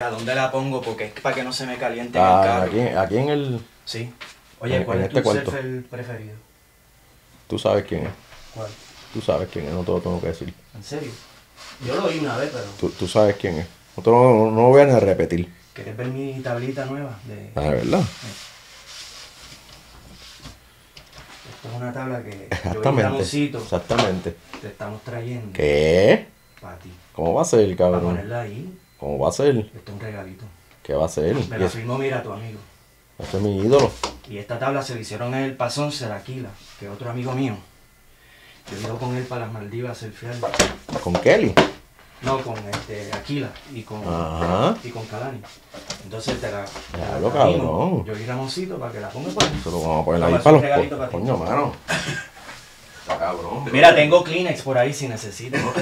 ¿A dónde la pongo? Porque es para que no se me caliente el ah, carro. Aquí, aquí, en el. Sí. Oye, ¿cuál es este tu surfer preferido? Tú sabes quién es. ¿Cuál? Tú sabes quién es, no te lo tengo que decir. ¿En serio? Yo lo oí una vez, pero. Tú, sabes quién es. No, lo, no, no voy a repetir. ¿Quieres ver mi tablita nueva? De... Ah, ¿verdad? Esto es una tabla que. Exactamente. Yo exactamente. Te estamos trayendo. ¿Qué? Para ti. ¿Cómo va a ser, cabrón? Para ponerla ahí. ¿Cómo va a ser? Esto es un regalito. ¿Qué va a ser? Me la firmó, mira, tu amigo. Este es mi ídolo. Y esta tabla se le hicieron en el Pasón Seraquila, que es otro amigo mío. Yo ido con él para las Maldivas el fiel. ¿Con Kelly? No, con este, Aquila y con, y con Calani. Entonces te la. Ya lo cabrón. Yo vi Ramoncito para que la ponga por ahí. lo vamos a poner ahí para, para, un Para coño, mano. Está cabrón. Mira, tengo Kleenex por ahí si necesitas.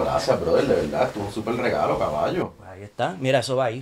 gracias, brother, de verdad. Estuvo un súper regalo, caballo. Ahí está. Mira, eso va ahí.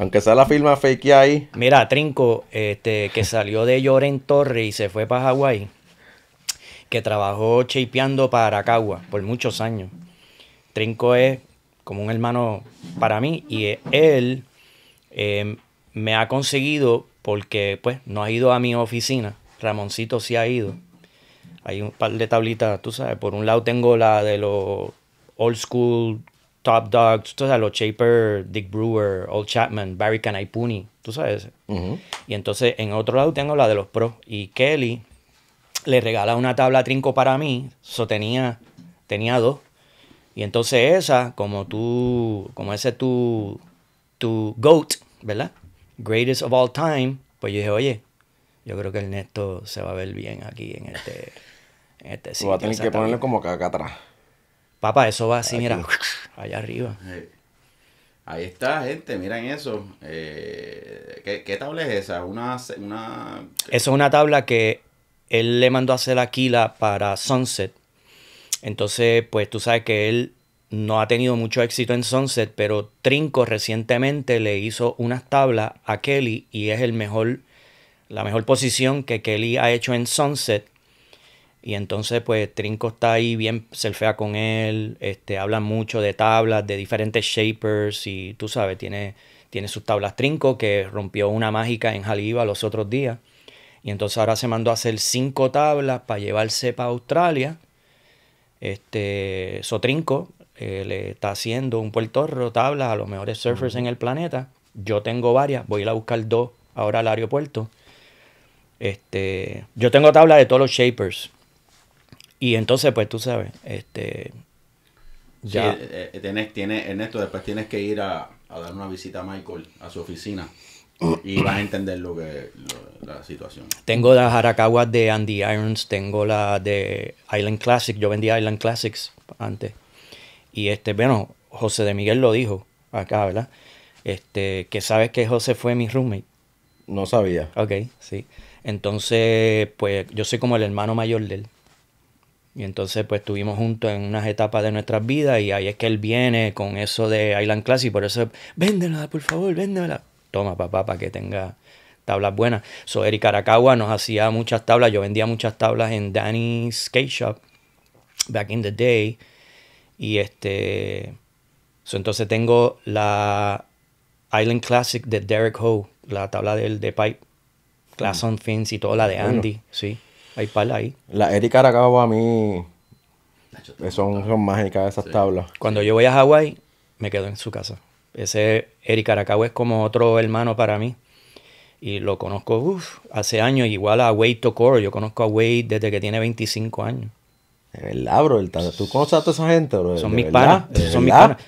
Aunque sea la firma fake ahí. Mira, Trinco, este, que salió de Lloren Torre y se fue para Hawái, que trabajó chapeando para Aracagua por muchos años. Trinco es como un hermano para mí y e, él em, me ha conseguido porque pues no ha ido a mi oficina. Ramoncito sí ha ido. Hay un par de tablitas, tú sabes. Por un lado tengo la de los old school Top Dog, tú sabes, los Shaper, Dick Brewer, Old Chapman, Barry Canaipuni, tú sabes. Y entonces en otro lado tengo la de los pros. Y Kelly le regala una tabla trinco para mí, Eso tenía, tenía dos. Y entonces esa, como tú, como ese tu, tu GOAT, ¿verdad? Greatest of all time, pues yo dije, oye, yo creo que el neto se va a ver bien aquí en este, en este sitio. a tener que ponerle como acá atrás. Papá, eso va así, mira, allá arriba. Eh, ahí está, gente, miren eso. Eh, ¿qué, tabla es esa? Una, una... Eso es una tabla que él le mandó a hacer a Kila para Sunset. Entonces, pues tú sabes que él no ha tenido mucho éxito en Sunset, pero Trinco recientemente le hizo unas tablas a Kelly y es el mejor, la mejor posición que Kelly ha hecho en Sunset y entonces, pues, Trinco está ahí bien surfea con él. Este, hablan mucho de tablas, de diferentes shapers. Y tú sabes, tiene, tiene sus tablas Trinco, que rompió una mágica en Jaliba los otros días. Y entonces ahora se mandó a hacer cinco tablas para llevarse para Australia. Este, Sotrinco Trinco, eh, le está haciendo un puertorro tablas a los mejores surfers en el planeta. Yo tengo varias, voy a ir a buscar dos ahora al aeropuerto. Este, yo tengo tablas de todos los shapers. Y entonces, pues tú sabes, este... Ya. Eh, eh, sí, Ernesto, después tienes que ir a, dar una visita a Michael, a su oficina, y vas a entender lo que la situación. Tengo las harakawas de Andy Irons, tengo la de Island Classic, yo vendía Island Classics antes. Y este, bueno, José de Miguel lo dijo acá, ¿verdad? Este, que sabes que José fue mi roommate. No sabía. Ok, sí. Entonces, pues yo soy como el hermano mayor de él. Y entonces pues estuvimos juntos en unas etapas de nuestras vidas y ahí es que él viene con eso de Island Classic. por eso, véndela, por favor, véndela. Toma, papá, para que tenga tablas buenas. So, Eric Arakawa nos hacía muchas tablas. Yo vendía muchas tablas en Danny's Skate Shop back in the day. Y este... entonces tengo la Island Classic de Derek Ho, la tabla del de Pipe, Class on Fins y toda la de Andy, sí. Hay pala ahí. La Eric Caracabo a mí son, son mágicas esas tablas. Cuando yo voy a Hawái, me quedo en su casa. Ese Eric Caracabo es como otro hermano para mí. Y lo conozco uf, hace años, igual a Wade Tokoro. Yo conozco a Wade desde que tiene 25 años. De verdad, bro. ¿Tú conoces a toda esa gente, bro? Son mis panas.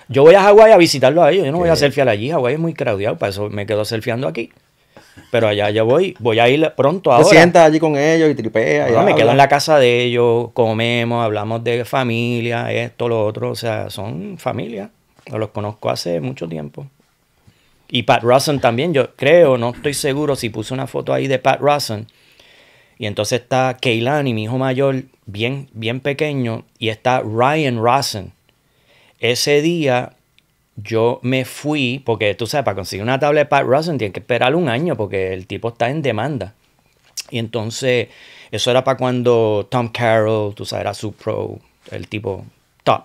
Yo voy a Hawái a visitarlo a ellos. Yo no voy a selfiear allí. Hawái es muy craudiado. Para eso me quedo selfieando aquí. Pero allá ya voy, voy a ir pronto ahora. Te sientas allí con ellos y tripea. me quedo en la casa de ellos, comemos, hablamos de familia, esto, lo otro. O sea, son familia. Los conozco hace mucho tiempo. Y Pat Russell también, yo creo, no estoy seguro si puse una foto ahí de Pat Russell. Y entonces está y mi hijo mayor, bien, bien pequeño, y está Ryan Russen Ese día yo me fui, porque tú sabes, para conseguir una tablet de Pat tiene que esperar un año porque el tipo está en demanda. Y entonces, eso era para cuando Tom Carroll, tú sabes, era su pro, el tipo top.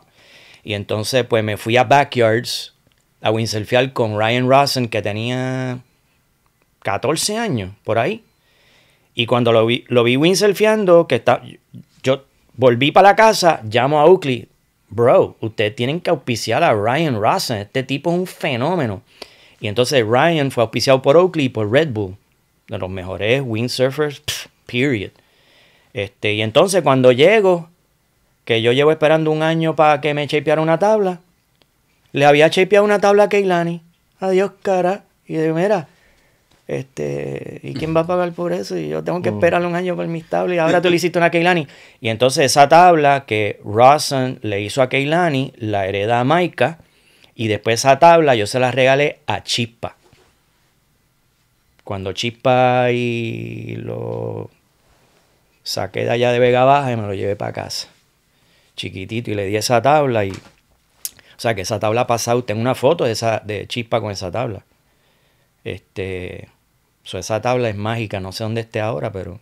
Y entonces, pues me fui a Backyards, a Windsurfear con Ryan Russell que tenía 14 años, por ahí. Y cuando lo vi, lo vi que está, yo volví para la casa, llamo a Oakley, bro, ustedes tienen que auspiciar a Ryan Russell. Este tipo es un fenómeno. Y entonces Ryan fue auspiciado por Oakley y por Red Bull. De los mejores windsurfers, period. Este, y entonces cuando llego, que yo llevo esperando un año para que me chapeara una tabla, le había chapeado una tabla a Keilani. Adiós, cara. Y de mira, este, ¿Y quién va a pagar por eso? Y yo tengo que oh. esperar un año por mis tablas y ahora tú le hiciste una a Keilani. Y entonces esa tabla que Rosson le hizo a Keilani la hereda a Maika y después esa tabla yo se la regalé a Chispa. Cuando Chispa y lo saqué de allá de Vega Baja y me lo llevé para casa. Chiquitito y le di esa tabla y... O sea que esa tabla ha pasado. tengo una foto de, esa, de Chispa con esa tabla. Este, esa tabla es mágica, no sé dónde esté ahora, pero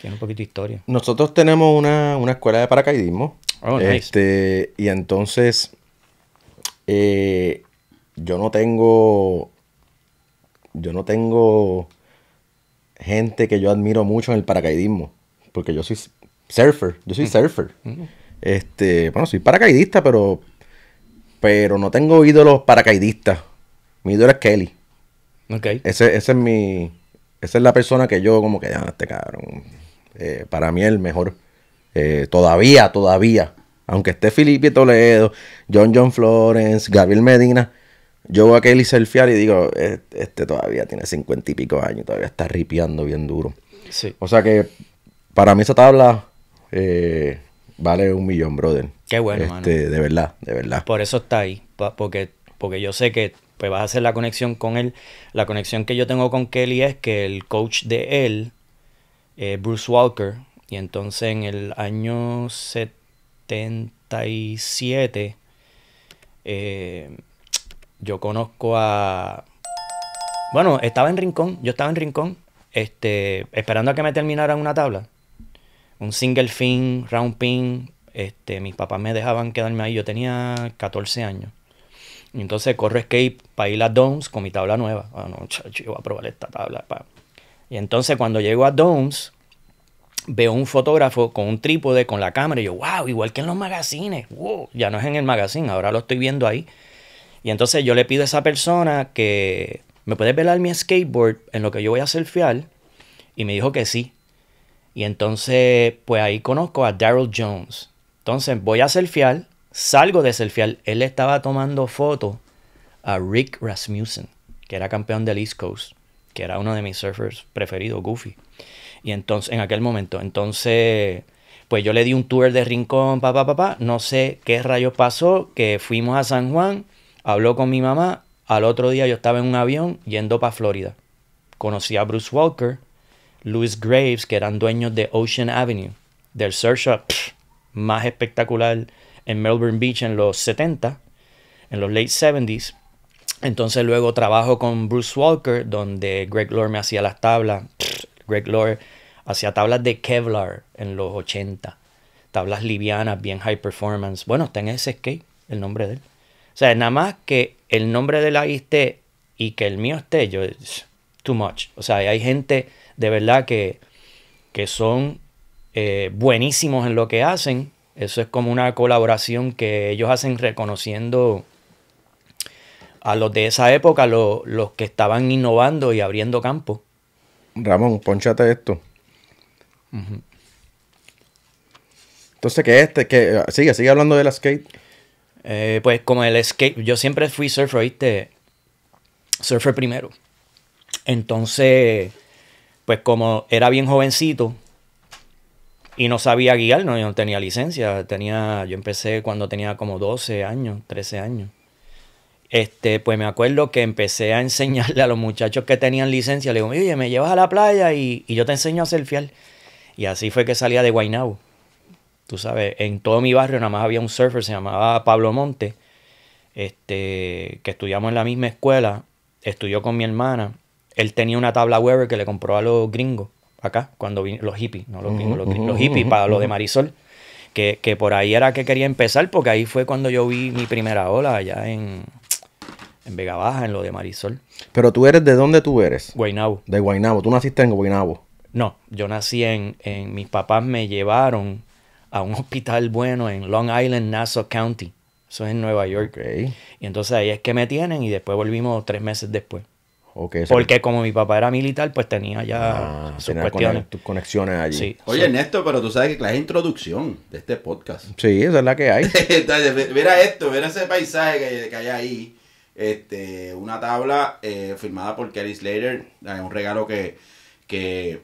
tiene un poquito de historia. Nosotros tenemos una, escuela de paracaidismo. Oh, este, y entonces, eh, yo no tengo, yo no tengo gente que yo admiro mucho en el paracaidismo, porque yo soy surfer, yo soy mm. surfer. Mm. Este, bueno, soy paracaidista, pero, pero no tengo ídolos paracaidistas. Mi ídolo es Kelly. Ese, ese es mi. Esa es la persona que yo, como que, ya, ah, este cabrón. Eh, para mí, el mejor. Eh, todavía, todavía. Aunque esté Felipe Toledo, John John Florence, Gabriel Medina. Yo voy a Kelly Selfiar y digo, este, este todavía tiene cincuenta y pico años, todavía está ripiando bien duro. Sí. O sea que para mí esa tabla eh, vale un millón, brother. Qué bueno, este, De verdad, de verdad. Por eso está ahí, porque, porque yo sé que pues vas a hacer la conexión con él. La conexión que yo tengo con Kelly es que el coach de él, Bruce Walker, y entonces en el año 77, eh, yo conozco a... Bueno, estaba en Rincón, yo estaba en Rincón, este, esperando a que me terminaran una tabla. Un single fin, round pin, este, mis papás me dejaban quedarme ahí, yo tenía 14 años entonces corro escape para ir a Domes con mi tabla nueva. Ah, no, yo voy a probar esta tabla. Y entonces cuando llego a Domes, veo un fotógrafo con un trípode, con la cámara, y yo, wow, igual que en los magazines. ya no es en el magazine, ahora lo estoy viendo ahí. Y entonces yo le pido a esa persona que me puedes velar mi skateboard en lo que yo voy a surfear. Y me dijo que sí. Y entonces, pues ahí conozco a Daryl Jones. Entonces voy a surfear Salgo de Selfial, Él estaba tomando foto a Rick Rasmussen, que era campeón del East Coast, que era uno de mis surfers preferidos, Goofy. Y entonces, en aquel momento, entonces, pues yo le di un tour de rincón, papá, papá, no sé qué rayos pasó, que fuimos a San Juan, habló con mi mamá, al otro día yo estaba en un avión yendo para Florida. Conocí a Bruce Walker, Louis Graves, que eran dueños de Ocean Avenue, del surf shop más espectacular en Melbourne Beach en los 70, en los late 70s. Entonces luego trabajo con Bruce Walker, donde Greg Lore me hacía las tablas. Greg Lore hacía tablas de Kevlar en los 80. Tablas livianas, bien high performance. Bueno, está en skate, el nombre de él. O sea, nada más que el nombre de la esté y que el mío esté, yo, too much. O sea, hay gente de verdad que, que son eh, buenísimos en lo que hacen, eso es como una colaboración que ellos hacen reconociendo a los de esa época, los, que estaban innovando y abriendo campo. Ramón, ponchate esto. Entonces, que este? que Sigue, sigue hablando del skate. Eh, pues como el skate, yo siempre fui surfer, ¿viste? Surfer primero. Entonces, pues como era bien jovencito, y no sabía guiar, no, no tenía licencia. Tenía, yo empecé cuando tenía como 12 años, 13 años. Este, pues me acuerdo que empecé a enseñarle a los muchachos que tenían licencia. Le digo, oye, me llevas a la playa y, yo te enseño a ser fiel. Y así fue que salía de Guaynabo. Tú sabes, en todo mi barrio nada más había un surfer, se llamaba Pablo Monte, este, que estudiamos en la misma escuela, estudió con mi hermana. Él tenía una tabla Weber que le compró a los gringos acá, cuando vinieron los hippies, no los, los, los hippies, para los de Marisol. Que, que, por ahí era que quería empezar, porque ahí fue cuando yo vi mi primera ola allá en, en Vega Baja, en lo de Marisol. Pero tú eres de dónde tú eres? Guaynabo. De Guainabo. ¿Tú naciste en Guaynabo? No, yo nací en, en. Mis papás me llevaron a un hospital bueno en Long Island, Nassau County. Eso es en Nueva York. Y entonces ahí es que me tienen y después volvimos tres meses después. Porque como mi papá era militar, pues tenía ya ah, sus conexiones allí. Oye, sí. Ernesto, pero tú sabes que la introducción de este podcast. Sí, esa es la que hay. mira esto, mira ese paisaje que, hay ahí. Este, una tabla eh, firmada por Kelly Slater, ah, un regalo que, que,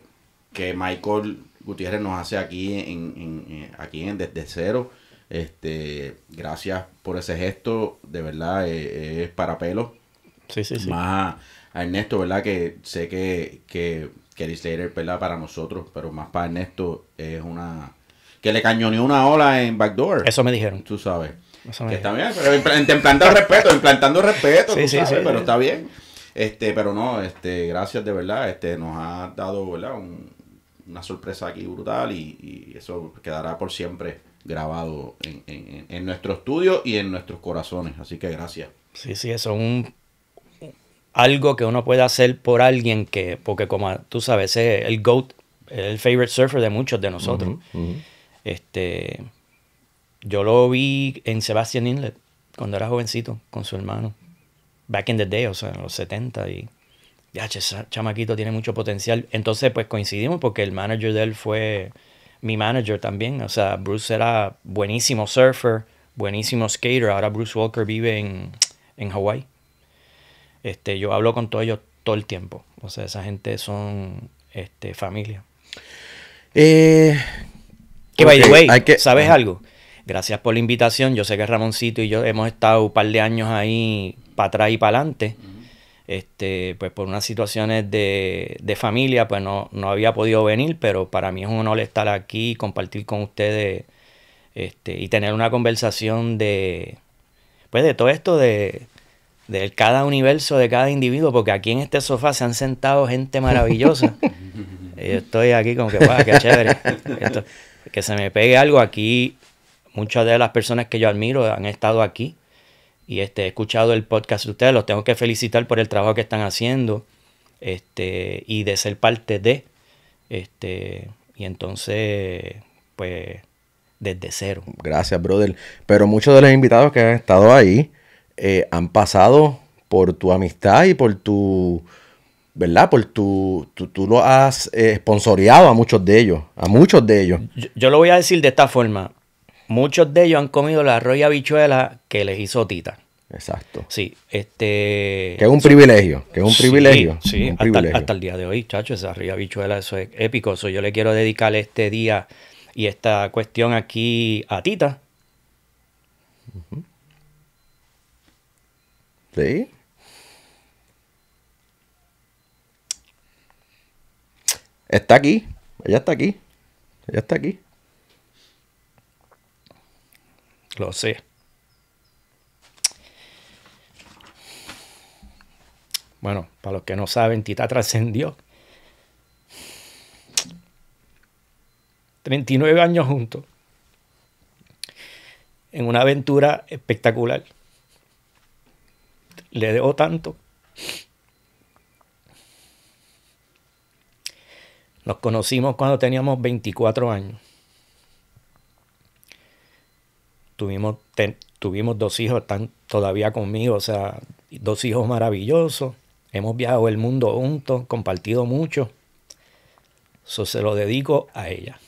Michael Gutiérrez nos hace aquí en, eh, aquí en Desde Cero. Este, gracias por ese gesto, de verdad, eh, es para pelo. Sí, sí, sí. Más, Ernesto, ¿verdad? Que sé que, que Kelly ¿verdad? Para nosotros, pero más para Ernesto, es una... Que le cañoneó una ola en Backdoor. Eso me dijeron. Tú sabes. que está bien, pero implantando respeto, implantando respeto, sí, sí, sabes, sí, pero está bien. Este, pero no, este, gracias de verdad, este, nos ha dado, ¿verdad? una sorpresa aquí brutal y, eso quedará por siempre grabado en, en, en nuestro estudio y en nuestros corazones. Así que gracias. Sí, sí, eso es un algo que uno pueda hacer por alguien que, porque como tú sabes, es el GOAT, el favorite surfer de muchos de nosotros. Este, yo lo vi en Sebastian Inlet cuando era jovencito con su hermano. Back in the day, o sea, en los 70 y ya, chamaquito tiene mucho potencial. Entonces, pues coincidimos porque el manager de él fue mi manager también. O sea, Bruce era buenísimo surfer, buenísimo skater. Ahora Bruce Walker vive en, en Hawái. Este, yo hablo con todos ellos todo el tiempo. O sea, esa gente son este, familia. Eh, que by the way, ¿sabes algo? Gracias por la invitación. Yo sé que Ramoncito y yo hemos estado un par de años ahí para atrás y para adelante. Este, pues por unas situaciones de, familia, pues no, no, había podido venir, pero para mí es un honor estar aquí, y compartir con ustedes este, y tener una conversación de, pues de todo esto de, de cada universo, de cada individuo, porque aquí en este sofá se han sentado gente maravillosa. yo estoy aquí como que, qué chévere. que se me pegue algo aquí. Muchas de las personas que yo admiro han estado aquí y este, he escuchado el podcast de ustedes. Los tengo que felicitar por el trabajo que están haciendo este, y de ser parte de. Este, y entonces, pues, desde cero. Gracias, brother. Pero muchos de los invitados que han estado ahí, eh, han pasado por tu amistad y por tu, ¿verdad? Por tu, tú lo has eh, a muchos de ellos, a muchos de ellos. Yo, lo voy a decir de esta forma. Muchos de ellos han comido la arroya habichuela que les hizo Tita. Exacto. Sí, este... Que es un privilegio, que es un privilegio. Sí, un hasta, privilegio. hasta, el día de hoy, chacho, esa arroya habichuela, eso es épico. Eso yo le quiero dedicar este día y esta cuestión aquí a Tita. Está aquí. Ella está aquí. Ella está aquí. Lo sé. Bueno, para los que no saben, Tita trascendió. 39 años juntos. En una aventura espectacular le debo tanto. Nos conocimos cuando teníamos 24 años. Tuvimos, tuvimos dos hijos, están todavía conmigo, o sea, dos hijos maravillosos. Hemos viajado el mundo juntos, compartido mucho. Eso se lo dedico a ella.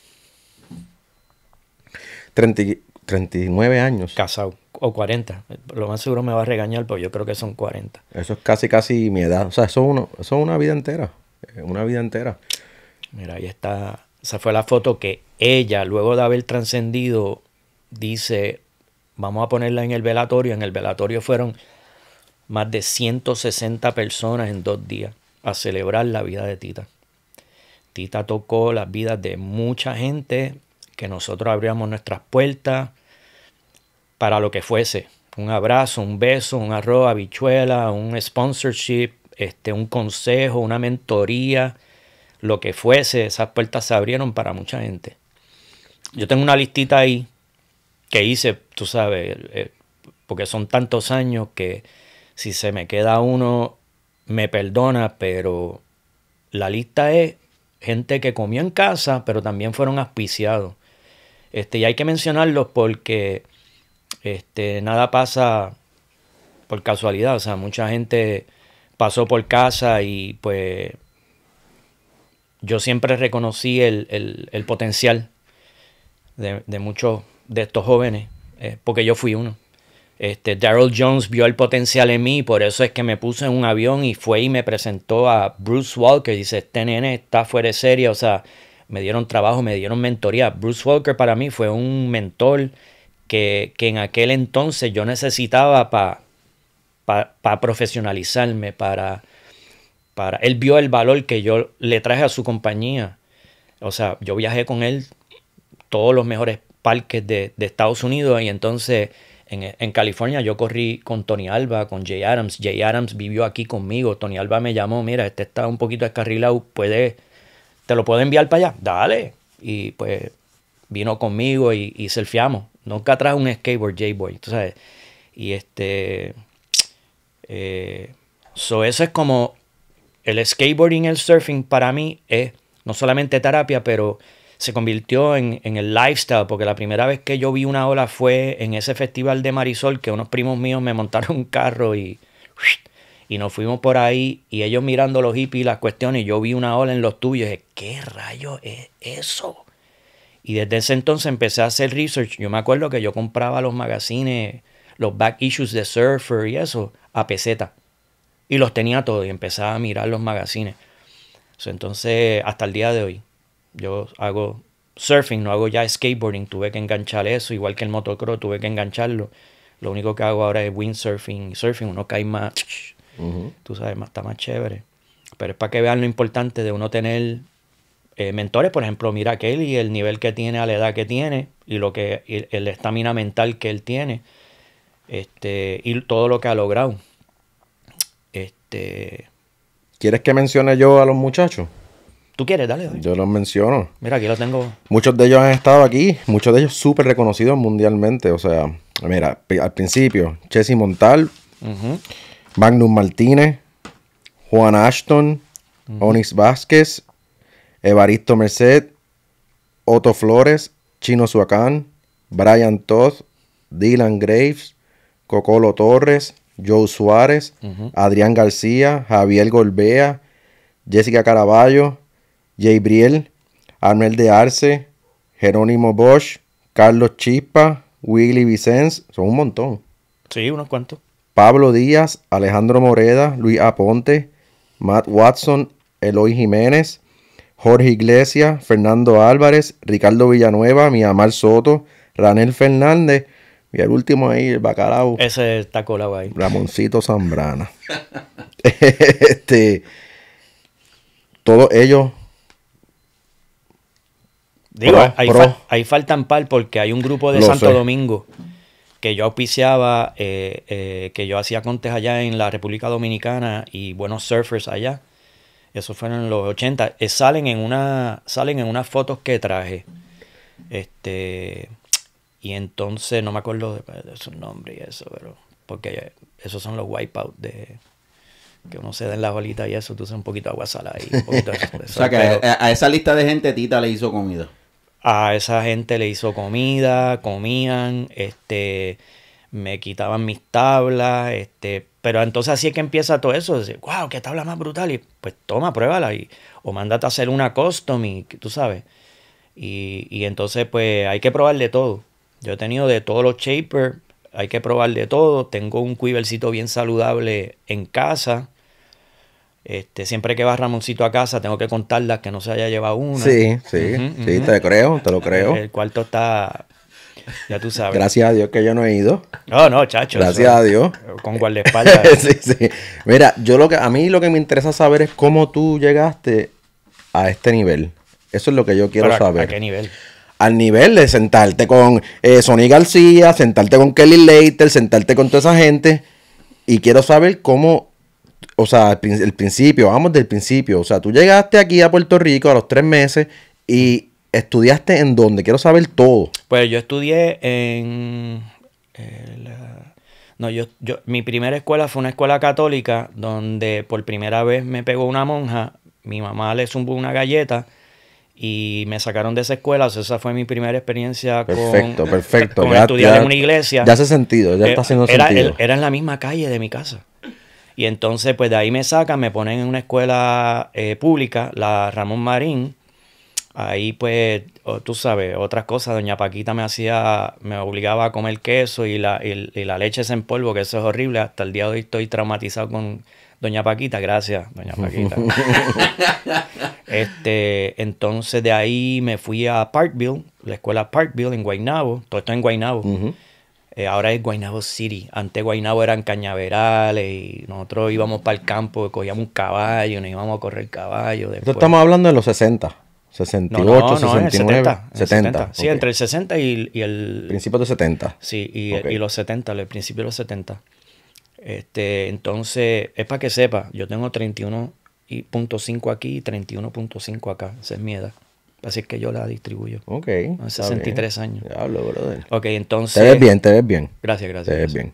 39 años. Casado o 40. Lo más seguro me va a regañar, pero yo creo que son 40. Eso es casi, casi mi edad. O sea, eso es, uno, es una vida entera. Eh, una vida entera. Mira, ahí está. Esa fue la foto que ella, luego de haber trascendido, dice, vamos a ponerla en el velatorio. En el velatorio fueron más de 160 personas en dos días a celebrar la vida de Tita. Tita tocó las vidas de mucha gente que nosotros abríamos nuestras puertas para lo que fuese. Un abrazo, un beso, un arroba, habichuela, un sponsorship, este, un consejo, una mentoría, lo que fuese. Esas puertas se abrieron para mucha gente. Yo tengo una listita ahí que hice, tú sabes, porque son tantos años que si se me queda uno, me perdona, pero la lista es gente que comió en casa, pero también fueron aspiciados Este, y hay que mencionarlos porque este, nada pasa por casualidad, o sea, mucha gente pasó por casa y pues yo siempre reconocí el, potencial de, muchos de estos jóvenes, eh, porque yo fui uno. Este, Daryl Jones vio el potencial en mí, por eso es que me puse en un avión y fue y me presentó a Bruce Walker. Dice, este nene está fuera de serie, o sea, me dieron trabajo, me dieron mentoría. Bruce Walker para mí fue un mentor que, en aquel entonces yo necesitaba para pa, profesionalizarme, para, para... Él vio el valor que yo le traje a su compañía. O sea, yo viajé con él todos los mejores parques de, de Estados Unidos y entonces en, en, California yo corrí con Tony Alba, con Jay Adams. Jay Adams vivió aquí conmigo. Tony Alba me llamó, mira, este está un poquito descarrilado, puede, te lo puedo enviar para allá. Dale. Y pues vino conmigo y, y Nunca traje un skateboard J-Boy, tú Y este. Eh, so eso es como. El skateboarding y el surfing para mí es no solamente terapia, pero se convirtió en, el lifestyle, porque la primera vez que yo vi una ola fue en ese festival de Marisol, que unos primos míos me montaron un carro y, y nos fuimos por ahí, y ellos mirando los hippies y las cuestiones, yo vi una ola en los tuyos, y dije, ¿qué rayo es eso? Y desde ese entonces empecé a hacer research. Yo me acuerdo que yo compraba los magazines, los back issues de Surfer y eso, a peseta. Y los tenía todos y empezaba a mirar los magazines. Entonces, hasta el día de hoy, yo hago surfing, no hago ya skateboarding. Tuve que enganchar eso, igual que el motocross, tuve que engancharlo. Lo único que hago ahora es windsurfing y surfing. Uno cae más, tú sabes, está más chévere. Pero es para que vean lo importante de uno tener eh, mentores, por ejemplo, mira a Kelly, el nivel que tiene a la edad que tiene y lo que el estamina mental que él tiene este, y todo lo que ha logrado. Este... ¿Quieres que mencione yo a los muchachos? ¿Tú quieres? Dale. Yo los menciono. Mira, aquí los tengo. Muchos de ellos han estado aquí, muchos de ellos súper reconocidos mundialmente. O sea, mira, al principio, Chessy Montal, Magnus Martínez, Juan Ashton, Onis Vázquez, Evaristo Merced, Otto Flores, Chino Suacán, Brian Todd, Dylan Graves, Cocolo Torres, Joe Suárez, Adrián García, Javier Golbea, Jessica Caraballo, Jay Briel, Armel de Arce, Jerónimo Bosch, Carlos Chispa, Willy Vicens, son un montón. Sí, unos cuantos. Pablo Díaz, Alejandro Moreda, Luis Aponte, Matt Watson, Eloy Jiménez, Jorge Iglesias, Fernando Álvarez, Ricardo Villanueva, mi Amar Soto, Ranel Fernández y el último ahí, el bacalao. Ese está colado ahí. Ramoncito Zambrana. este, todos ellos Digo, ahí, faltan par porque hay un grupo de Santo Domingo que yo auspiciaba, eh, eh, que yo hacía contes allá en la República Dominicana y buenos surfers allá. Eso fueron en los 80. Eh, salen, en una, salen en unas fotos que traje. Este. Y entonces no me acuerdo de, su nombre y eso, pero. Porque esos son los wipeouts de que uno se den las bolitas y eso, tú un poquito de agua salada y o sea que a, a, esa lista de gente Tita le hizo comida. A esa gente le hizo comida, comían, este, me quitaban mis tablas, este, pero entonces así es que empieza todo eso. Dice, wow, qué tabla más brutal. Y pues toma, pruébala. Y, o mándate a hacer una custom y tú sabes. Y, entonces pues hay que probar de todo. Yo he tenido de todos los shapers. Hay que probar de todo. Tengo un cuivercito bien saludable en casa. Este, siempre que va Ramoncito a casa, tengo que contarlas que no se haya llevado uno. Sí, sí, sí, te creo, te lo creo. El cuarto está ya tú sabes. Gracias a Dios que yo no he ido. No, oh, no, chacho. Gracias a Dios. Con guardaespaldas. sí, sí. Mira, yo lo que, a mí lo que me interesa saber es cómo tú llegaste a este nivel. Eso es lo que yo quiero saber. ¿A qué nivel? Al nivel de sentarte con eh, Sonny García, sentarte con Kelly Leiter, sentarte con toda esa gente. Y quiero saber cómo o sea, el, principio, vamos del principio. O sea, tú llegaste aquí a Puerto Rico a los tres meses y ¿Estudiaste en dónde? Quiero saber todo. Pues yo estudié en... Eh, no, yo, mi primera escuela fue una escuela católica donde por primera vez me pegó una monja, mi mamá le zumbó una galleta y me sacaron de esa escuela. esa fue mi primera experiencia eh, perfecto, con, perfecto. con estudiar en una iglesia. Ya hace sentido, ya eh, está haciendo era, sentido. Era en la misma calle de mi casa. Y entonces, pues de ahí me sacan, me ponen en una escuela pública, la Ramón Marín, ahí pues, tú sabes, otras cosas, doña Paquita me hacía, me obligaba a comer queso y la, y, leche es en polvo, que eso es horrible, hasta el día de hoy estoy traumatizado con doña Paquita, gracias, doña Paquita. este, entonces de ahí me fui a Parkville, la escuela Parkville en Guaynabo, todo esto en Guaynabo. Eh, ahora es Guaynabo City. Antes Guaynabo eran cañaverales y nosotros íbamos para el campo, cogíamos un caballo, nos íbamos a correr caballo. Después. estamos hablando de los 60. 68, 69, 70, Sí, entre el 60 y, el... Principio de 70. Sí, y, los 70, el principio de los 70. Este, entonces, es para que sepa, yo tengo 31.5 aquí y 31.5 acá, esa es mi edad. Así es que yo la distribuyo. Ok. 63 años. hablo, brother. Ok, entonces... Te ves bien, te ves bien. Gracias, gracias. Te ves bien.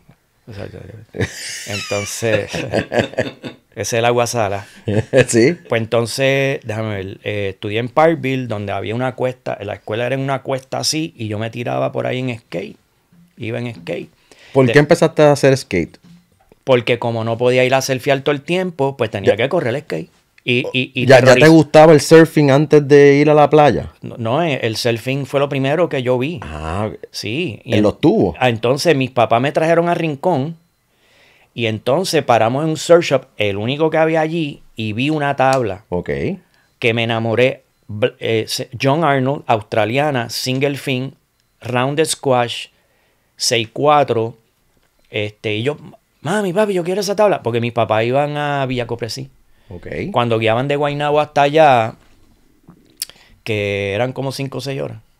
Entonces, ese es el aguasala. Sí. Pues entonces, déjame ver, eh, estudié en Parkville, donde había una cuesta, la escuela era en una cuesta así, y yo me tiraba por ahí en skate. Iba en skate. ¿Por qué empezaste a hacer skate? Porque como no podía ir a selfie todo el tiempo, pues tenía que correr el skate. Y, ya, ya, te gustaba el surfing antes de ir a la playa? No, eh, el surfing fue lo primero que yo vi. Ah, sí. Y en, tuvo los tubos. Ah, entonces mis papás me trajeron a Rincón y entonces paramos en un surf shop, el único que había allí, y vi una tabla. Ok. Que me enamoré. Eh, John Arnold, australiana, single fin, rounded squash, 6-4. Este, y yo, mami, papi, yo quiero esa tabla. Porque mis papás iban a Copresí cuando guiaban de Guaynabo hasta allá, que eran como 5 o 6 horas.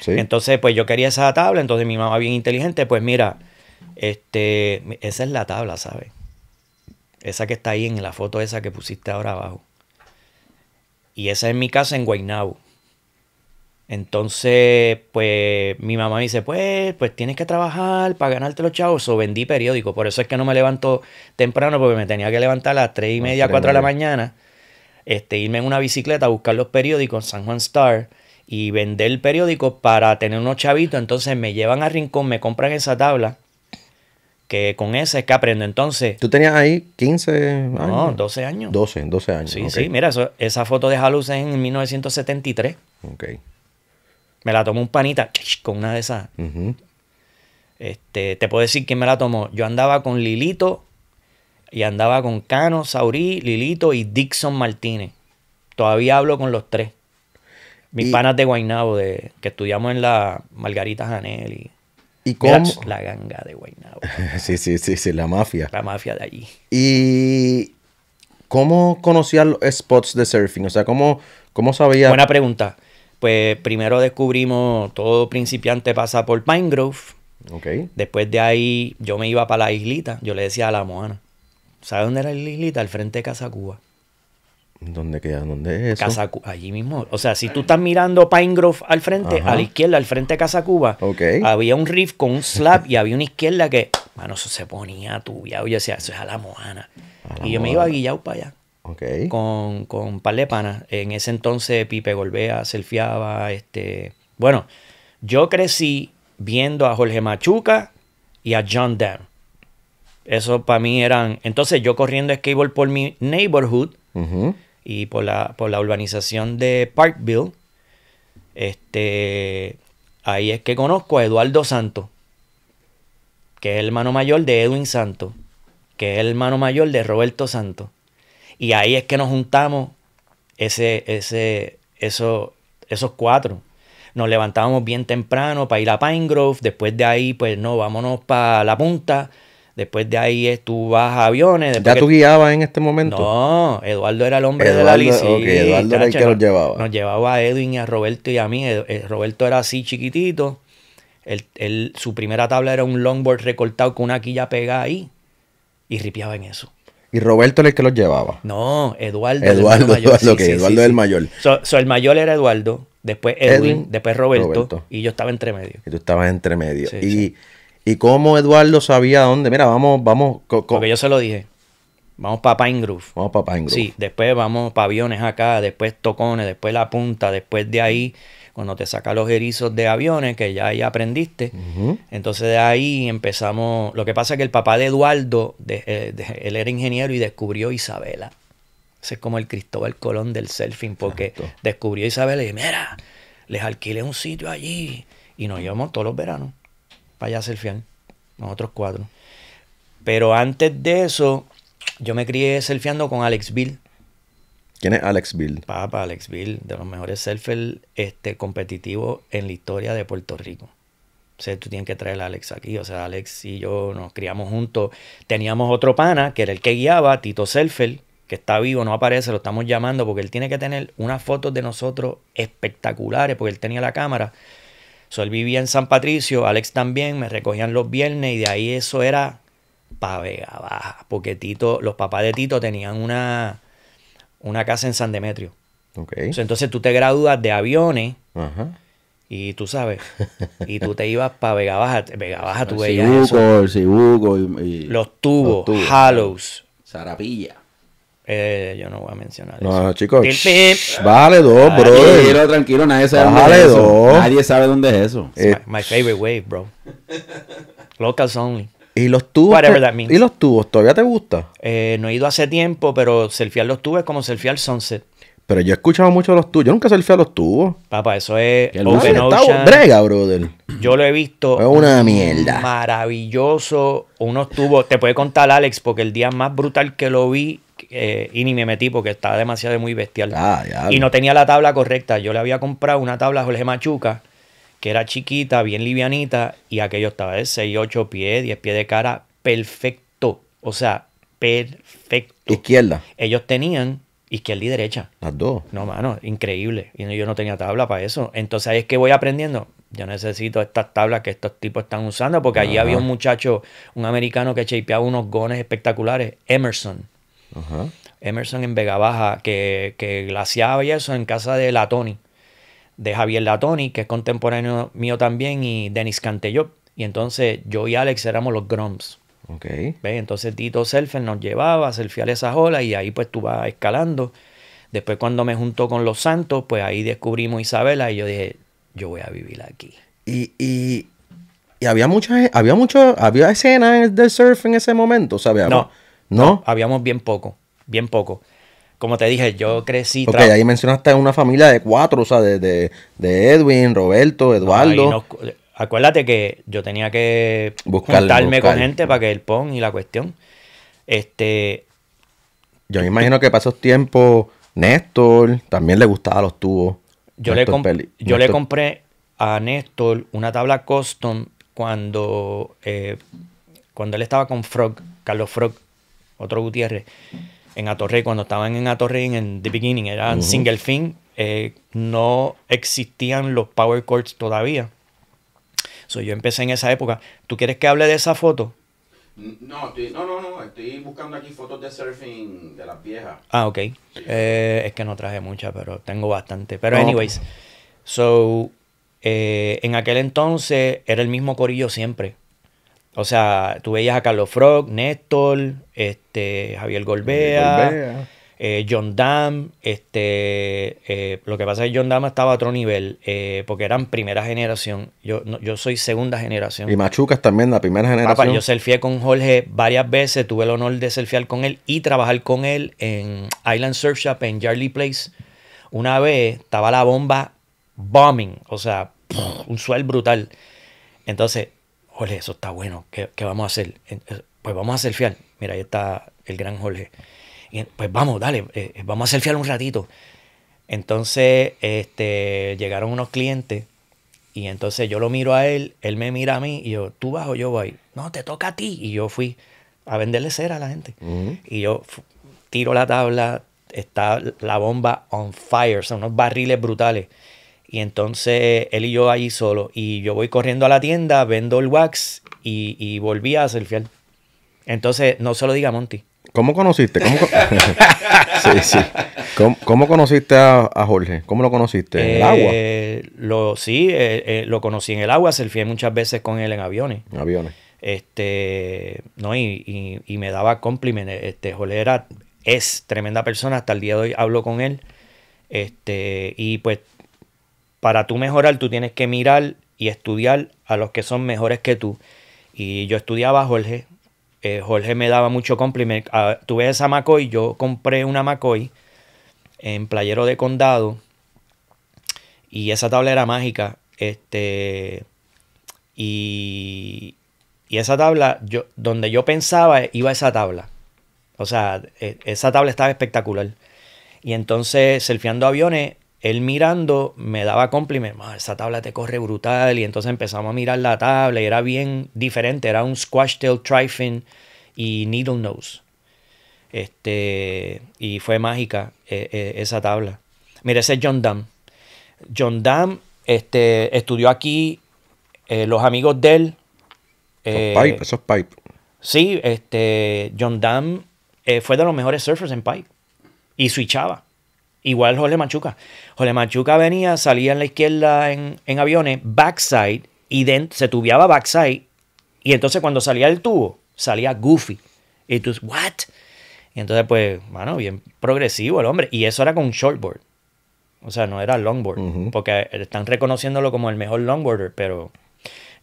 Sí, Entonces, pues yo quería esa tabla, entonces mi mamá bien inteligente, pues mira, este, esa es la tabla, ¿sabes? Esa que está ahí en la foto esa que pusiste ahora abajo. Y esa es mi casa en Guaynabo. Entonces, pues mi mamá me dice, pues, pues tienes que trabajar para ganarte los chavos. O vendí periódico. Por eso es que no me levanto temprano porque me tenía que levantar a las tres y media, 4 de la mañana. Este, irme en una bicicleta a buscar los periódicos en San Juan Star y vender el periódico para tener unos chavitos. Entonces me llevan a Rincón, me compran esa tabla. Que con esa es que aprendo. Entonces. ¿Tú tenías ahí 15 años? No, 12 años. 12, 12 años. Sí, sí, mira, esa foto de Halus es en 1973. Ok. Me la tomó un panita con una de esas. este, te puedo decir quién me la tomó. Yo andaba con Lilito y andaba con Cano, Saurí, Lilito y Dixon Martínez. Todavía hablo con los tres. Mis panas de Guaynabo, de, que estudiamos en la Margarita Janel y, ¿Y la ganga de Guaynabo. sí, sí, sí, sí, la mafia. La mafia de allí. ¿Y cómo conocía los spots de surfing? O sea, ¿cómo, cómo sabía? Buena pregunta pues primero descubrimos, todo principiante pasa por Pine Grove. Okay. Después de ahí yo me iba para la islita, yo le decía a la Moana, ¿sabes dónde era la islita? Al frente de Casa Cuba. ¿Dónde queda? ¿Dónde es eso? Casa, allí mismo. O sea, si tú estás mirando Pine Grove al frente, a la izquierda, al frente de Casa Cuba, había un riff con un slap y había una izquierda que, mano, eso se ponía tubiado. Yo decía, eso es a la Moana. y yo me iba guillado para allá. Con, con En ese entonces Pipe Golbea selfieaba. Este... Bueno, yo crecí viendo a Jorge Machuca y a John Dam. Eso para mí eran. Entonces yo corriendo skateboard por mi neighborhood y por la, por la urbanización de Parkville. Este, ahí es que conozco a Eduardo Santo, que es el hermano mayor de Edwin Santo, que es el hermano mayor de Roberto Santo. Y ahí es que nos juntamos ese, ese, eso, esos cuatro. Nos levantábamos bien temprano para ir a Pine Grove. Después de ahí, pues no, vámonos para la punta. Después de ahí es, tú vas a aviones. ¿Ya tú guiabas en este momento? No, Eduardo era el hombre de la licencia. Eduardo era el que nos, llevaba. Nos llevaba a Edwin y a Roberto y a mí. Eh, Roberto era así chiquitito. su primera tabla era un longboard recortado con una quilla pegada ahí. Y ripiaba en eso. Y Roberto era el que los llevaba. No, Eduardo. Eduardo, el mayor. Eduardo, el mayor. So, el mayor era Eduardo, después Edwin, después Roberto, y yo estaba entre medio. Y tú estabas entre medio. y, y cómo Eduardo sabía dónde. Mira, vamos, vamos. Porque yo se lo dije. Vamos para Pine Groove. Vamos para Pine Groove. Sí, después vamos Aviones acá, después Tocones, después La Punta, después de ahí cuando te saca los erizos de aviones, que ya ahí aprendiste. Entonces de ahí empezamos. Lo que pasa es que el papá de Eduardo, eh, él era ingeniero y descubrió Isabela. Ese es como el Cristóbal Colón del surfing, porque descubrió descubrió Isabela y mira, les alquilé un sitio allí. Y nos íbamos todos los veranos para allá a surfear, nosotros cuatro. Pero antes de eso, yo me crié surfeando con Alex Bill ¿Quién es Alex Bill? Papá, Alex Bill, de los mejores surfers este, competitivos en la historia de Puerto Rico. O sea, tú tienes que traer a Alex aquí. O sea, Alex y yo nos criamos juntos. Teníamos otro pana, que era el que guiaba, Tito selfie que está vivo, no aparece, lo estamos llamando porque él tiene que tener unas fotos de nosotros espectaculares, porque él tenía la cámara. sea, él vivía en San Patricio, Alex también, me recogían los viernes y de ahí eso era pa' Vega Baja, porque Tito, los papás de Tito tenían una, una casa en San Demetrio. Okay. Entonces tú te gradúas de aviones y tú sabes, y tú te ibas para Vega Baja, Vega Baja veías eso. El Cibuco y, los, tubos, Hallows. Sarapilla Eh, yo no voy a mencionar no, eso. chicos. Vale dos, bro. Tranquilo, nadie sabe vale dónde es eso. Nadie sabe dónde es eso. Eh, my, my, favorite wave, bro. Locals only. ¿Y los tubos? ¿Y los tubos? ¿Todavía te gusta? Eh, no he ido hace tiempo, pero surfear los tubos es como surfear sunset. Pero yo he escuchado mucho de los tubos. Yo nunca surfeé los tubos. Papá, eso es Brega, brother. Yo lo he visto. Es una mierda. Maravilloso. Unos tubos. Te puede contar Alex, porque el día más brutal que lo vi, eh, y ni me metí porque estaba demasiado muy bestial. Ah, y no tenía la tabla correcta. Yo le había comprado una tabla a Jorge Machuca que era chiquita, bien livianita, y aquello estaba de 6, 8 pies, 10 pies de cara, perfecto. O sea, perfecto. Izquierda. Ellos tenían izquierda y derecha. Las dos. No, mano, increíble. Y yo no tenía tabla para eso. Entonces ahí es que voy aprendiendo. Yo necesito estas tablas que estos tipos están usando, porque allí había un muchacho, un americano que chapeaba unos gones espectaculares, Emerson. Emerson en Vega Baja, que, que glaciaba y eso en casa de la Tony de Javier Latoni, que es contemporáneo mío también, y Denis Cantellop. Y entonces yo y Alex éramos los Groms. Okay. Entonces Tito Surfer nos llevaba a surfear esas olas y ahí pues tú vas escalando. Después cuando me juntó con los Santos, pues ahí descubrimos Isabela y yo dije, yo voy a vivir aquí. Y, y, y había muchas había mucho, había escenas de surf en ese momento, ¿sabes? no, no, habíamos bien poco, bien poco como te dije, yo crecí. Ok, ahí mencionaste una familia de cuatro, o sea, de, Edwin, Roberto, Eduardo. acuérdate que yo tenía que buscarle, juntarme con gente para que el PON y la cuestión. Este. Yo me imagino que pasó tiempo tiempos, Néstor también le gustaba los tubos. Yo, le, yo le compré a Néstor una tabla custom cuando, eh, cuando él estaba con Frog, Carlos Frog, otro Gutiérrez en Atorrey, cuando estaban en Atorrey en The Beginning, eran single fin, eh, no existían los power courts todavía. So, yo empecé en esa época. ¿Tú quieres que hable de esa foto? No, no, no, estoy buscando aquí fotos de surfing de las viejas. Ah, ok. Eh, es que no traje muchas, pero tengo bastante. Pero, anyways, so, eh, en aquel entonces era el mismo corillo siempre. O sea, tú veías a Carlos Frog, Néstor, este, Javier Golbea, eh, John Dam. Este, eh, lo que pasa es que John Dam estaba a otro nivel, eh, porque eran primera generación. Yo, yo soy segunda generación. Y Machucas también, la primera generación. yo selfieé con Jorge varias veces, tuve el honor de selfiear con él y trabajar con él en Island Surf Shop, en Charlie Place. Una vez estaba la bomba bombing, o sea, un suel brutal. Entonces, Jorge, eso está bueno, ¿qué, vamos a hacer? Eh, pues vamos a surfear. Mira, ahí está el gran Jorge. pues vamos, dale, eh, eh, vamos a surfear un ratito. Entonces, este, llegaron unos clientes y entonces yo lo miro a él, él me mira a mí y yo, tú vas o yo voy. No, te toca a ti. Y yo fui a venderle cera a la gente. Y yo tiro la tabla, está la bomba on fire, son unos barriles brutales. Y entonces él y yo ahí solo. Y yo voy corriendo a la tienda, vendo el wax y, y volví a fiel Entonces, no se lo diga a Monty. ¿Cómo conociste? ¿Cómo, sí, sí. ¿Cómo, conociste a, Jorge? ¿Cómo lo conociste? ¿En el eh, agua? lo, sí, eh, eh, lo conocí en el agua. fiel muchas veces con él en aviones. En aviones. Este, no, y, me daba compliment. Este, Jorge era, es tremenda persona. Hasta el día de hoy hablo con él. Este, y pues para tú mejorar, tú tienes que mirar y estudiar a los que son mejores que tú. Y yo estudiaba a Jorge. Eh, Jorge me daba mucho compliment. Ah, tuve esa Macoy, yo compré una Macoy en Playero de Condado. Y esa tabla era mágica. Este. Y, y esa tabla, yo, donde yo pensaba, iba esa tabla. O sea, e, esa tabla estaba espectacular. Y entonces, surfeando aviones, él mirando me daba compliment, esa tabla te corre brutal. Y entonces empezamos a mirar la tabla y era bien diferente. Era un squash tail trifin y needle nose. Este, y fue mágica eh, eh, esa tabla. Mira, ese es John Dam. John Dam este, estudió aquí. Eh, los amigos de él. pipe, esos pipe. Sí, este, John Dam fue de los mejores surfers en pipe. Y switchaba. Igual Jorge Machuca. Jorge Machuca venía, salía en la izquierda en, aviones, backside, y se tubiaba backside, y entonces cuando salía el tubo, salía goofy. Y tú, ¿what? Y entonces, pues, bueno, bien progresivo el hombre. Y eso era con shortboard. O sea, no era longboard. Porque están reconociéndolo como el mejor longboarder, pero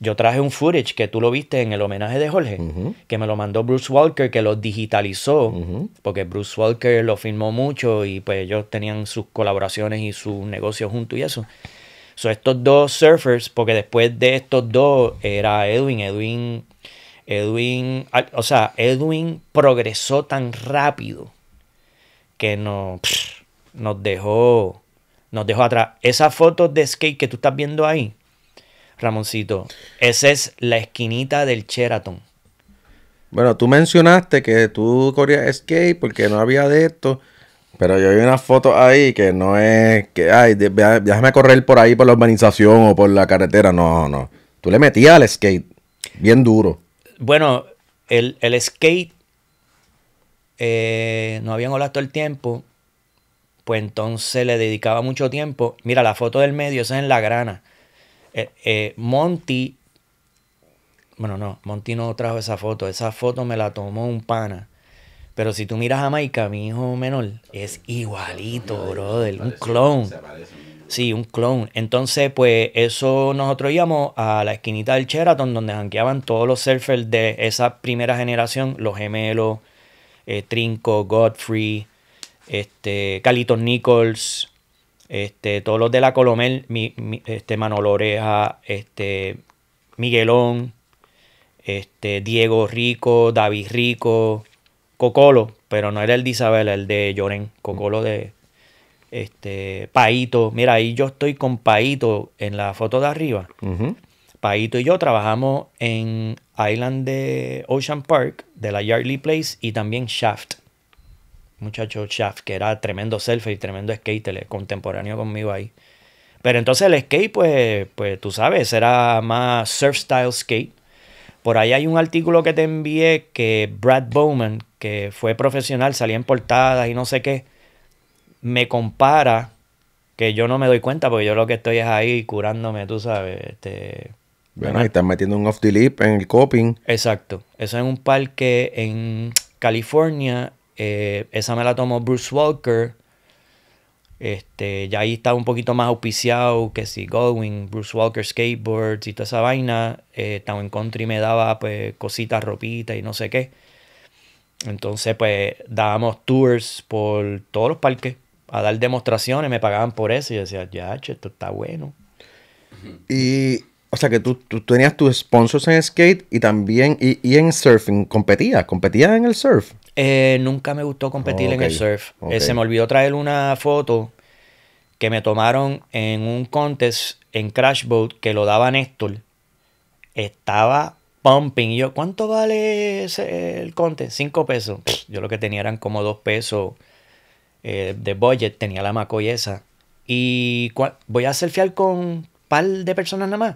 yo traje un footage que tú lo viste en el homenaje de Jorge, que me lo mandó Bruce Walker, que lo digitalizó, porque Bruce Walker lo filmó mucho y pues ellos tenían sus colaboraciones y sus negocios juntos y eso. Son estos dos surfers, porque después de estos dos era Edwin, Edwin, Edwin, o sea, Edwin progresó tan rápido que no, nos dejó, nos dejó atrás. Esa foto de skate que tú estás viendo ahí, Ramoncito, esa es la esquinita del Sheraton. Bueno, tú mencionaste que tú corrías skate porque no había de esto. Pero yo vi una foto ahí que no es que, ay, déjame correr por ahí, por la urbanización o por la carretera. No, no. Tú le metías al skate bien duro. Bueno, el, skate eh, no habían olas todo el tiempo. Pues entonces le dedicaba mucho tiempo. Mira, la foto del medio, esa es en la grana. Eh, eh, Monty, bueno, no, Monty no trajo esa foto, esa foto me la tomó un pana. Pero si tú miras a Maika, mi hijo menor, es igualito, brother, un clone, Sí, un clone. Entonces, pues eso nosotros íbamos a la esquinita del Cheraton, donde janqueaban todos los surfers de esa primera generación, los gemelos, eh, Trinco, Godfrey, este, calito Nichols, este, todos los de la Colomel, mi, este, Manolo Oreja, este, Miguelón, este, Diego Rico, David Rico, Cocolo, pero no era el de Isabel, el de Lloren, Cocolo de este, Paito. Mira, ahí yo estoy con Paito en la foto de arriba. Paito y yo trabajamos en Island de Ocean Park, de la Yardley Place y también Shaft muchacho Shaft, que era tremendo surfer y tremendo skater, contemporáneo conmigo ahí. Pero entonces el skate, pues, pues tú sabes, era más surf style skate. Por ahí hay un artículo que te envié que Brad Bowman, que fue profesional, salía en portadas y no sé qué, me compara, que yo no me doy cuenta porque yo lo que estoy es ahí curándome, tú sabes. Este, bueno, ahí están metiendo un off the lip en el coping. Exacto. Eso es un parque en California eh, esa me la tomó Bruce Walker. Este, ya ahí estaba un poquito más auspiciado que si Godwin, Bruce Walker Skateboards y toda esa vaina. Eh, en Country me daba pues, cositas, ropitas y no sé qué. Entonces, pues dábamos tours por todos los parques a dar demostraciones, me pagaban por eso y decía, ya, che, esto está bueno. Y, o sea, que tú, tenías tus sponsors en skate y también, y, en surfing, competías, competías en el surf. Eh, nunca me gustó competir en el surf. Eh, se me olvidó traer una foto que me tomaron en un contest en Crash Boat que lo daba Néstor. Estaba pumping. Y yo, ¿cuánto vale ese, el contest? Cinco pesos. yo lo que tenía eran como dos pesos eh, de budget. Tenía la y esa. Y voy a surfear con par de personas nada más.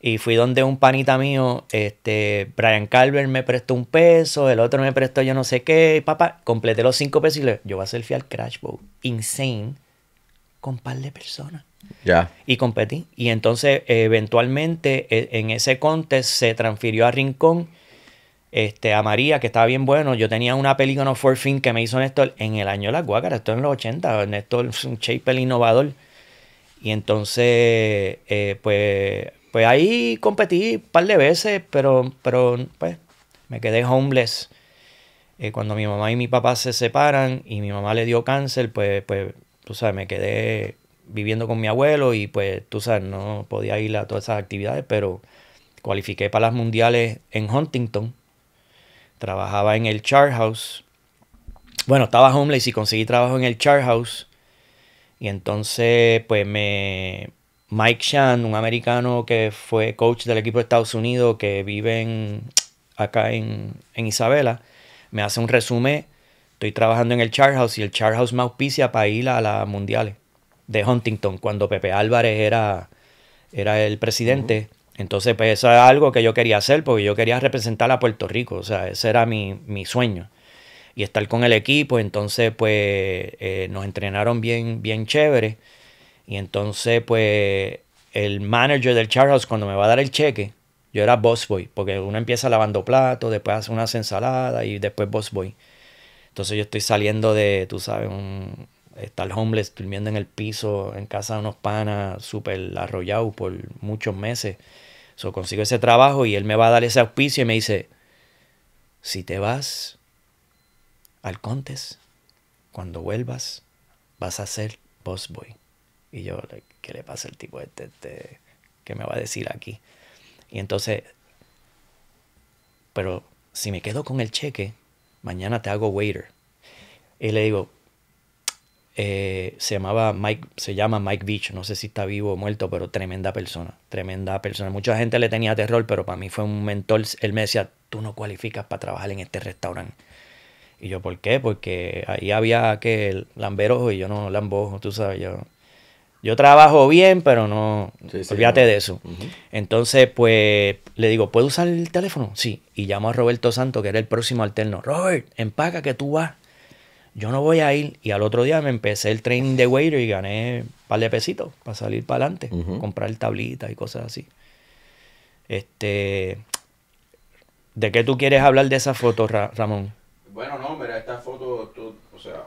Y fui donde un panita mío, este, Brian Calvert me prestó un peso, el otro me prestó yo no sé qué, papá, completé los cinco pesos y le yo voy a ser fiel Crash Bowl. Insane. Con un par de personas. Ya. Y competí. Y entonces, eventualmente, e, en ese contest se transfirió a Rincón, este, a María, que estaba bien bueno. Yo tenía una película for fin que me hizo Néstor en el año de las guácaras, esto en los 80. Néstor es un el innovador. Y entonces, eh, pues pues ahí competí un par de veces, pero, pero pues me quedé homeless. Eh, cuando mi mamá y mi papá se separan y mi mamá le dio cáncer, pues, pues, tú sabes, me quedé viviendo con mi abuelo y pues, tú sabes, no podía ir a todas esas actividades, pero cualifiqué para las mundiales en Huntington. Trabajaba en el Char House. Bueno, estaba homeless y conseguí trabajo en el Char House. Y entonces, pues me, Mike Shan, un americano que fue coach del equipo de Estados Unidos que vive en, acá en, Isabela, me hace un resumen. Estoy trabajando en el charhouse y el charhouse me auspicia para ir a las mundiales de Huntington cuando Pepe Álvarez era, era el presidente. Entonces, pues eso es algo que yo quería hacer porque yo quería representar a Puerto Rico. O sea, ese era mi, sueño. Y estar con el equipo. Entonces, pues eh, nos entrenaron bien, bien chévere. Y entonces, pues, el manager del Charles cuando me va a dar el cheque, yo era boss boy, porque uno empieza lavando platos, después hace unas ensaladas y después boss boy. Entonces yo estoy saliendo de, tú sabes, un, estar homeless, durmiendo en el piso, en casa de unos panas, súper arrollados por muchos meses. So, consigo ese trabajo y él me va a dar ese auspicio y me dice, si te vas al Contes, cuando vuelvas, vas a ser boss boy. Y yo, ¿qué le pasa al tipo este, este? ¿Qué me va a decir aquí? Y entonces, pero si me quedo con el cheque, mañana te hago waiter. Y le digo, eh, se llamaba Mike, se llama Mike Beach, no sé si está vivo o muerto, pero tremenda persona, tremenda persona. Mucha gente le tenía terror, pero para mí fue un mentor. Él me decía, tú no cualificas para trabajar en este restaurante. Y yo, ¿por qué? Porque ahí había que ojo y yo no lambojo, tú sabes, yo yo trabajo bien, pero no. olvídate de eso. Entonces, pues le digo, ¿puedo usar el teléfono? Sí. Y llamo a Roberto Santo, que era el próximo alterno. Robert, empaca que tú vas. Yo no voy a ir. Y al otro día me empecé el training de waiter y gané un par de pesitos para salir para adelante, comprar comprar tablitas y cosas así. Este. ¿De qué tú quieres hablar de esa foto, Ramón? Bueno, no, mira, esta foto, tú, o sea.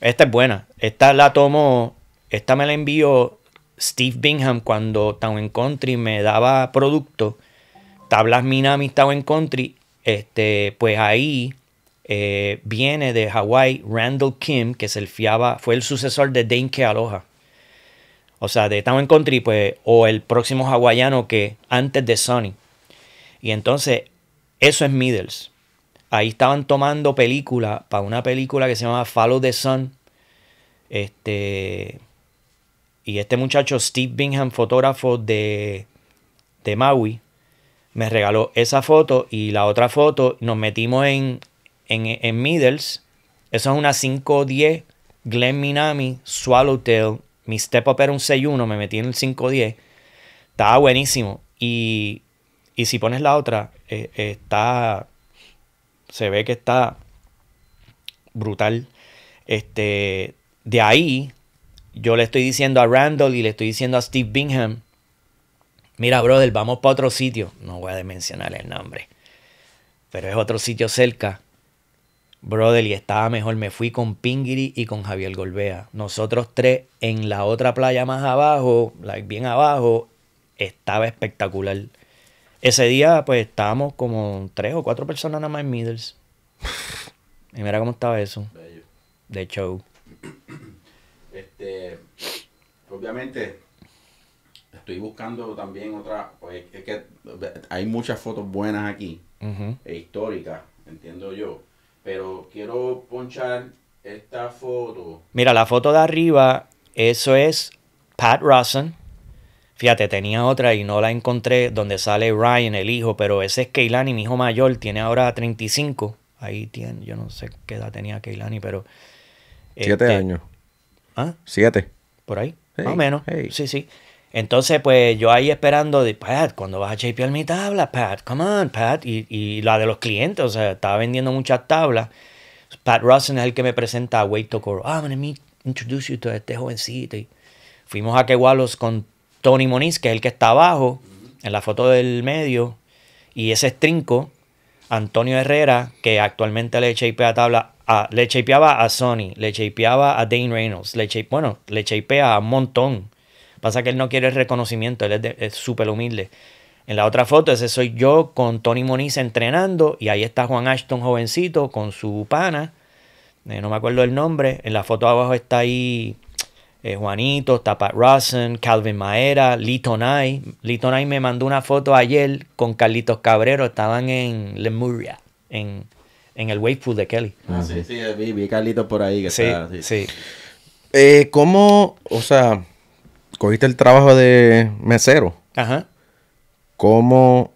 Esta es buena. Esta la tomo esta me la envió Steve Bingham cuando Town Country me daba producto, tablas Minami Town Country, este, pues ahí eh, viene de Hawái Randall Kim, que se fiaba, fue el sucesor de Dane Kealoha. O sea, de Town Country, pues, o el próximo hawaiano que antes de Sony Y entonces, eso es Middles. Ahí estaban tomando película para una película que se llamaba Follow the Sun. Este, y este muchacho, Steve Bingham, fotógrafo de, de Maui, me regaló esa foto y la otra foto. Nos metimos en, en, Middles. Eso es una 510 Glen Minami Swallowtail. Mi step up era un 6-1, me metí en el 510. Estaba buenísimo. Y, y si pones la otra, eh, eh, está. Se ve que está brutal. Este, de ahí yo le estoy diciendo a Randall y le estoy diciendo a Steve Bingham, mira, brother, vamos para otro sitio. No voy a mencionar el nombre, pero es otro sitio cerca. Brother, y estaba mejor. Me fui con Pingiri y con Javier Golbea. Nosotros tres en la otra playa más abajo, bien abajo, estaba espectacular. Ese día, pues estábamos como tres o cuatro personas nada más en Middles. y mira cómo estaba eso. De show. Este, obviamente, estoy buscando también otra, pues, es que hay muchas fotos buenas aquí, e históricas, entiendo yo, pero quiero ponchar esta foto. Mira, la foto de arriba, eso es Pat Russen Fíjate, tenía otra y no la encontré donde sale Ryan, el hijo, pero ese es Keilani, mi hijo mayor, tiene ahora 35. Ahí tiene, yo no sé qué edad tenía Keilani, pero... Siete este, años. ¿Ah? Siete. Por ahí, más o menos. Sí, sí. Entonces, pues yo ahí esperando, de, Pat, cuando vas a a mi tabla? Pat, come on, Pat. Y, la de los clientes, o sea, estaba vendiendo muchas tablas. Pat Russell es el que me presenta a to Core. Ah, me introduce you to este jovencito. fuimos a Kewalos con Tony Moniz, que es el que está abajo, en la foto del medio. Y ese es Trinco, Antonio Herrera, que actualmente le echa a tabla le chapeaba a Sony, le chapeaba a Dane Reynolds, le bueno, le chapea a un montón. Pasa que él no quiere el reconocimiento, él es súper humilde. En la otra foto, ese soy yo con Tony Moniz entrenando y ahí está Juan Ashton jovencito con su pana, eh, no me acuerdo el nombre. En la foto abajo está ahí eh, Juanito, está Pat Calvin Maera, Lito Litonai me mandó una foto ayer con Carlitos Cabrero, estaban en Lemuria, en en el wave food de Kelly. Ah, sí, sí, vi, vi Carlito por ahí sí, Sí, eh, ¿Cómo, o sea, cogiste el trabajo de mesero? Ajá. ¿Cómo,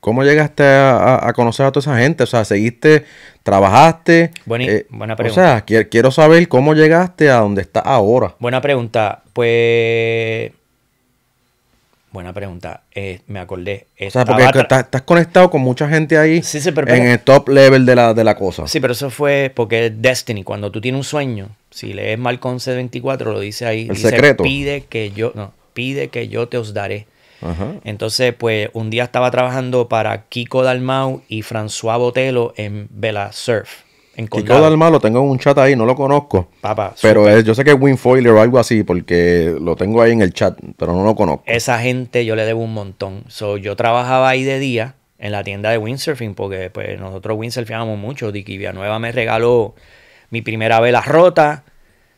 cómo llegaste a, conocer a toda esa gente? O sea, ¿seguiste, trabajaste? Buena, eh, buena pregunta. O sea, quiero, quiero saber cómo llegaste a donde estás ahora. Buena pregunta. Pues Buena pregunta. Eh, me acordé. O sea, porque estás, conectado con mucha gente ahí en el top level de la, de la cosa. Sí, pero eso fue porque Destiny, cuando tú tienes un sueño, si lees Malcolm C24, lo dice ahí. El dice, secreto. Pide que yo, no, pide que yo te os daré. Entonces, pues un día estaba trabajando para Kiko Dalmau y François Botelo en Vela Surf todo todo al Malo tengo un chat ahí, no lo conozco. Papá, pero yo sé que es Winfoiler o algo así, porque lo tengo ahí en el chat, pero no lo conozco. Esa gente yo le debo un montón. yo trabajaba ahí de día en la tienda de windsurfing, porque pues, nosotros windsurfeábamos mucho. Dicky Villanueva me regaló mi primera vela rota.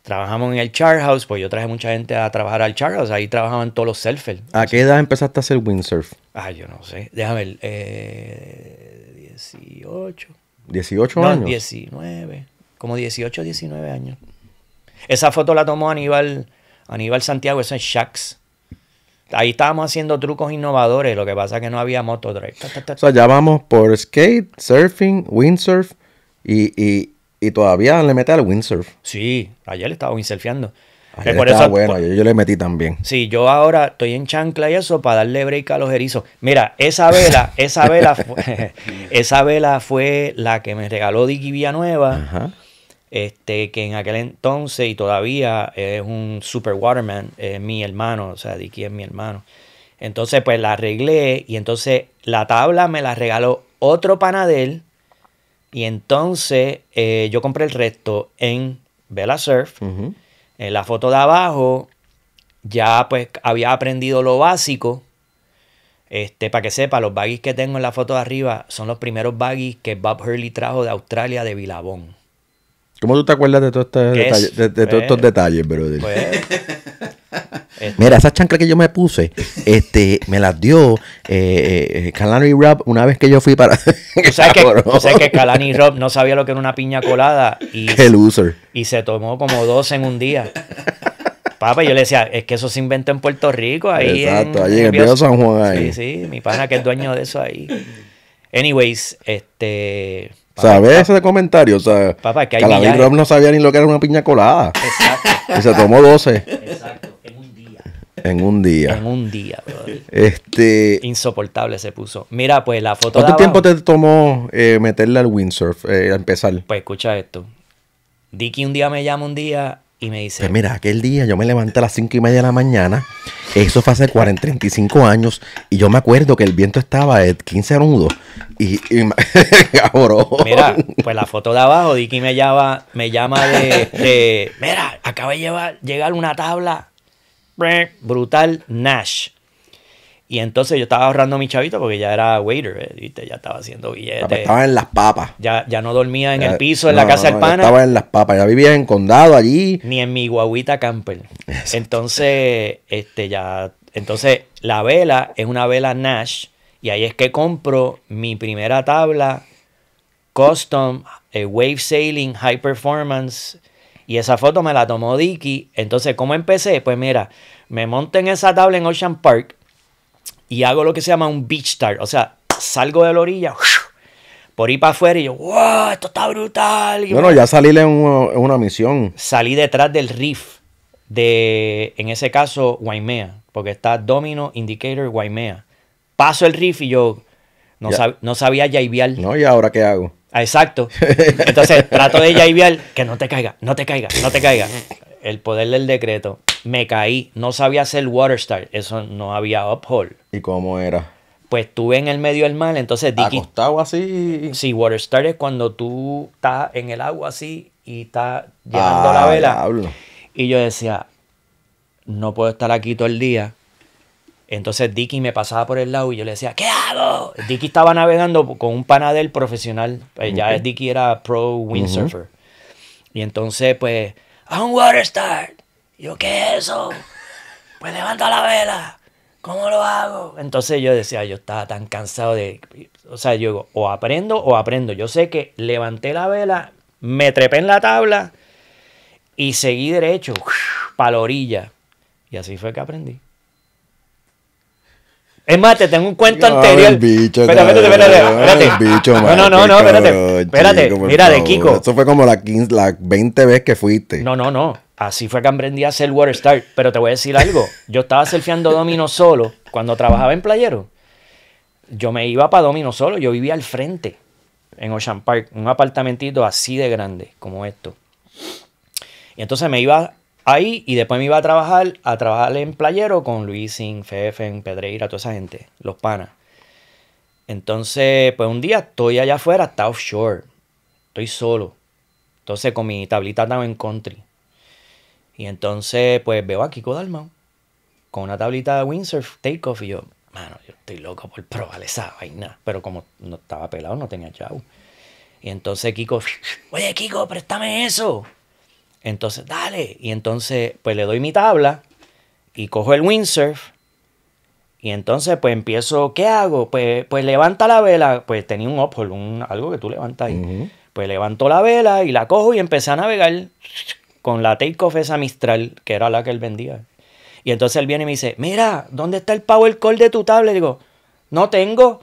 Trabajamos en el charhouse House, pues yo traje mucha gente a trabajar al Char House. Ahí trabajaban todos los surfers. ¿A qué edad empezaste a hacer windsurf? Ah, yo no sé. Déjame ver. Eh, 18. 18 años. 19. Como 18, 19 años. Esa foto la tomó Aníbal, Aníbal Santiago, eso es Shax. Ahí estábamos haciendo trucos innovadores, lo que pasa es que no había moto o sea, ya vamos por skate, surfing, windsurf y, todavía le mete al windsurf. Sí, ayer estaba windsurfeando. Ayer ah, bueno, yo, le metí también. Sí, yo ahora estoy en chancla y eso para darle break a los erizos. Mira, esa vela, esa vela, fue, esa vela fue la que me regaló Dicky Villanueva. Este, que en aquel entonces y todavía es un super waterman, es mi hermano, o sea, Dicky es mi hermano. Entonces, pues la arreglé y entonces la tabla me la regaló otro panadel y entonces eh, yo compré el resto en Vela Surf. En la foto de abajo ya pues había aprendido lo básico. Este, para que sepa, los baggies que tengo en la foto de arriba son los primeros baggies que Bob Hurley trajo de Australia de Vilabón. ¿Cómo tú te acuerdas de este todos estos, detalles, pues, de, estos detalles, brother? Pues, este Mira, esas chanclas que yo me puse, este, me las dio eh, Calani eh, eh, Rob una vez que yo fui para. O sabes, que, ¿tú sabes que Calani Rob no sabía lo que era una piña colada. Y, Qué loser. Y se tomó como dos en un día. Papá, yo le decía, es que eso se inventó en Puerto Rico, ahí. Exacto, en, ahí en el San Juan. Ahí. Sí, sí, mi pana que es dueño de eso ahí. Anyways, este. ¿Sabes ese comentario? O sea, Papá, Rob no sabía ni lo que era una piña colada. Exacto. Y se tomó 12. Exacto. En un día. En un día. En un día, Este. Insoportable se puso. Mira, pues la foto. ¿Cuánto tiempo te tomó eh, meterle al windsurf, eh, empezar? Pues escucha esto. Dicky un día me llama un día y me dice. Pues mira, aquel día yo me levanté a las 5 y media de la mañana. Eso fue hace 40, 35 años. Y yo me acuerdo que el viento estaba de 15 nudos. Y, y cabrón. Mira, pues la foto de abajo, Dicky me llama, me llama de, Mira, acaba de llegar una tabla brutal Nash. Y entonces yo estaba ahorrando mi chavito porque ya era waiter, ¿viste? Eh, ya estaba haciendo billetes. estaba en las papas. Ya, ya no dormía en el piso, en la casa del pana. Estaba en las papas, ya vivía en condado allí. Ni en mi guaguita camper. Entonces, este, ya. Entonces, la vela es una vela Nash. Y ahí es que compro mi primera tabla Custom eh, Wave Sailing High Performance. Y esa foto me la tomó Dicky. Entonces, ¿cómo empecé? Pues mira, me monté en esa tabla en Ocean Park y hago lo que se llama un beach start. O sea, salgo de la orilla, por ir para afuera y yo, ¡wow! Esto está brutal. bueno, ya salí en una, misión. Salí detrás del riff de, en ese caso, Waimea, porque está Domino, Indicator, Waimea. Paso el riff y yo no, sabía yaibial. No, ¿y ahora qué hago? Ah, exacto. Entonces trato de yaibial, que no te caiga, no te caiga, no te caiga. El poder del decreto me caí. No sabía hacer water Eso no había uphold. ¿Y cómo era? Pues estuve en el medio del mal, entonces... Dicky, ¿Acostado así? Sí, water es cuando tú estás en el agua así y estás llevando ah, la vela. Y yo decía, no puedo estar aquí todo el día. Entonces Dicky me pasaba por el lado y yo le decía, ¿qué hago? Dicky estaba navegando con un pana profesional. Eh, ya Dicky era pro windsurfer. Y entonces, pues, a un water start yo, ¿qué es eso? Pues levanta la vela. ¿Cómo lo hago? Entonces yo decía, yo estaba tan cansado de... O sea, yo digo, o aprendo o aprendo. Yo sé que levanté la vela, me trepé en la tabla y seguí derecho, para la orilla. Y así fue que aprendí. Es más, te tengo un cuento anterior. espérate, espérate, espérate. espérate. no, no, no, espérate. Espérate, mira, de Kiko. esto fue como la, 15, la 20 veces que fuiste. No, no, no. Así fue que aprendí a hacer Water Start. Pero te voy a decir algo. Yo estaba surfeando domino solo cuando trabajaba en Playero. Yo me iba para domino solo. Yo vivía al frente en Ocean Park. Un apartamentito así de grande como esto. Y entonces me iba ahí y después me iba a trabajar, a trabajar en Playero con Luisín, Fefen, Pedreira, toda esa gente. Los panas. Entonces, pues un día estoy allá afuera, está offshore. Estoy solo. Entonces con mi tablita estaba en country y entonces, pues veo a Kiko Dalmau con una tablita de windsurf, takeoff, y yo, mano, yo estoy loco por probar esa vaina. Pero como no estaba pelado, no tenía chavo. Y entonces Kiko, oye Kiko, préstame eso. Entonces, dale. Y entonces, pues le doy mi tabla y cojo el windsurf. Y entonces, pues empiezo, ¿qué hago? Pues, pues levanta la vela. Pues tenía un uphold, un, algo que tú levantas ahí. Pues levanto la vela y la cojo y empecé a navegar con la takeoff esa Mistral, que era la que él vendía. Y entonces él viene y me dice, mira, ¿dónde está el power call de tu tablet? digo, no tengo.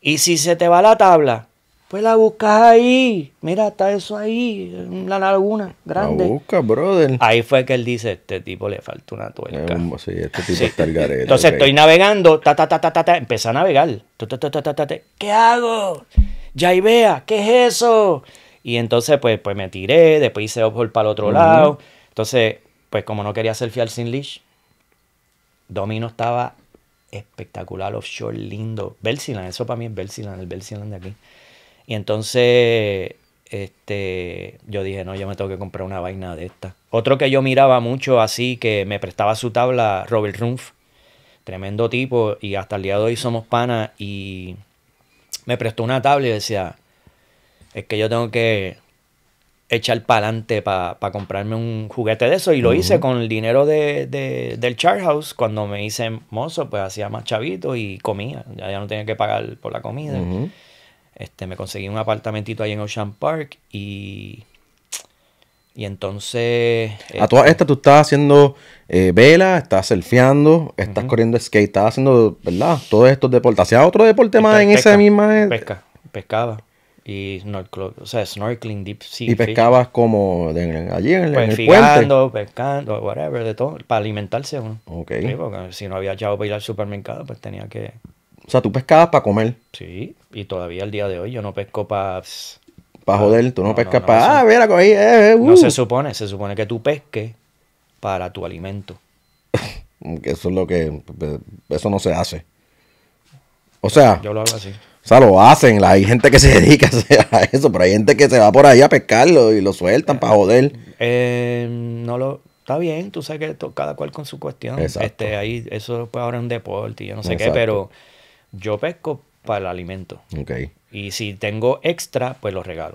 Y si se te va la tabla, pues la buscas ahí. Mira, está eso ahí, en la laguna grande. La busca, brother. Ahí fue que él dice, este tipo le falta una tuerca. Sí, este tipo está el Entonces estoy navegando, ta, ta, ta, ta, ta, ta. empecé a navegar. Ta, ta, ta, ta, ta, ¿Qué hago? Ya vea, ¿qué es eso? Y entonces, pues, pues me tiré, después hice offshore para el otro lado. Entonces, pues como no quería ser fiel sin leash, Domino estaba espectacular, offshore, lindo. Belsiland, eso para mí es Belsiland, el Belsiland de aquí. Y entonces, este, yo dije, no, yo me tengo que comprar una vaina de esta. Otro que yo miraba mucho así, que me prestaba su tabla, Robert Rumpf. Tremendo tipo, y hasta el día de hoy somos panas. Y me prestó una tabla y decía, es que yo tengo que echar para adelante para comprarme un juguete de eso. Y lo hice con el dinero del char house. Cuando me hice mozo, pues hacía más chavito y comía. Ya, no tenía que pagar por la comida. este, me conseguí un apartamentito ahí en Ocean Park y... Y entonces... A ah, todas estas este, tú estás haciendo eh, vela, estás surfeando, estás corriendo skate, estás haciendo, ¿verdad? Todos estos deportes. ¿Hacías otro deporte más en esa misma... E- pesca, pescaba y snorkel, o snorkeling, deep sea. Y pescabas como allí en, el pues pescando, whatever, de todo, para alimentarse uno. Ok. porque si no había chavo para ir al supermercado, pues tenía que... O sea, tú pescabas para comer. Sí, y todavía al día de hoy yo no pesco para... Para joder, tú no, pescas para... ah, mira, cogí, eh, eh, uh. No se supone, se supone que tú pesques para tu alimento. eso es lo que... Eso no se hace. O sea... Yo lo hago así. O sea, lo hacen, hay gente que se dedica a eso, pero hay gente que se va por ahí a pescarlo y lo sueltan para joder. Eh, no lo, está bien, tú sabes que cada cual con su cuestión. Este, ahí, eso puede ahora un deporte y yo no sé qué, pero yo pesco para el alimento. Y si tengo extra, pues lo regalo.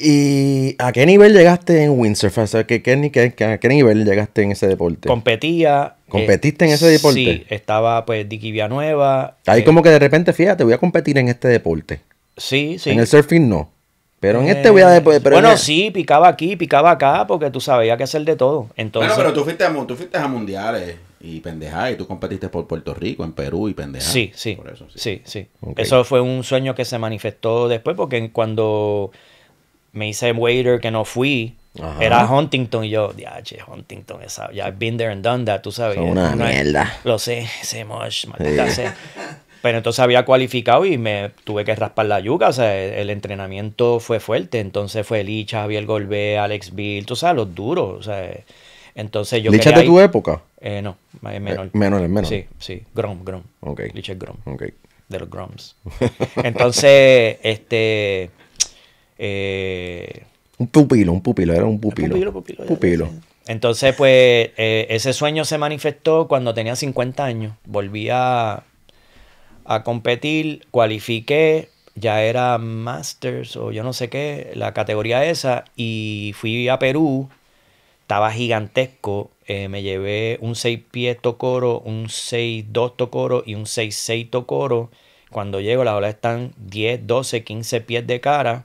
¿Y a qué nivel llegaste en windsurf? O sea, ¿qué, a qué nivel llegaste en ese deporte? Competía. Eh, ¿Competiste en ese deporte? Sí, estaba pues Dicky Villanueva. Ahí eh, como que de repente, fíjate, voy a competir en este deporte. Sí, sí. En el surfing no. Pero en eh, este voy a... Pero bueno, sí, picaba aquí, picaba acá, porque tú sabías que hacer de todo. Entonces, bueno, pero tú fuiste, a, a mundiales y pendejadas, y tú competiste por Puerto Rico, en Perú y pendejadas. Sí, sí. sí, sí. Eso fue un sueño que se manifestó después, porque cuando me hice waiter que no fui. Era Huntington y yo, ya, che, Huntington, esa, ya, I've been there and done that, tú sabes. Son una, mierda. Lo sé, sé much, maldita sea. Pero entonces había cualificado y me tuve que raspar la yuca, o sea, el, entrenamiento fue fuerte. Entonces fue Licha, Javier Golbe, Alex Bill, tú sabes, los duros, o sea. Entonces yo ¿Licha de tu época? Eh, no, es menor. Eh, menor, menor. Sí, sí, Grom, Grom. Ok. Licha es Grom. Ok. De los Groms. Entonces, este eh, un pupilo, un pupilo, era un pupilo. Pupilo, Entonces, pues, eh, ese sueño se manifestó cuando tenía 50 años. Volví a, competir, cualifiqué, ya era Masters o yo no sé qué, la categoría esa, y fui a Perú, estaba gigantesco, eh, me llevé un 6 pies tocoro, un 6-2 tocoro y un 6-6 tocoro. Cuando llego, la olas están 10, 12, 15 pies de cara.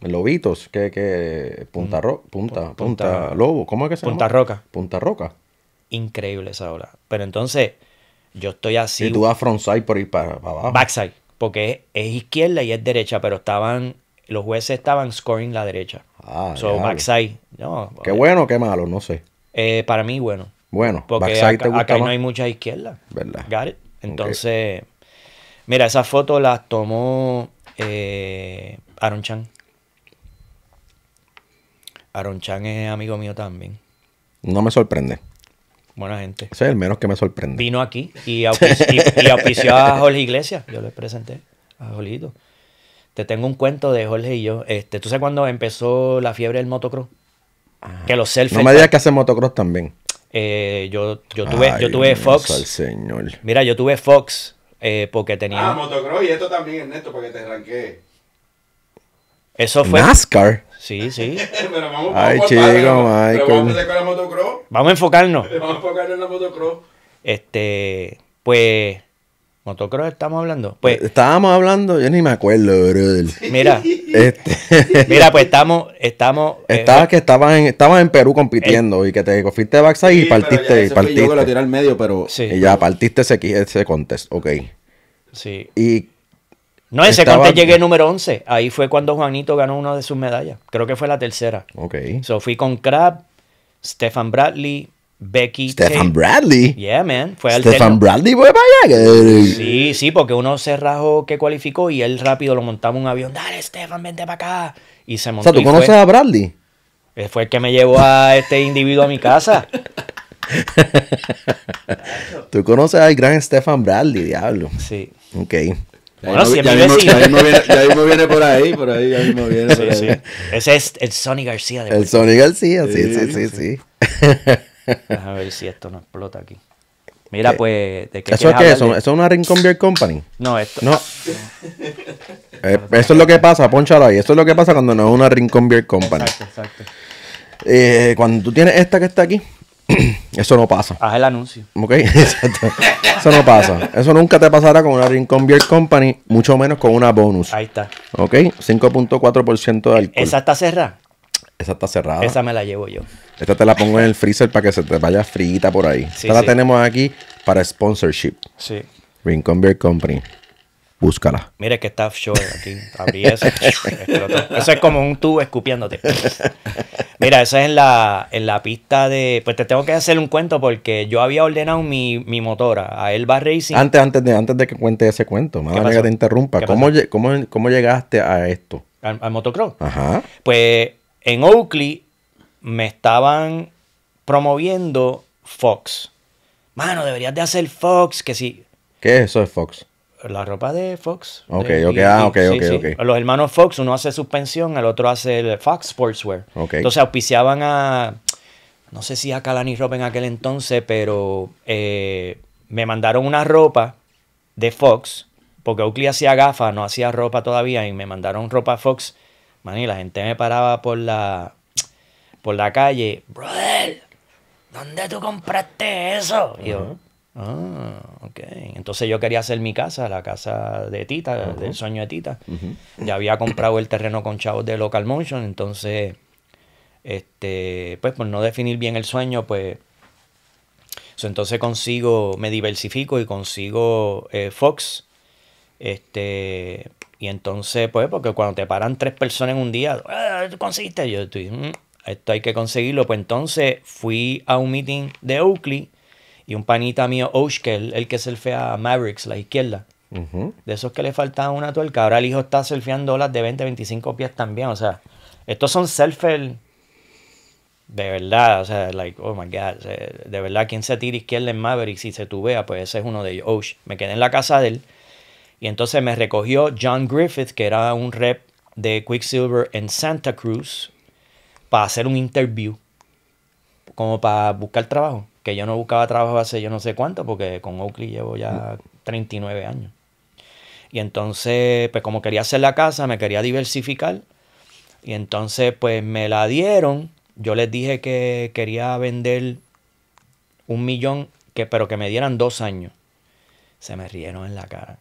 Lobitos, que, Punta, mm. Ro, punta, punta, Lobo, ¿cómo es que se llama? Punta Roca. Punta Roca. Increíble esa ola. Pero entonces, yo estoy así. Y tú vas frontside por ir para, abajo. Backside, porque es, izquierda y es derecha, pero estaban, los jueces estaban scoring la derecha. Ah, so, backside. No, qué eh. bueno bueno, qué malo, no sé. Eh, para mí, bueno. Bueno, porque acá, no hay mucha izquierda. ¿Verdad? Got it? Entonces, mira, esa foto la tomó eh, Aaron Chan. Aaron Chan es amigo mío también. No me sorprende. Buena gente. Ese es el menos que me sorprende. Vino aquí y, a Jorge Iglesias. Yo le presenté a Jolito. Te tengo un cuento de Jorge y yo. Este, ¿Tú sabes cuándo empezó la fiebre del motocross? Ah, que los selfies. No me digas que hace motocross también. Eh, yo, yo tuve, yo tuve Fox. Al señor. Mira, yo tuve Fox eh, porque tenía. Ah, motocross y esto también, Ernesto, porque te arranqué. Eso fue. NASCAR. Sí, sí. pero vamos, Ay, vamos chico, Vamos a, enfocarnos. vamos a enfocarnos en la motocross. Este, pues, motocross estamos hablando. Pues, eh, estábamos hablando, yo ni me acuerdo, brother. Mira, este, mira, pues estamos, estamos. Eh, estabas que estabas en, estabas en Perú compitiendo eh, y que te cogiste backside y partiste, y partiste. medio, pero ya partiste ese, ese contest, ok. Sí. Y no, ese Estaba... llegué número 11. Ahí fue cuando Juanito ganó una de sus medallas. Creo que fue la tercera. Ok. So fui con Crab, Stefan Bradley, Becky. Stefan Bradley. Yeah, man. Fue Stefan Bradley fue para allá. Sí, sí, porque uno se rajó que cualificó y él rápido lo montaba un avión. Dale, Stefan, vente para acá. Y se montó. O sea, ¿tú conoces a Bradley? Eh, fue el que me llevó a este individuo a mi casa. Tú conoces al gran Stefan Bradley, diablo. Sí. Ok. Bueno, si ya, mismo, ya, viene, mismo viene por ahí, por ahí, ya mismo viene Ese es el Sonny García. el Sonny García, sí, sí, sí, sí. A ver si esto no explota aquí. Mira, eh, pues, ¿de qué ¿Eso qué es? ¿Eso es una Rincon Beer Company? No, esto... No. Eh, eso es lo que pasa, ponchalo ahí. Eso es lo que pasa cuando no es una Rincon Beer Company. Exacto, exacto. Eh, cuando tú tienes esta que está aquí, Eso no pasa. Haz el anuncio. Ok, exacto. Eso no pasa. Eso nunca te pasará con una Rincon Beer Company, mucho menos con una bonus. Ahí está. Ok, 5.4% de alcohol. ¿Esa está cerrada? Esa está cerrada. Esa me la llevo yo. Esta te la pongo en el freezer para que se te vaya frita por ahí. Esta la tenemos aquí para sponsorship. Sí. Rincon Beer Company búscala. Mire que está offshore aquí. Abrí eso. eso es como un tubo escupiéndote. Mira, eso es en la, pista de. Pues te tengo que hacer un cuento porque yo había ordenado mi, mi motora a Elba Racing. Antes, antes, de, antes de que cuente ese cuento, más que te interrumpa. ¿Cómo, cómo, cómo llegaste a esto? Al, motocross. Ajá. Pues en Oakley me estaban promoviendo Fox. Mano, deberías de hacer Fox, que sí. ¿Qué es eso de Fox? la ropa de Fox. Ok, eh, ah, ok, Los hermanos Fox, uno hace suspensión, el otro hace el Fox Sportswear. Entonces auspiciaban a, no sé si a Calani Ropa en aquel entonces, pero eh, me mandaron una ropa de Fox, porque Oakley hacía gafas, no hacía ropa todavía, y me mandaron ropa Fox. y la gente me paraba por la, por la calle, brother, ¿dónde tú compraste eso? yo, Ah, ok. Entonces yo quería hacer mi casa, la casa de Tita, del sueño de Tita. Ya había comprado el terreno con chavos de Local Motion, entonces, este, pues por no definir bien el sueño, pues, entonces consigo, me diversifico y consigo eh, Fox, este, y entonces, pues, porque cuando te paran tres personas en un día, ¡Ah, consiste, yo estoy, mm, esto hay que conseguirlo, pues entonces fui a un meeting de Oakley y un panita mío, Oshkel, el que surfea Mavericks, la izquierda. De esos que le faltaba una tuerca. Ahora el hijo está surfeando olas de 20, 25 pies también. O sea, estos son surfers de verdad. O sea, like, oh my God. De verdad, quien se tira izquierda en Mavericks y se tubea, pues ese es uno de ellos. Osh. Me quedé en la casa de él. Y entonces me recogió John Griffith, que era un rep de Quicksilver en Santa Cruz, para hacer un interview. Como para buscar trabajo que yo no buscaba trabajo hace yo no sé cuánto, porque con Oakley llevo ya 39 mm. años. Y entonces, pues como quería hacer la casa, me quería diversificar. Y entonces, pues me la dieron. Yo les dije que quería vender un millón, que, pero que me dieran dos años. Se me rieron en la cara.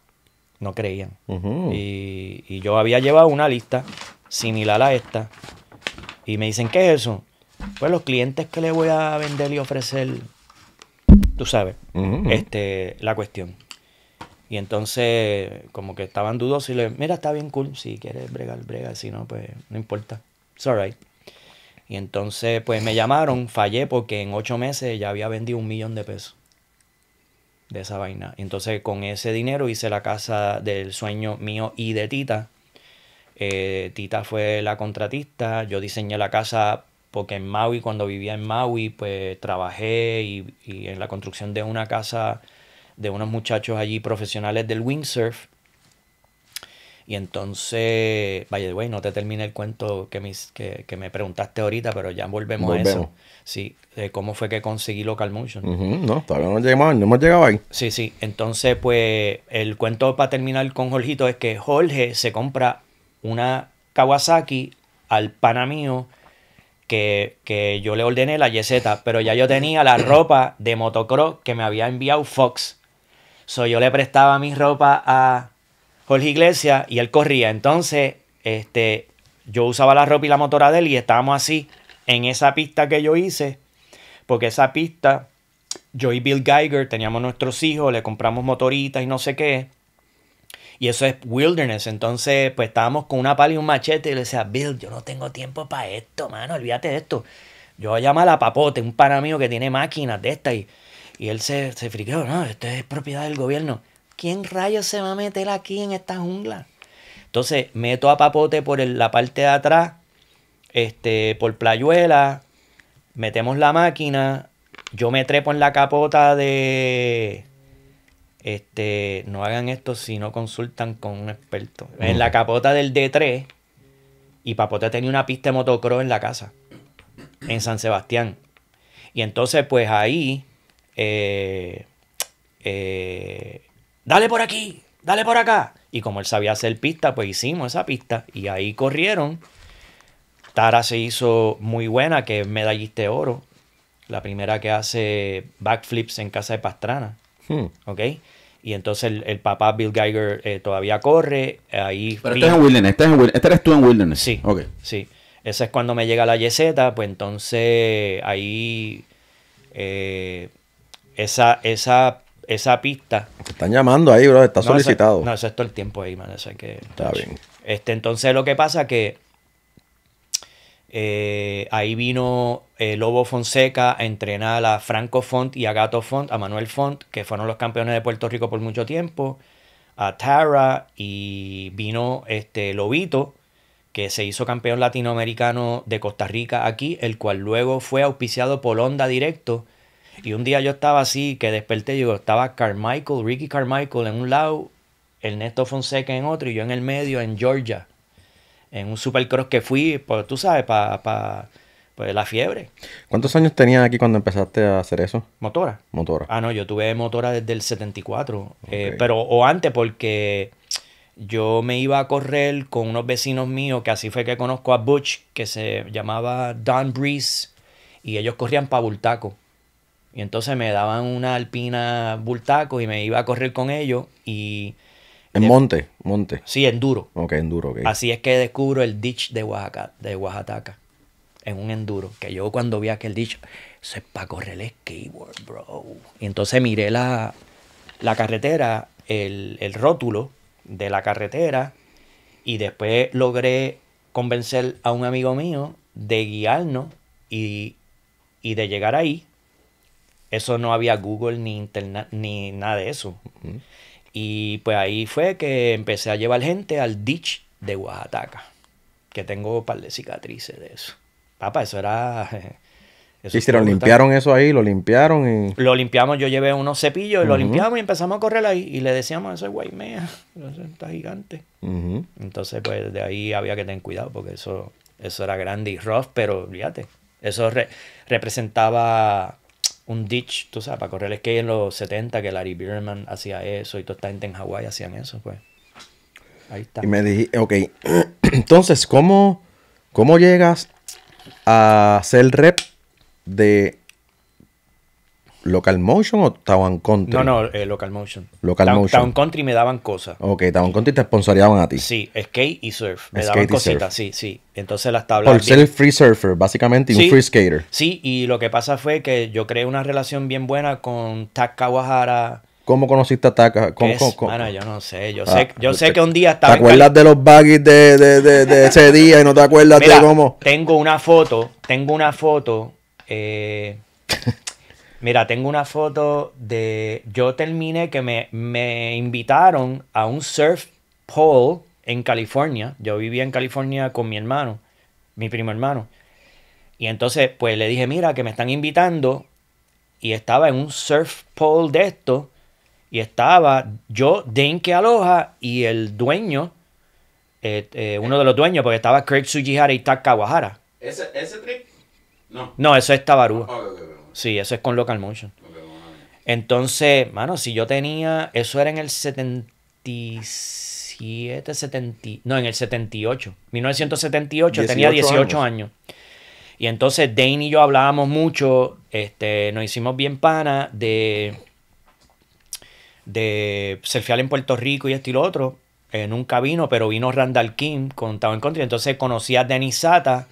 No creían. y, y yo había llevado una lista similar a esta. Y me dicen, ¿qué es eso? Pues los clientes que le voy a vender y ofrecer tú sabes, este, la cuestión. Y entonces, como que estaban dudosos y le, mira, está bien cool, si quieres bregar, brega, si no, pues no importa. It's Y entonces, pues me llamaron, fallé porque en ocho meses ya había vendido un millón de pesos de esa vaina. entonces, con ese dinero hice la casa del sueño mío y de Tita. Eh, Tita fue la contratista, yo diseñé la casa porque en Maui, cuando vivía en Maui, pues trabajé y, en la construcción de una casa de unos muchachos allí profesionales del windsurf. Y entonces, vaya, güey, no te termine el cuento que, que, me preguntaste ahorita, pero ya volvemos, a eso. Sí, de eh, cómo fue que conseguí Local Motion. no, todavía no, no hemos llegado ahí. Sí, sí. Entonces, pues, el cuento para terminar con Jorgito es que Jorge se compra una Kawasaki al pana mío que, yo le ordené la yeseta, pero ya yo tenía la ropa de motocross que me había enviado Fox. So, yo le prestaba mi ropa a Jorge Iglesias y él corría. Entonces, este, yo usaba la ropa y la motora de él y estábamos así en esa pista que yo hice, porque esa pista, yo y Bill Geiger teníamos nuestros hijos, le compramos motoritas y no sé qué. Y eso es wilderness. Entonces, pues estábamos con una pala y un machete y le decía, Bill, yo no tengo tiempo para esto, mano, olvídate de esto. Yo voy a llamar a Papote, un pana mío que tiene máquinas de estas y, y él se, friqueó, no, esto es propiedad del gobierno. ¿Quién rayos se va a meter aquí en esta jungla? Entonces, meto a Papote por la parte de atrás, este, por Playuela, metemos la máquina, yo me trepo en la capota de, este, no hagan esto si no consultan con un experto. En la capota del D3, y Papote tenía una pista de motocross en la casa, en San Sebastián. Y entonces, pues ahí, eh, eh, dale por aquí, dale por acá. Y como él sabía hacer pista, pues hicimos esa pista. Y ahí corrieron. Tara se hizo muy buena, que es medallista de oro. La primera que hace backflips en casa de Pastrana. Hmm. ¿Ok? Y entonces el, el papá Bill Geiger eh, todavía corre. Ahí Pero estás en Wilderness, estás en Wilderness. Este eres tú en Wilderness. Sí. Ok. Sí. Ese es cuando me llega la yeseta. Pues entonces ahí. Eh, esa, esa, esa pista. Te están llamando ahí, bro. Está solicitado. no, eso es todo el tiempo ahí, man. que, está bien. Este, entonces lo que pasa es que eh, ahí vino eh, Lobo Fonseca a entrenar a Franco Font y a Gato Font, a Manuel Font, que fueron los campeones de Puerto Rico por mucho tiempo, a Tara y vino este Lobito, que se hizo campeón latinoamericano de Costa Rica aquí, el cual luego fue auspiciado por Onda Directo. Y un día yo estaba así, que desperté y estaba Carmichael, Ricky Carmichael en un lado, Ernesto Fonseca en otro y yo en el medio, en Georgia en un supercross que fui, pues tú sabes, para pa, pues, la fiebre. ¿Cuántos años tenías aquí cuando empezaste a hacer eso? Motora. Motora. Ah, no, yo tuve motora desde el 74, eh, pero o antes porque yo me iba a correr con unos vecinos míos, que así fue que conozco a Butch, que se llamaba Don Breeze, y ellos corrían para Bultaco. Y entonces me daban una alpina Bultaco y me iba a correr con ellos y en monte, monte. Sí, enduro. Ok, enduro, ok. Así es que descubro el ditch de Oaxaca, de Oaxaca. En un enduro. Que yo cuando vi aquel ditch, eso es para correr el skateboard, bro. Y entonces miré la, la carretera, el, rótulo de la carretera. Y después logré convencer a un amigo mío de guiarnos y, de llegar ahí. Eso no había Google ni internet ni nada de eso. Y pues ahí fue que empecé a llevar gente al ditch de Oaxaca, que tengo un par de cicatrices de eso. Papá, eso era... Eso lo limpiaron eso ahí, lo limpiaron y... Lo limpiamos, yo llevé unos cepillos, y lo limpiamos y empezamos a correr ahí. Y le decíamos, eso es güey, mea, está gigante. Entonces, pues, de ahí había que tener cuidado porque eso, eso era grande y rough, pero fíjate, eso representaba un ditch, tú sabes, para correr el skate en los 70, que Larry Bierman hacía eso y toda esta gente en Hawái hacían eso, pues. Ahí está. Y me dije, ok, entonces, ¿cómo, cómo llegas a el rep de Local Motion o Town Country? No, no, eh, Local Motion. Local Motion. Town Country me daban cosas. Ok, Town Country te sponsoriaban a ti. Sí, skate y surf. Me daban cositas, sí, sí. Entonces las tablas. Por ser free surfer, básicamente, y un free skater. Sí, y lo que pasa fue que yo creé una relación bien buena con Tak Kawahara. ¿Cómo conociste a Taka? ¿Cómo, es? yo no sé. Yo, ah, sé, yo sé que un día estaba. ¿Te acuerdas de los baggies de, de, de, ese día y no te acuerdas de cómo? Tengo una foto, tengo una foto. Eh, Mira, tengo una foto de. Yo terminé que me, me invitaron a un surf pole en California. Yo vivía en California con mi hermano, mi primo hermano. Y entonces, pues le dije, mira, que me están invitando. Y estaba en un surf pole de esto. Y estaba yo, Denke que aloja, y el dueño, eh, eh, uno de los dueños, porque estaba Craig Sujihara y Takawahara. ¿Ese, ¿Ese trip? No. No, eso es Tabarúa. Ah, Sí, eso es con Local Motion. Entonces, mano, si yo tenía, eso era en el 77, 70, no, en el 78, 1978 tenía 18 años. Y entonces Dane y yo hablábamos mucho, este, nos hicimos bien pana de, de surfear en Puerto Rico y esto y lo otro. Eh, nunca vino, pero vino Randall Kim con Town Country. Entonces conocí a Danny Sata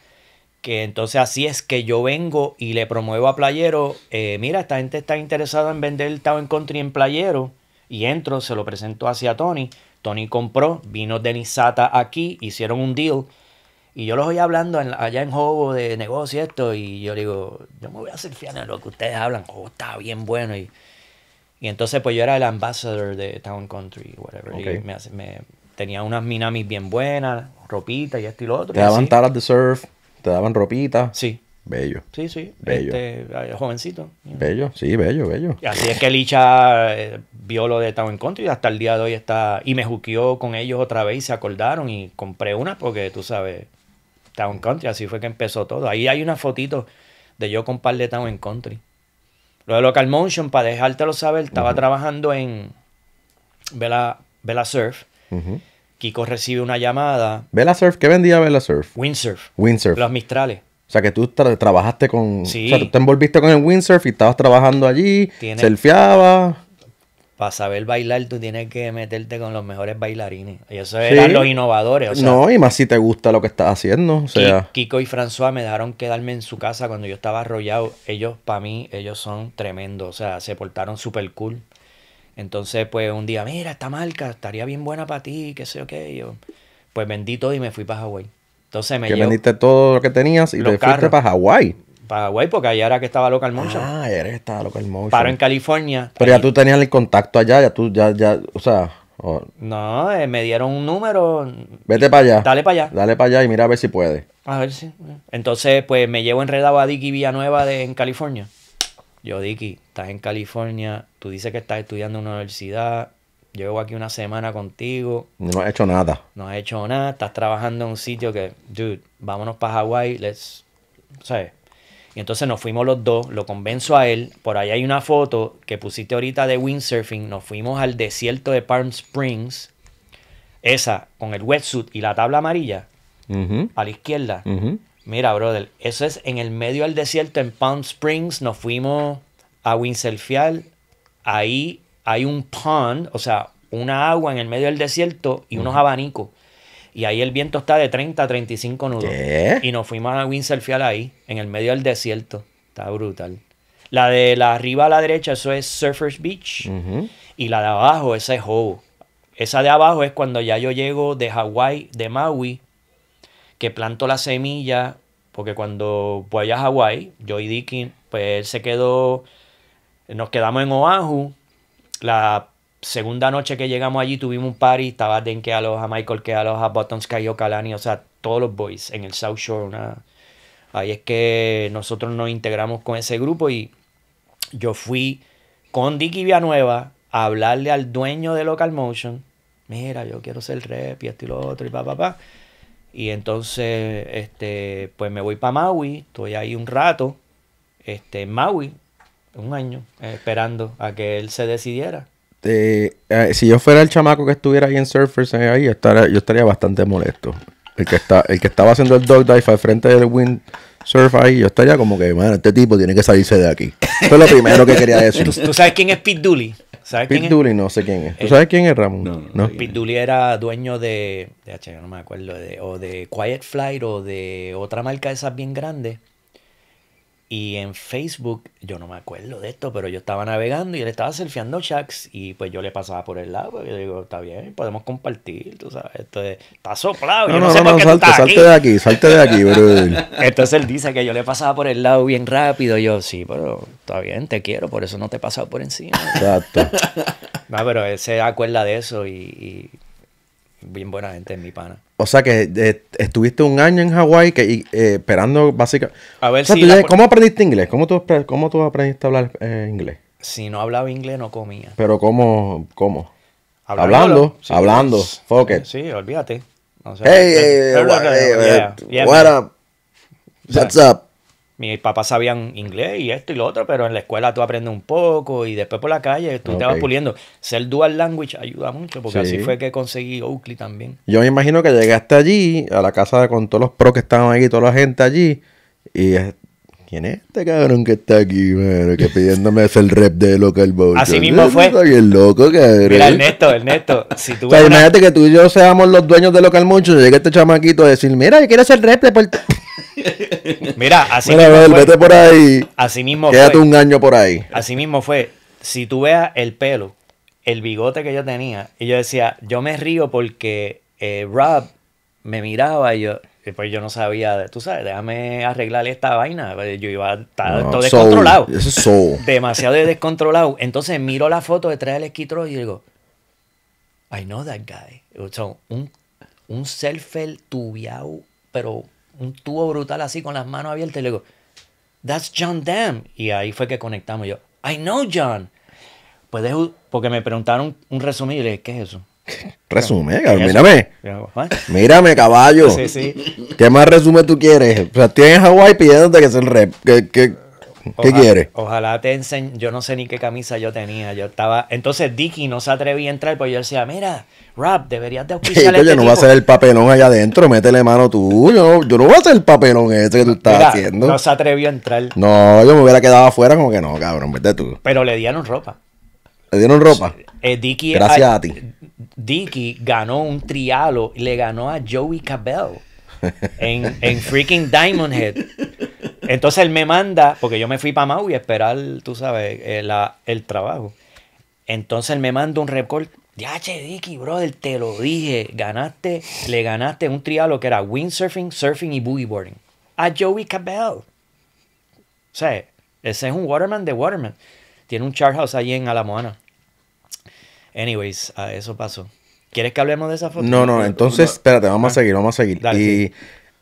que entonces así es que yo vengo y le promuevo a Playero, eh, mira, esta gente está interesada en vender el Town Country en Playero, y entro, se lo presento hacia Tony, Tony compró, vino Denisata aquí, hicieron un deal, y yo los voy hablando allá en Hobo de negocio esto, y yo digo, yo me voy a hacer fiel en lo que ustedes hablan, oh, está bien bueno, y, y entonces pues yo era el ambassador de Town Country, whatever, me, tenía unas minamis bien buenas, ropita y esto y lo otro. Te daban de surf. ¿Te daban ropita? Sí. Bello. Sí, sí. Bello. Este, jovencito. Bello, sí, bello, bello. Y así es que Licha eh, vio lo de Town Country y hasta el día de hoy está. Y me juqueó con ellos otra vez y se acordaron y compré una porque tú sabes, Town Country, así fue que empezó todo. Ahí hay una fotito de yo con par de Town Country. Lo de Local Motion, para dejártelo saber, estaba trabajando en Vela, Vela Surf. Uh Kiko recibe una llamada. ¿Vela Surf, ¿qué vendía Vela Surf? Windsurf. Windsurf. Los Mistrales. O sea, que tú trabajaste con. Sí. O sea, tú te envolviste con el windsurf y estabas trabajando allí, tienes, surfeabas. Para saber bailar, tú tienes que meterte con los mejores bailarines. Y eso eran los innovadores. no, y más si te gusta lo que estás haciendo. O sea. Kiko y François me dejaron quedarme en su casa cuando yo estaba arrollado. Ellos, para mí, ellos son tremendos. O sea, se portaron súper cool. Entonces, pues un día, mira, esta marca estaría bien buena para ti, qué sé yo qué. Yo, pues vendí todo y me fui para Hawái. Entonces me Que vendiste todo lo que tenías y te fuiste para Hawái. Para Hawái, porque allá era que estaba Local ah, Motion. Ah, era que estaba Local Motion. Paro en California. Pero ya tú tenías el contacto allá, ya tú, ya, ya, o sea. No, eh, me dieron un número. Vete para allá. Dale para allá. Dale para allá y mira a ver si puede. A ver si. Eh. Entonces, pues me llevo enredado a Dicky Villanueva de, en California yo, Dicky, estás en California, tú dices que estás estudiando en una universidad, llevo aquí una semana contigo. No has hecho nada. No has hecho nada, estás trabajando en un sitio que, dude, vámonos para Hawái, let's, ¿sabes? Y entonces nos fuimos los dos, lo convenzo a él, por ahí hay una foto que pusiste ahorita de windsurfing, nos fuimos al desierto de Palm Springs, esa, con el wetsuit y la tabla amarilla, a la izquierda. Mira, brother, eso es en el medio del desierto, en Palm Springs, nos fuimos a Winselfial. Ahí hay un pond, o sea, una agua en el medio del desierto y unos abanicos. Y ahí el viento está de 30 a 35 nudos. Y nos fuimos a Winselfial ahí, en el medio del desierto. Está brutal. La de la arriba a la derecha, eso es Surfers Beach. Y la de abajo, esa es Hobo. Esa de abajo es cuando ya yo llego de Hawái, de Maui, que plantó la semilla, porque cuando voy a Hawái, yo y Dickin, pues él se quedó, nos quedamos en Oahu, la segunda noche que llegamos allí tuvimos un party, estaba Den Aloha, Michael que aloja, Buttons Cayo Calani, o sea, todos los boys en el South Shore, ahí es que nosotros nos integramos con ese grupo y yo fui con Dicky Villanueva a hablarle al dueño de Local Motion, mira, yo quiero ser rap, y esto y lo otro y pa, pa, pa. Y entonces, este, pues me voy para Maui, estoy ahí un rato, este, en Maui, un año, eh, esperando a que él se decidiera. Eh, si yo fuera el chamaco que estuviera ahí en Surfers, eh, ahí, yo estaría, bastante molesto. El que, está, el que estaba haciendo el dog dive al frente del wind surf ahí, yo estaría como que, bueno este tipo tiene que salirse de aquí. Eso es lo primero que quería decir. ¿Tú, sabes quién es Pete Dooley? ¿Sabes Pete no sé quién es. ¿Tú eh, sabes quién es Ramón? No. no, Pete Dooley era dueño de, de H, no me acuerdo, de, o de Quiet Flight o de otra marca de esas bien grandes. Y en Facebook, yo no me acuerdo de esto, pero yo estaba navegando y él estaba surfeando Shax y pues yo le pasaba por el lado. Y yo digo, está bien, podemos compartir, tú sabes, esto está soplado. No, yo no, no, salte, salte de aquí, salte de aquí, bro. Entonces él dice que yo le pasaba por el lado bien rápido. yo, sí, pero está bien, te quiero, por eso no te he pasado por encima. Exacto. no, pero él se acuerda de eso y bien buena gente, en mi pana. O sea que eh, estuviste un año en Hawái que, eh, esperando básicamente... A ver ¿Cómo aprendiste inglés? ¿Cómo tú, cómo tú aprendiste a hablar eh, inglés? Si no hablaba inglés no comía. Pero ¿cómo? ¿Cómo? Hablando. Hablando. Sí, pues, Sí, olvídate. hey, hey, hey, what up? What's up? mis papás sabían inglés y esto y lo otro, pero en la escuela tú aprendes un poco y después por la calle tú te vas puliendo. Ser dual language ayuda mucho porque así fue que conseguí Oakley también. Yo me imagino que hasta allí, a la casa con todos los pros que estaban ahí, toda la gente allí, y ¿Quién es este cabrón que está aquí, Que pidiéndome hacer el rep de Local Mucho? Así mismo fue. el loco, cabrón. Mira, Ernesto, Ernesto. Si tú imagínate que tú y yo seamos los dueños de Local Mucho. Llega este chamaquito a decir, mira, yo quiero hacer rep de Mira, así mismo. vete por ahí. Así mismo Quédate un año por ahí. Así mismo fue. Si tú veas el pelo, el bigote que yo tenía, y yo decía, yo me río porque eh, Rob me miraba y yo, después pues yo no sabía, tú sabes, déjame arreglarle esta vaina. Pues yo iba a estar todo descontrolado. Eso es Demasiado descontrolado. Entonces miro la foto detrás del esquitro y digo, I know that guy. O sea, un, un selfie tubiao, pero un tubo brutal así con las manos abiertas y le digo, That's John Dam. Y ahí fue que conectamos. Yo, I know John. pues porque me preguntaron un resumen y le dije, ¿qué es eso? ¿resumen? cabrón, mírame. Mírame, caballo. Sí, sí. ¿Qué más resumen tú quieres? O sea, tienes Hawái pidiéndote que se el rep. que, ¿Qué quieres? Ojalá te enseñe, Yo no sé ni qué camisa yo tenía. Yo estaba. Entonces Dicky no se atrevía a entrar, pues yo decía, mira, Rap, deberías de auspiciar Yo este no voy a hacer el papelón allá adentro, métele mano tú. Yo, no voy a hacer el papelón ese que tú estás haciendo. No se atrevió a entrar. No, yo me hubiera quedado afuera como que no, cabrón, vete tú. Pero le dieron ropa. ¿Le dieron ropa? Eh, Gracias ah, a, ti. Dicky ganó un trialo y le ganó a Joey Cabell en, en freaking Diamond Head. Entonces él me manda, porque yo me fui para Maui a esperar, tú sabes, eh, el, trabajo. Entonces él me manda un record. Ya, che, Dicky, brother, te lo dije. Ganaste, le ganaste un trialo que era windsurfing, surfing y boogie boarding. A Joey Cabell. O sea, ese es un waterman de waterman. Tiene un char house allí en Alamoana. Anyways, eso pasó. ¿Quieres que hablemos de esa foto? No, no, entonces, espérate, vamos a ah, seguir, vamos a seguir. y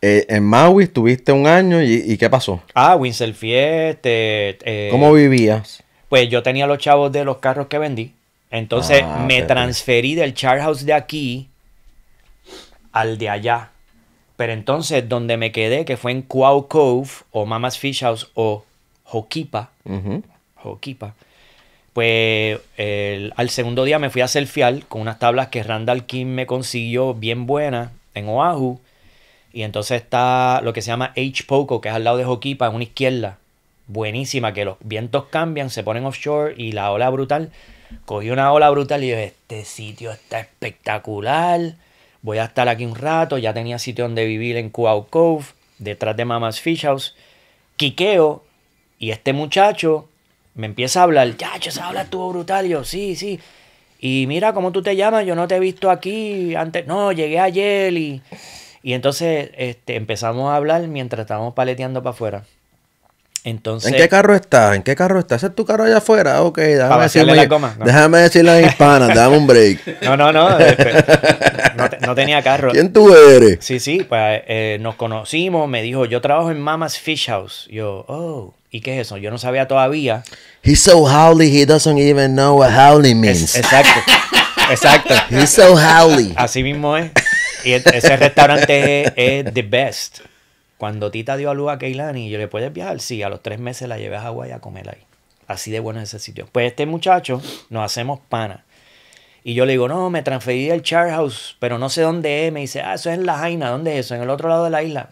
eh, en Maui estuviste un año y, ¿qué pasó? Ah, Winselfie, eh, ¿Cómo vivías? Pues yo tenía los chavos de los carros que vendí. Entonces ah, me transferí del Charhouse de aquí al de allá. Pero entonces donde me quedé, que fue en Quau Cove o Mama's Fish House o Hokipa. pues al segundo día me fui a selfiear con unas tablas que Randall King me consiguió bien buenas en Oahu. Y entonces está lo que se llama H. Poco, que es al lado de Joquipa, en una izquierda. Buenísima, que los vientos cambian, se ponen offshore y la ola brutal. Cogí una ola brutal y dije, este sitio está espectacular. Voy a estar aquí un rato. Ya tenía sitio donde vivir en Cuau Cove, detrás de Mama's Fish House. Quiqueo. Y este muchacho me empieza a hablar. Chacho, esa ola estuvo brutal. yo, sí, sí. Y mira cómo tú te llamas. Yo no te he visto aquí antes. No, llegué ayer y y entonces este, empezamos a hablar mientras estábamos paleteando para afuera. Entonces, ¿En qué carro estás? ¿En qué carro estás? ¿Es tu carro allá afuera? Ah, ok, déjame decirle, la déjame decirle hispanas, dame un break. No, no, no. Eh, no, tenía carro. ¿Quién tú eres? Sí, sí, pues eh, nos conocimos. Me dijo, yo trabajo en Mama's Fish House. Yo, oh, ¿y qué es eso? Yo no sabía todavía. He's so howly, he doesn't even know what howly means. exacto, exacto. He's so howly. Así mismo es. Y ese restaurante es, the best. Cuando Tita dio a luz a Keilani, yo le puedes viajar, sí, a los tres meses la llevé a Hawái a comer ahí. Así de bueno es ese sitio. Pues este muchacho nos hacemos pana. Y yo le digo, no, me transferí al Char House, pero no sé dónde es. Me dice, ah, eso es en La Jaina, ¿dónde es eso? En el otro lado de la isla.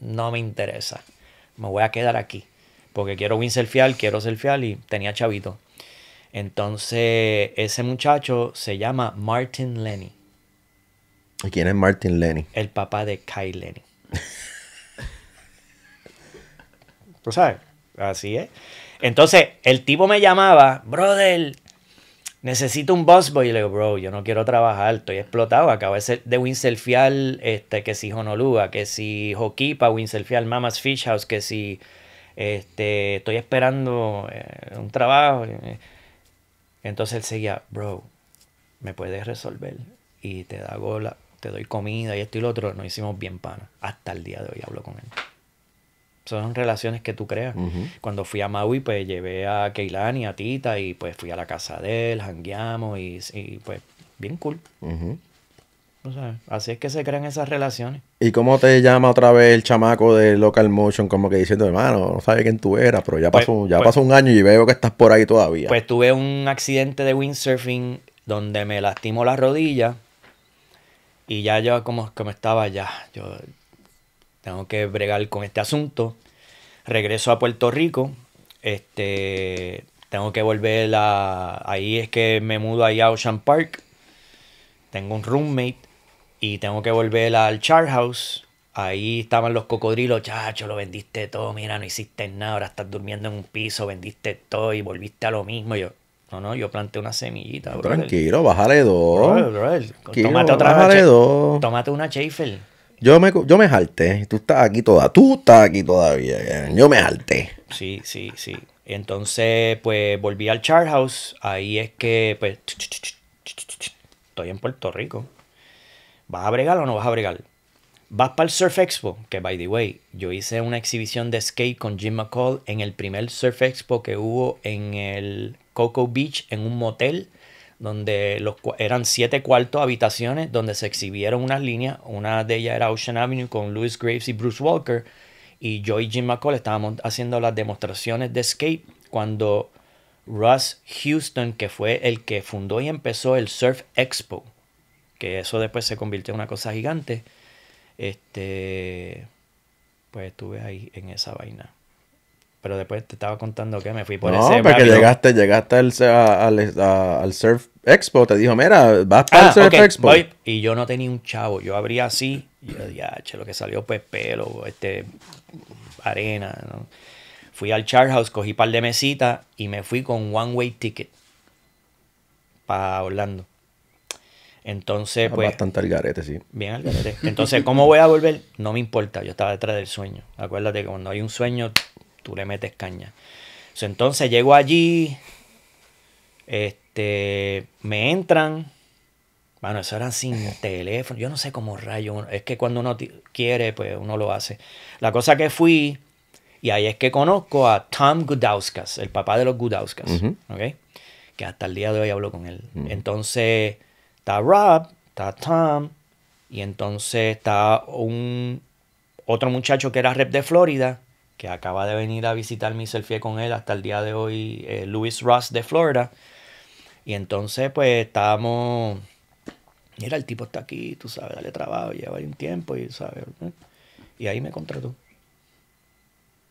No me interesa. Me voy a quedar aquí. Porque quiero windsurfear, quiero Selfial y tenía chavito. Entonces, ese muchacho se llama Martin Lenny. ¿Quién es Martin Lenny? El papá de Kai Lenny. Tú sabes, así es. Entonces, el tipo me llamaba, brother, necesito un busboy. Y le digo, bro, yo no quiero trabajar, estoy explotado. Acabo de windsurfear, este, que si Honolulu, que si Joquipa, windsurfear Mama's Fish House, que si este, estoy esperando eh, un trabajo. Entonces él seguía, bro, me puedes resolver y te da la, te doy comida y esto y lo otro, nos hicimos bien pana. Hasta el día de hoy hablo con él. Son relaciones que tú creas. Cuando fui a Maui, pues llevé a Keilani, a Tita, y pues fui a la casa de él, jangueamos y, pues bien cool. así es que se crean esas relaciones. ¿Y cómo te llama otra vez el chamaco de Local Motion? Como que diciendo, hermano, no sabe quién tú eras, pero ya pues, pasó, ya pues pasó un año y veo que estás por ahí todavía. Pues tuve un accidente de windsurfing donde me lastimó la rodilla y ya yo como, como estaba, ya, yo tengo que bregar con este asunto. Regreso a Puerto Rico. Este, tengo que volver a... Ahí es que me mudo ahí a Ocean Park. Tengo un roommate. Y tengo que volver al Char House. Ahí estaban los cocodrilos, chacho, lo vendiste todo, mira, no hiciste nada, ahora estás durmiendo en un piso, vendiste todo y volviste a lo mismo. yo, no, no, yo planté una semillita, bro. Tranquilo, bájale dos. tómate otra bájale dos. Tómate una Schaefer. Yo me, yo me jalté. Tú estás aquí toda. Tú estás aquí todavía. Yo me jalté. Sí, sí, sí. Entonces, pues volví al Char House. Ahí es que, pues, estoy en Puerto Rico. ¿Vas a bregar o no vas a bregar? Vas para el Surf Expo, que by the way, yo hice una exhibición de skate con Jim McCall en el primer Surf Expo que hubo en el Cocoa Beach, en un motel, donde los, eran siete cuartos habitaciones, donde se exhibieron unas líneas, una de ellas era Ocean Avenue con Louis Graves y Bruce Walker, y yo y Jim McCall estábamos haciendo las demostraciones de skate cuando Russ Houston, que fue el que fundó y empezó el Surf Expo, que eso después se convirtió en una cosa gigante, este, pues estuve ahí en esa vaina. Pero después te estaba contando que me fui por ese. No, llegaste, al, Surf Expo. Te dijo, mira, vas para el ah, Surf Expo. Y yo no tenía un chavo. Yo abría así. Y yo che, lo que salió, pues pelo, este, arena. Fui al Char House, cogí par de mesitas y me fui con One Way Ticket para Orlando. Entonces, pues. Bastante al garete, sí. Bien al garete. Entonces, ¿cómo voy a volver? No me importa, yo estaba detrás del sueño. Acuérdate que cuando hay un sueño, tú le metes caña. Entonces, llego allí, este, me entran. Bueno, eso eran sin teléfono. Yo no sé cómo rayo. Es que cuando uno quiere, pues uno lo hace. La cosa que fui, y ahí es que conozco a Tom Gudauskas, el papá de los Gudauskas. Que hasta el día de hoy hablo con él. Entonces Está Rob, está Tom, y entonces está un otro muchacho que era rep de Florida, que acaba de venir a visitar mi selfie con él hasta el día de hoy, Luis eh, Louis Ross de Florida. Y entonces, pues estábamos. Mira, el tipo está aquí, tú sabes, dale trabajo, lleva un tiempo y sabes. ¿Eh? Y ahí me contrató.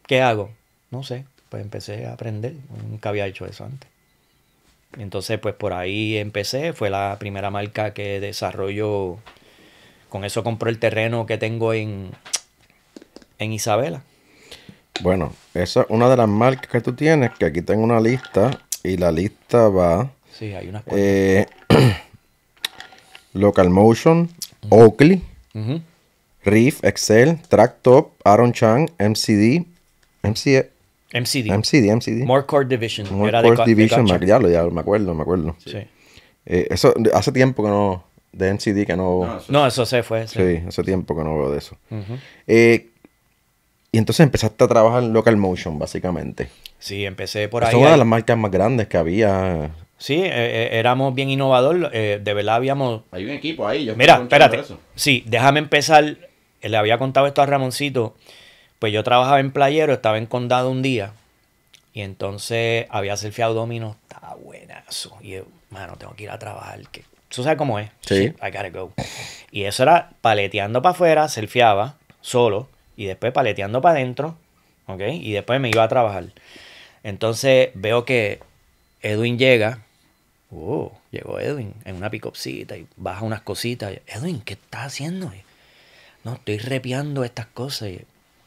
¿Qué hago? No sé, pues empecé a aprender. Nunca había hecho eso antes. Entonces, pues por ahí empecé. Fue la primera marca que desarrolló Con eso compró el terreno que tengo en, en Isabela. Bueno, esa es una de las marcas que tú tienes, que aquí tengo una lista y la lista va... Sí, hay unas eh, Local Motion, Oakley, Riff, Excel, Track Top, Aaron Chang, MCD, MC, e, MCD. MCD, MCD. More Core Division. More Core Division, ya, ya, me acuerdo, me acuerdo. Sí. Eh, eso, hace tiempo que no, de MCD que no... No, eso, se fue. Sí. sí. hace tiempo que no veo de eso. Eh, y entonces empezaste a trabajar en Local Motion, básicamente. Sí, empecé por ahí. Es una de las marcas más grandes que había. Sí, eh, éramos bien innovadores. de verdad habíamos... Hay un equipo ahí. Yo Mira, espérate. Sí, déjame empezar. Le había contado esto a Ramoncito. Pues yo trabajaba en Playero, estaba en Condado un día. Y entonces había surfeado domino, estaba buenazo. Y yo, mano, tengo que ir a trabajar. Que... Tú sabes cómo es. Sí. I gotta go. Y eso era paleteando para afuera, selfieaba solo. Y después paleteando para adentro. ¿Ok? Y después me iba a trabajar. Entonces veo que Edwin llega. Oh, llegó Edwin en una picopsita y baja unas cositas. Edwin, ¿qué estás haciendo? No, estoy repiando estas cosas.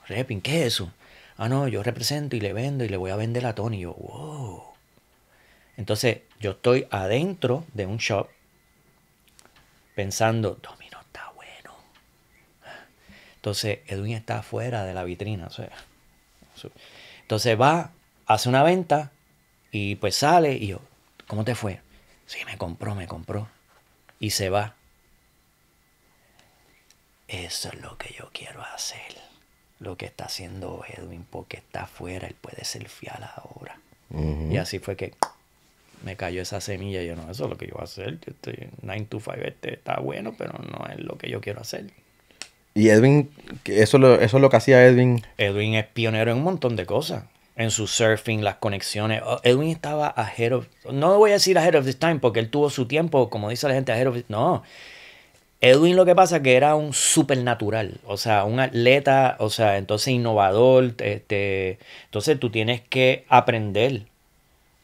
Repin, ¿qué es eso? Ah, no, yo represento y le vendo y le voy a vender a Tony. Y yo, wow. Entonces, yo estoy adentro de un shop pensando, Domino está bueno. Entonces, Edwin está afuera de la vitrina. entonces va, hace una venta y pues sale y yo, ¿cómo te fue? Sí, me compró, me compró. Y se va. Eso es lo que yo quiero hacer lo que está haciendo Edwin porque está afuera, él puede ser fiel ahora. Y así fue que me cayó esa semilla. Y yo, no, eso es lo que yo voy a hacer. Yo estoy 9 to 5, este está bueno, pero no es lo que yo quiero hacer. Y Edwin, eso, lo, eso es lo que hacía Edwin. Edwin es pionero en un montón de cosas. En su surfing, las conexiones. Oh, Edwin estaba ahead of. No voy a decir ahead of this time porque él tuvo su tiempo, como dice la gente, ahead of. No. Edwin lo que pasa que era un supernatural, o sea, un atleta, o sea, entonces innovador, este, entonces tú tienes que aprender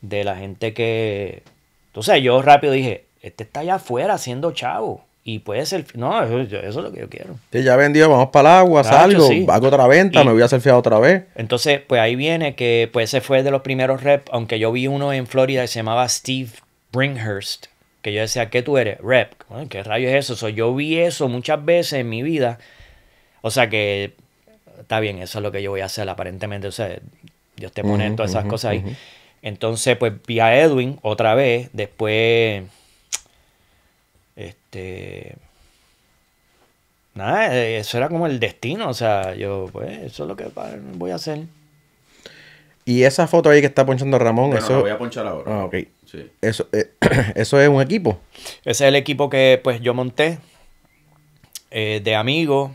de la gente que, entonces yo rápido dije, este está allá afuera haciendo chavo y puede ser, no, eso, es lo que yo quiero. Que ya vendió, vamos para el agua, salgo, hago otra venta, me voy a surfear otra vez. Entonces, pues ahí viene que, pues ese fue de los primeros reps, aunque yo vi uno en Florida que se llamaba Steve Bringhurst, que yo decía, ¿qué tú eres? Rep. ¿Qué rayo es eso? yo vi eso muchas veces en mi vida. O sea que está bien, eso es lo que yo voy a hacer aparentemente. O sea, Dios te pone todas esas cosas ahí. Entonces, pues vi a Edwin otra vez. Después, este... Nada, eh, eso era como el destino. O sea, yo, pues, eso es lo que voy a hacer. Y esa foto ahí que está ponchando Ramón, eso... La voy a ponchar ahora. Ah, ok. Eso, eh, eso es un equipo. Ese es el equipo que pues yo monté eh, de amigos.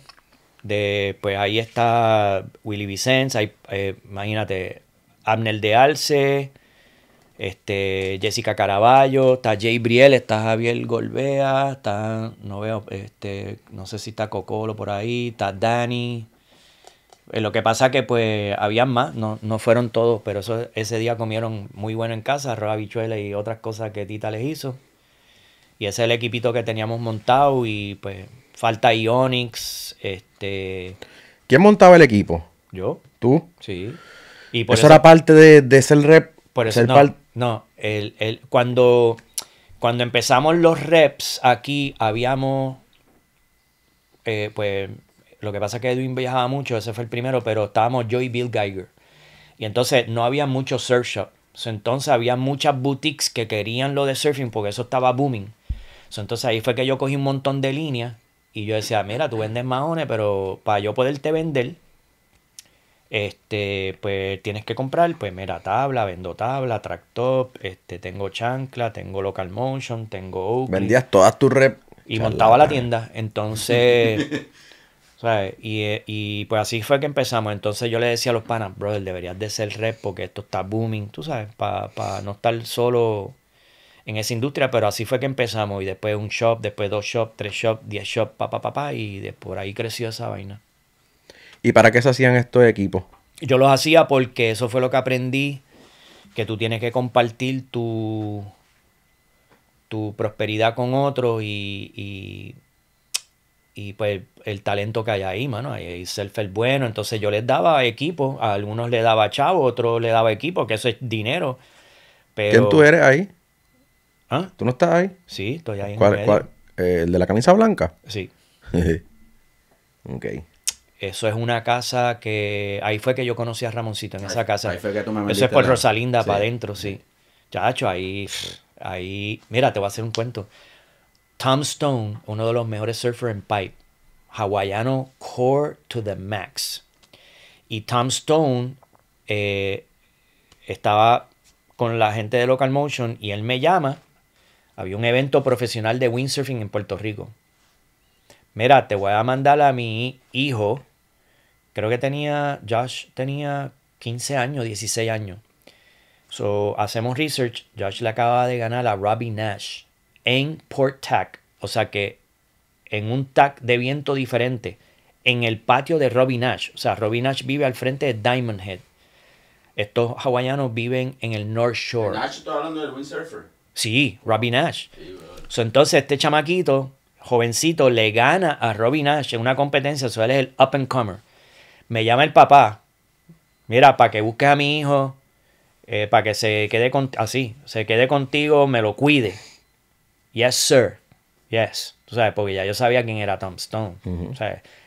De, pues ahí está Willy Vicens, eh, imagínate, Abner de Alce, este, Jessica Caraballo, está J. Briel, está Javier Golbea, está, no veo, este, no sé si está Cocolo por ahí, está Dani, eh, lo que pasa que pues habían más, no, fueron todos, pero eso, ese día comieron muy bueno en casa, arroz, habichuelas y otras cosas que Tita les hizo. Y ese es el equipito que teníamos montado y pues falta Ionix, este... ¿Quién montaba el equipo? Yo. ¿Tú? Sí. Y eso, era parte de, de ser rep. Por eso no, no cuando, cuando empezamos los reps aquí habíamos eh, pues lo que pasa es que Edwin viajaba mucho, ese fue el primero, pero estábamos yo y Bill Geiger. Y entonces no había mucho surf Entonces había muchas boutiques que querían lo de surfing porque eso estaba booming. Entonces ahí fue que yo cogí un montón de líneas y yo decía, mira, tú vendes maones, pero para yo poderte vender, este, pues tienes que comprar, pues mira, tabla, vendo tabla, track este, tengo chancla, tengo local motion, tengo Vendías todas tus rep. Y montaba la tienda. Entonces, ¿Sabes? Y, eh, y, pues así fue que empezamos. Entonces yo le decía a los panas, brother, deberías de ser rep porque esto está booming, tú sabes, para no estar solo en esa industria, pero así fue que empezamos. Y después un shop, después dos shops, tres shops, diez shops, pa, pa, pa, pa, y de por ahí creció esa vaina. ¿Y para qué se hacían estos equipos? Yo los hacía porque eso fue lo que aprendí, que tú tienes que compartir tu, tu prosperidad con otros y y pues el talento que hay ahí, mano. Hay el bueno. Entonces yo les daba equipo. A algunos le daba chavo, otros le daba equipo, que eso es dinero. Pero... ¿Quién tú eres ahí? ¿Ah? ¿Tú no estás ahí? Sí, estoy ahí. ¿Cuál, eh, ¿El de la camisa blanca? Sí. ok. Eso es una casa que. Ahí fue que yo conocí a Ramoncito, en esa casa. Ahí fue que tú me Eso es por Rosalinda, para adentro, sí. Chacho, ahí. Ahí. Mira, te voy a hacer un cuento. Tom Stone, uno de los mejores surfers en pipe, hawaiano core to the max. Y Tom Stone eh, estaba con la gente de Local Motion y él me llama. Había un evento profesional de windsurfing en Puerto Rico. Mira, te voy a mandar a mi hijo. Creo que tenía, Josh tenía 15 años, 16 años. So, hacemos research. Josh le acaba de ganar a Robbie Nash en port tack, o sea que en un tack de viento diferente, en el patio de Robin Nash. O sea, Robin Nash vive al frente de Diamond Head. Estos hawaianos viven en el North Shore. Nash, está hablando del windsurfer. Sí, Robin Nash. entonces, este chamaquito, jovencito, le gana a Robin Nash en una competencia. suele es el up and comer. Me llama el papá. Mira, para que busques a mi hijo, eh, para que se quede con así, se quede contigo, me lo cuide yes, sir, yes. Tú sabes, porque ya yo sabía quién era Tom Stone.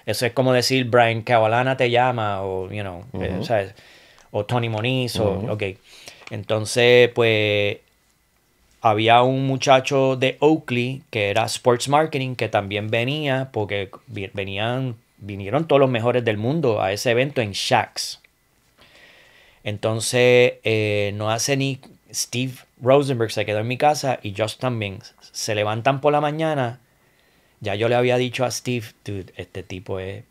Eso es como decir Brian Cavalana te llama o, you know, eh, o Tony Moniz o, ok. Entonces, pues, había un muchacho de Oakley que era Sports Marketing que también venía porque venían, vinieron todos los mejores del mundo a ese evento en Shacks. Entonces, eh, no hace ni Steve Rosenberg se quedó en mi casa y Justin también se levantan por la mañana. Ya yo le había dicho a Steve, dude, este tipo es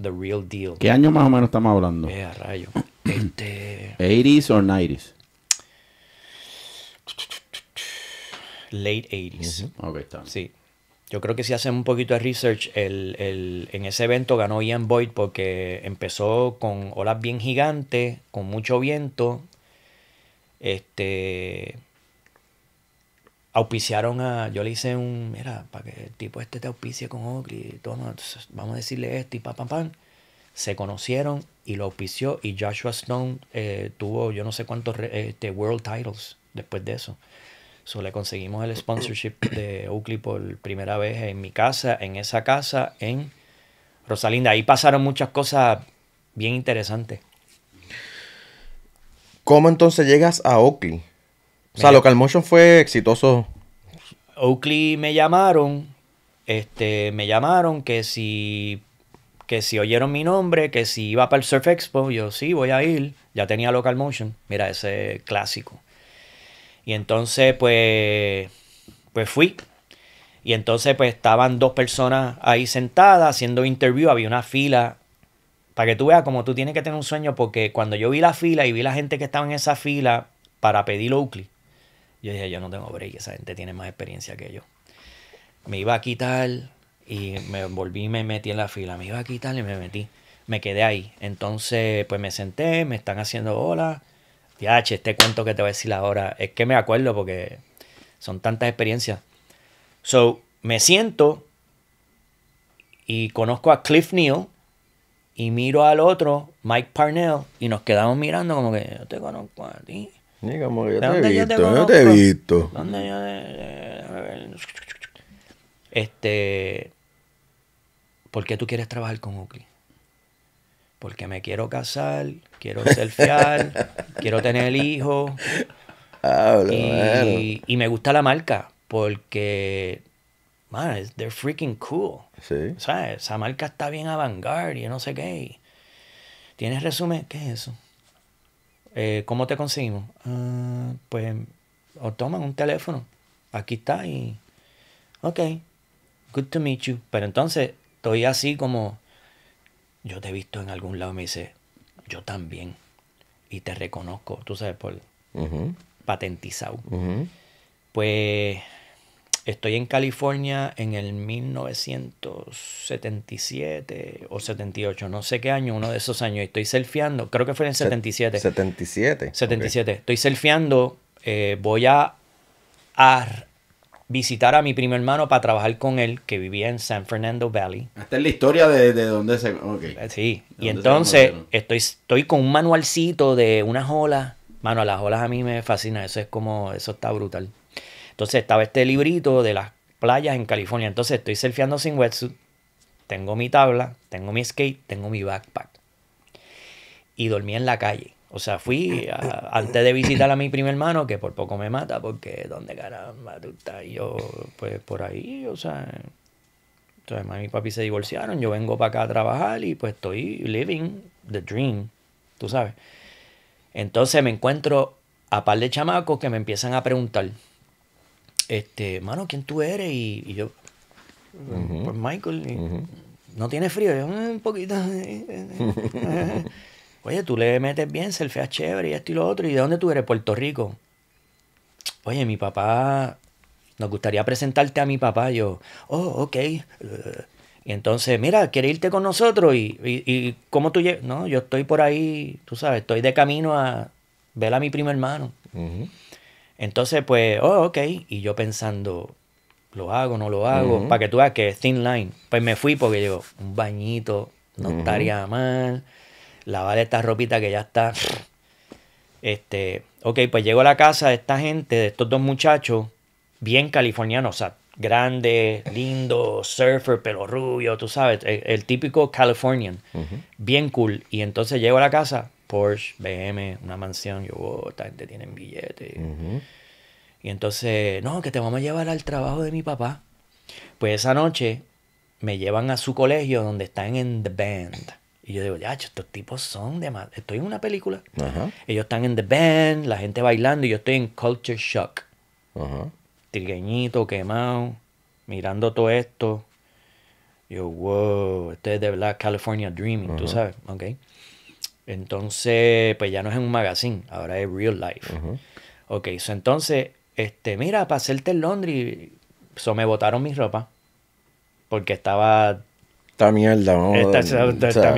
the real deal. ¿Qué año más o menos estamos hablando? Eh, rayo. Este... 80s o 90s? Late 80s. está sí. Yo creo que si hacen un poquito de research, en ese evento ganó Ian Boyd porque empezó con olas bien gigantes, con mucho viento. Este auspiciaron a. Yo le hice un. Mira, para que el tipo este te auspicie con Oakley. vamos a decirle esto y pam, pam, pam. Se conocieron y lo auspició. Y Joshua Stone eh, tuvo yo no sé cuántos este, World Titles después de eso. So, le conseguimos el sponsorship de Oakley por primera vez en mi casa, en esa casa, en Rosalinda. Ahí pasaron muchas cosas bien interesantes. ¿Cómo entonces llegas a Oakley? O sea, Local Motion fue exitoso. Oakley me llamaron, este, me llamaron que si, que si oyeron mi nombre, que si iba para el Surf Expo, yo sí, voy a ir. Ya tenía Local Motion, mira, ese clásico. Y entonces, pues, pues fui. Y entonces, pues, estaban dos personas ahí sentadas haciendo interview, había una fila. Para que tú veas como tú tienes que tener un sueño, porque cuando yo vi la fila y vi la gente que estaba en esa fila para pedir Oakley, yo dije, yo no tengo break, esa gente tiene más experiencia que yo. Me iba a quitar y me volví y me metí en la fila. Me iba a quitar y me metí. Me quedé ahí. Entonces, pues me senté, me están haciendo hola. h, este cuento que te voy a decir ahora. Es que me acuerdo porque son tantas experiencias. So, me siento y conozco a Cliff Neal y miro al otro, Mike Parnell, y nos quedamos mirando como que yo te conozco a ti yo, te he visto. Este. ¿Por qué tú quieres trabajar con Ucli? Porque me quiero casar, quiero ser fiel quiero tener hijos. hijo y, me gusta la marca porque man, they're freaking cool. Sí. ¿Sabes? Esa marca está bien avant-garde y no sé qué. ¿Tienes resumen? ¿Qué es eso? Eh, ¿Cómo te conseguimos? Ah, pues, o toman un teléfono. Aquí está y. Ok, good to meet you. Pero entonces estoy así como. Yo te he visto en algún lado, me dice, yo también. Y te reconozco, tú sabes, por. Patentizado. Pues Estoy en California en el 1977 o 78, no sé qué año, uno de esos años. estoy surfeando, creo que fue en el 77. 77. 77. Estoy surfeando, eh, voy a, visitar a mi primo hermano para trabajar con él, que vivía en San Fernando Valley. Esta es la historia de, donde se... Okay. Eh, sí, y entonces estoy, estoy con un manualcito de unas olas. Mano, las olas a mí me fascinan, eso es como, eso está brutal. Entonces estaba este librito de las playas en California. Entonces estoy surfeando sin wetsuit, tengo mi tabla, tengo mi skate, tengo mi backpack. Y dormí en la calle. O sea, fui antes de visitar a mi primer hermano, que por poco me mata, porque ¿dónde caramba tú estás? yo, pues por ahí, o sea. Entonces, mi papi se divorciaron, yo vengo para acá a trabajar y pues estoy living the dream, tú sabes. Entonces me encuentro a par de chamacos que me empiezan a preguntar este, mano, ¿quién tú eres? Y, yo, pues Michael, no tiene frío, yo, eh, un poquito. Oye, tú le metes bien, surfeas chévere y esto y lo otro. ¿Y de dónde tú eres? Puerto Rico. Oye, mi papá, nos gustaría presentarte a mi papá. Yo, oh, ok. y entonces, mira, ¿quiere irte con nosotros? ¿Y, y, cómo tú llegas? No, yo estoy por ahí, tú sabes, estoy de camino a ver a mi primo hermano. Entonces, pues, oh, ok. Y yo pensando, ¿lo hago, no lo hago? Para que tú veas que es thin line. Pues me fui porque digo, un bañito no estaría mal. Lavar esta ropita que ya está. Este, ok, pues llego a la casa de esta gente, de estos dos muchachos, bien californianos, o sea, grande, lindo, surfer, pelo rubio, tú sabes, el, típico Californian, bien cool. Y entonces llego a la casa, Porsche, BM, una mansión. Yo, oh, esta gente tiene billete. Y entonces, no, que te vamos a llevar al trabajo de mi papá. Pues esa noche me llevan a su colegio donde están en The Band. Y yo digo, ya, estos tipos son de más. Estoy en una película. Ellos están en The Band, la gente bailando y yo estoy en Culture Shock. Uh quemado, mirando todo esto. Yo, wow, este es de Black California Dreaming, tú sabes, ok. Entonces, pues ya no es en un magazine, ahora es real life. Ok, entonces, este, mira, para hacerte el laundry, so me botaron mi ropa porque estaba... Esta mierda, vamos. Esta,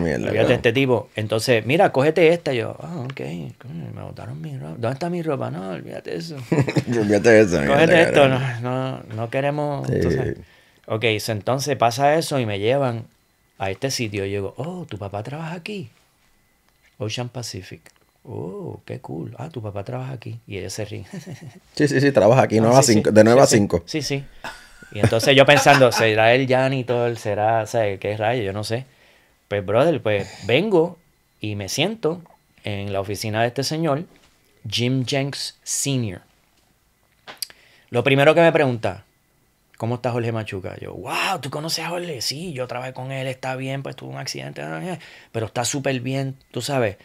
mierda, este tipo. Entonces, mira, cógete esta. yo, ah, ok, me botaron mi ropa. ¿Dónde está mi ropa? No, olvídate eso. olvídate eso. Cógete esto, no, no, no queremos... Entonces, ok, entonces pasa eso y me llevan a este sitio. Y yo digo, oh, tu papá trabaja aquí. Ocean Pacific. Oh, qué cool. Ah, tu papá trabaja aquí. Y ella se ríe. Sí, sí, sí, trabaja aquí, ah, de 9 a 5. Sí, sí. Y entonces yo pensando, ¿será el y todo el será, o sea, qué rayo? Yo no sé. Pues, brother, pues vengo y me siento en la oficina de este señor, Jim Jenks Sr. Lo primero que me pregunta, ¿cómo está Jorge Machuca? Yo, wow, ¿tú conoces a Jorge? Sí, yo trabajé con él, está bien, pues tuvo un accidente, ah, eh, pero está súper bien, tú sabes.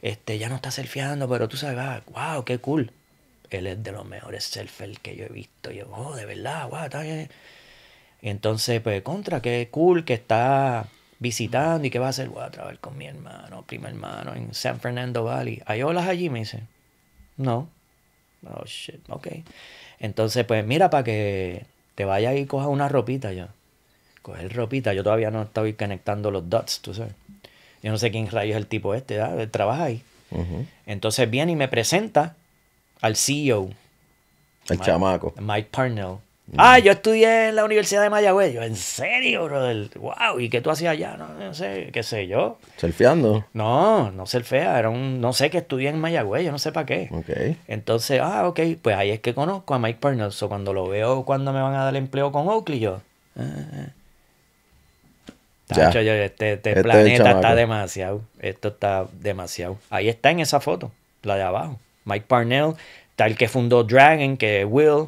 Este, ya no está surfeando, pero tú sabes, wow, ah, qué cool. Él es de los mejores surfers que yo he visto. Yo, oh, de verdad, wow, está bien. Y entonces, pues, contra, qué cool que está visitando y que va a hacer. Voy a trabajar con mi hermano, primo hermano, en San Fernando Valley. ¿Hay olas allí? Me dice, no. Oh, shit, ok. Entonces, pues, mira, para que te vayas y cojas una ropita ya. Coger ropita, yo todavía no estoy conectando los dots, tú sabes. Yo no sé quién rayos es el tipo este, ¿verdad? trabaja ahí. Entonces viene y me presenta al CEO. El chamaco. Mike Parnell. Ah, yo estudié en la Universidad de Mayagüez. Yo, ¿en serio, brother? Wow, ¿y qué tú hacías allá? No, sé, qué sé yo. ¿Surfeando? No, no selfea. Era un, no sé que estudié en Mayagüez, yo no sé para qué. Entonces, ah, ok, pues ahí es que conozco a Mike Parnell. cuando lo veo, cuando me van a dar empleo con Oakley, yo. este, planeta está demasiado. Esto está demasiado. Ahí está en esa foto, la de abajo. Mike Parnell, tal que fundó Dragon, que Will.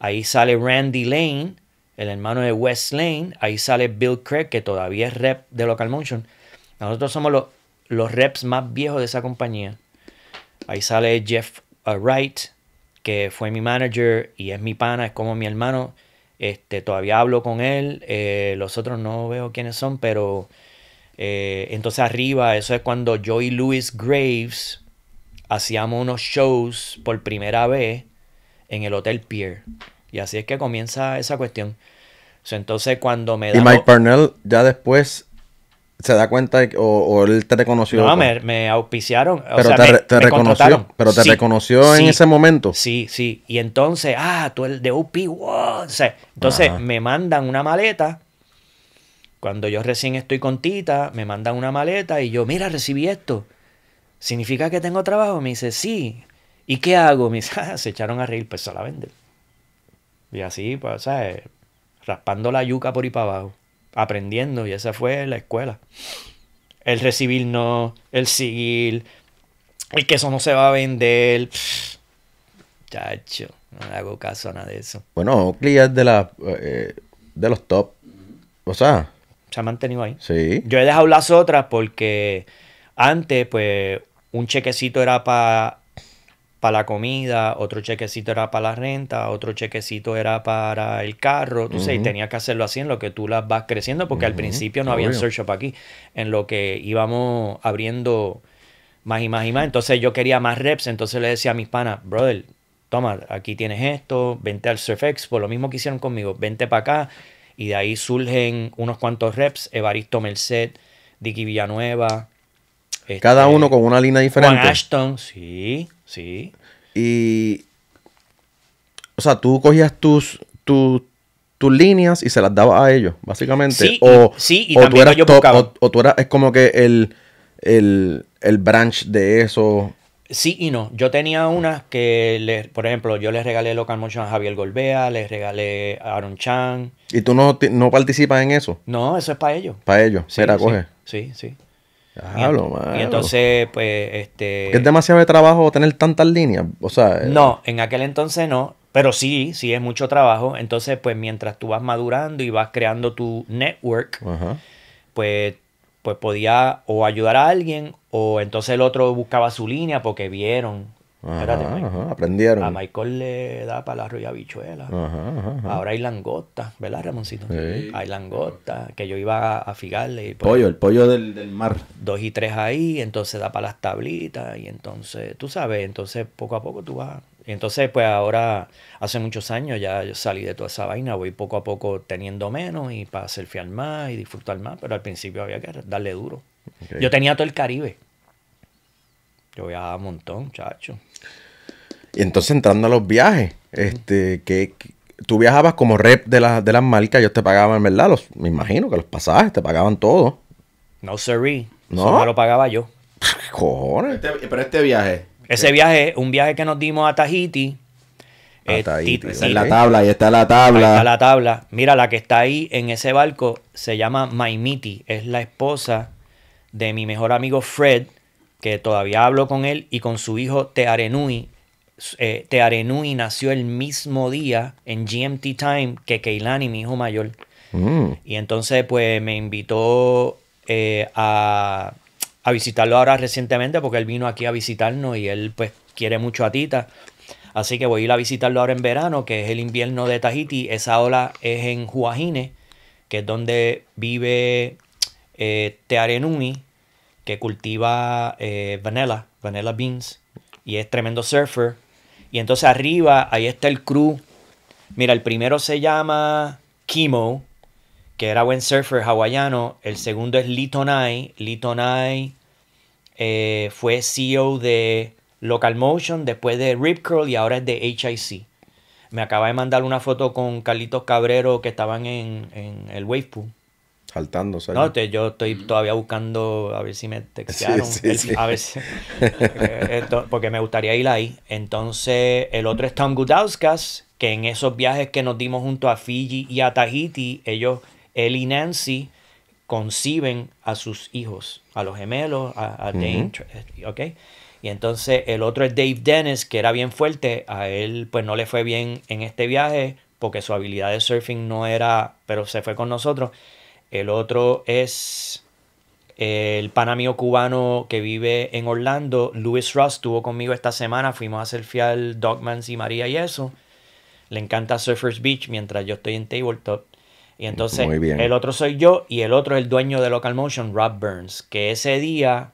Ahí sale Randy Lane, el hermano de West Lane. Ahí sale Bill Craig, que todavía es rep de Local Motion. Nosotros somos los, los reps más viejos de esa compañía. Ahí sale Jeff uh, Wright, que fue mi manager y es mi pana, es como mi hermano. Este, todavía hablo con él. Eh, los otros no veo quiénes son, pero eh, entonces arriba, eso es cuando yo y Louis Graves hacíamos unos shows por primera vez en el Hotel Pierre... Y así es que comienza esa cuestión. Entonces, cuando me da. Y Mike Parnell ya después se da cuenta o, él te reconoció. No, pues. me, auspiciaron. Pero te, reconoció. Pero te reconoció en ese momento. Sí, sí. Y entonces, ah, tú el de UP, wow. entonces me mandan una maleta. Cuando yo recién estoy con Tita, me mandan una maleta y yo, mira, recibí esto. ¿Significa que tengo trabajo? Me dice, sí. ¿Y qué hago? Mis ah, se echaron a reír, pues se la venden. Y así, pues, ¿sabes? Raspando la yuca por ahí para abajo, aprendiendo, y esa fue la escuela. El recibir no, el seguir, el que no se va a vender. chacho, no le hago caso a nada de eso. Bueno, Oakley de, la, eh, de los top. O sea. Se ha mantenido ahí. Sí. Yo he dejado las otras porque antes, pues, un chequecito era para para la comida, otro chequecito era para la renta, otro chequecito era para el carro, tú sabes, y que hacerlo así en lo que tú las vas creciendo, porque al principio no había había search shop aquí, en lo que íbamos abriendo más y más y más, entonces yo quería más reps, entonces le decía a mis panas, brother, toma, aquí tienes esto, vente al Surfex, por lo mismo que hicieron conmigo, vente para acá, y de ahí surgen unos cuantos reps, Evaristo Merced, Dicky Villanueva. Cada este, uno con una línea diferente. Juan Ashton, sí. Sí. Y. O sea, tú cogías tus, líneas y se las dabas a ellos, básicamente. Sí, o, o tú eras yo o, tú eras, es como que el, el, branch de eso. Sí y no. Yo tenía unas que, por ejemplo, yo les regalé Local Motion a Javier Golbea, les regalé a Aaron Chan. ¿Y tú no, no participas en eso? No, eso es para ellos. Para ellos, sí, Sí, sí y, y, entonces, pues, este... es demasiado de trabajo tener tantas líneas, o sea... Eh. No, en aquel entonces no, pero sí, sí es mucho trabajo. Entonces, pues, mientras tú vas madurando y vas creando tu network, pues, pues podía o ayudar a alguien o entonces el otro buscaba su línea porque vieron aprendieron. A Michael le da para la roya habichuela Ahora hay langosta, ¿verdad, Ramoncito? Hay langosta, que yo iba a figarle. pollo, el pollo del, mar. Dos y tres ahí, entonces da para las tablitas, y entonces, tú sabes, entonces poco a poco tú vas. entonces, pues ahora, hace muchos años ya yo salí de toda esa vaina, voy poco a poco teniendo menos y para surfear más y disfrutar más, pero al principio había que darle duro. Yo tenía todo el Caribe. Yo viajaba un montón, chacho y entonces entrando a los viajes, este, que, tú viajabas como rep de, de las marcas, yo te pagaban, ¿verdad? Los, me imagino que los pasajes te pagaban todo. No, sorry. No. no lo pagaba yo. Cojones. Este, pero este viaje. Ese viaje, un viaje que nos dimos a Tahiti. Eh, la tabla, ahí está la tabla. Ahí está la tabla. Mira, la que está ahí en ese barco se llama Maimiti. Es la esposa de mi mejor amigo Fred, que todavía hablo con él, y con su hijo Tearenui, eh, Tearenui nació el mismo día en GMT Time que Keilani, mi hijo mayor. Mm. Y entonces, pues me invitó eh, a, visitarlo ahora recientemente porque él vino aquí a visitarnos y él, pues, quiere mucho a Tita. Así que voy a ir a visitarlo ahora en verano, que es el invierno de Tahiti. Esa ola es en Huajine, que es donde vive eh, Tearenui que cultiva vanilla, vanilla beans, y es tremendo surfer. Y entonces arriba, ahí está el crew. Mira, el primero se llama Kimo, que era buen surfer hawaiano. El segundo es Litonai. Litonai eh, fue CEO de Local Motion, después de Rip Curl y ahora es de HIC. Me acaba de mandar una foto con Carlitos Cabrero que estaban en, en el Wave Pool saltando. ¿sabes? No, yo estoy todavía buscando a ver si me textearon. A ver porque me gustaría ir ahí. Entonces, el otro es Tom Gudowskas que en esos viajes que nos dimos junto a Fiji y a Tahiti, ellos, él y Nancy, conciben a sus hijos, a los gemelos, a, Dane, Y entonces el otro es Dave Dennis, que era bien fuerte. A él, pues no le fue bien en este viaje porque su habilidad de surfing no era, pero se fue con nosotros. El otro es el panamio cubano que vive en Orlando, Luis Ross, estuvo conmigo esta semana. Fuimos a surfear Dogmans y María y eso. Le encanta Surfers Beach mientras yo estoy en Tabletop. Y entonces el otro soy yo y el otro es el dueño de Local Motion, Rob Burns, que ese día,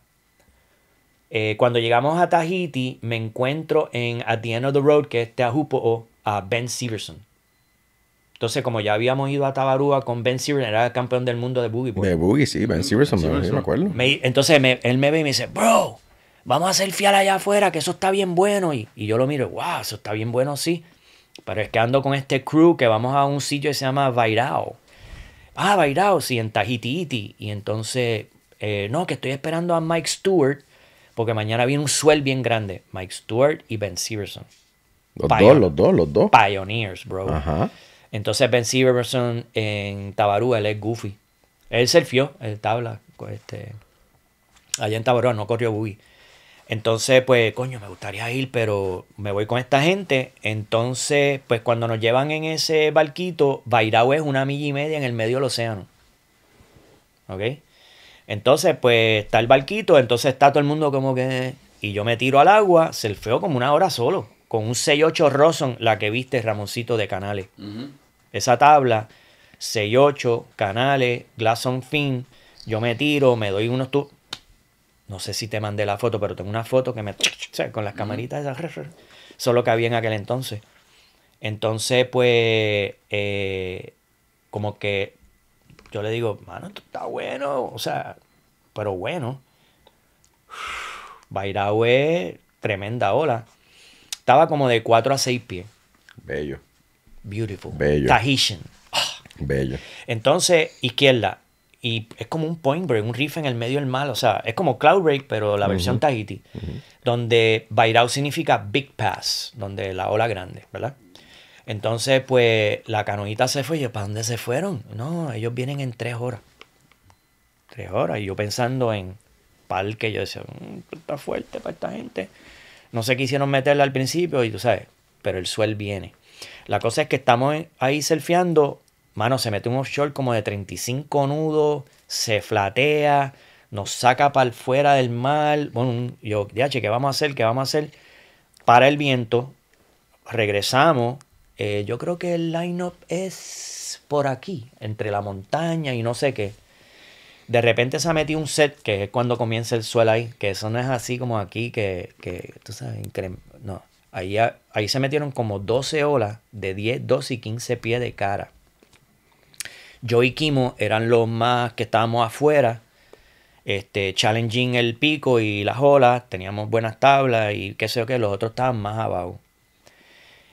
eh, cuando llegamos a Tahiti, me encuentro en At the End of the Road, que es Teahupo'o, a Ben Severson. Entonces, como ya habíamos ido a Tabarúa con Ben Searson, era el campeón del mundo de Boogie De Boogie, sí, Ben mm, Severson, me, acuerdo. entonces él me ve y me dice, bro, vamos a hacer fial allá afuera, que eso está bien bueno. Y, yo lo miro, wow, eso está bien bueno, sí. Pero es que ando con este crew que vamos a un sitio que se llama Vairao. Ah, Vairao, sí, en Tahiti. Y entonces, eh, no, que estoy esperando a Mike Stewart, porque mañana viene un suel bien grande. Mike Stewart y Ben Severson. Los dos, los dos, los dos. Pioneers, bro. Ajá. Entonces Ben Severson en Tabarú, él es Goofy. Él surfió el tabla. Este, allá en Tabarú no corrió bui. Entonces, pues, coño, me gustaría ir, pero me voy con esta gente. Entonces, pues cuando nos llevan en ese barquito, Bairao es una milla y media en el medio del océano. ¿Ok? Entonces, pues está el barquito, entonces está todo el mundo como que. Y yo me tiro al agua, surfeo como una hora solo, con un 6-8 Rosson, la que viste Ramoncito de Canales esa tabla, 6-8, canales, glass on fin, yo me tiro, me doy unos tú. No sé si te mandé la foto, pero tengo una foto que me... Con las camaritas, esas, lo que había en aquel entonces. Entonces, pues, eh, como que yo le digo, mano, esto está bueno, o sea, pero bueno. Bairao tremenda ola. Estaba como de 4 a 6 pies. Bello. Beautiful. Bello. Tahitian. Ah. Bello. Entonces, izquierda. Y es como un point break, un riff en el medio del mal. O sea, es como cloud break, pero la versión Tahiti. Donde Bairao significa big pass, donde la ola grande, ¿verdad? Entonces, pues la canoita se fue. Y yo, ¿para dónde se fueron? No, ellos vienen en tres horas. Tres horas. Y yo pensando en parque, yo decía, mm, está fuerte para esta gente. No sé qué hicieron meterla al principio, y tú sabes, pero el suel viene. La cosa es que estamos ahí surfeando. Mano, se mete un offshore como de 35 nudos, se flatea, nos saca para fuera del mar. Bueno, yo, ya, ¿qué vamos a hacer? ¿Qué vamos a hacer? Para el viento, regresamos. Eh, yo creo que el line-up es por aquí, entre la montaña y no sé qué. De repente se ha metido un set, que es cuando comienza el suelo ahí, que eso no es así como aquí, que, tú sabes, no. Ahí, se metieron como 12 olas de 10, 12 y 15 pies de cara. Yo y Kimo eran los más que estábamos afuera, este, challenging el pico y las olas, teníamos buenas tablas y qué sé yo qué, los otros estaban más abajo.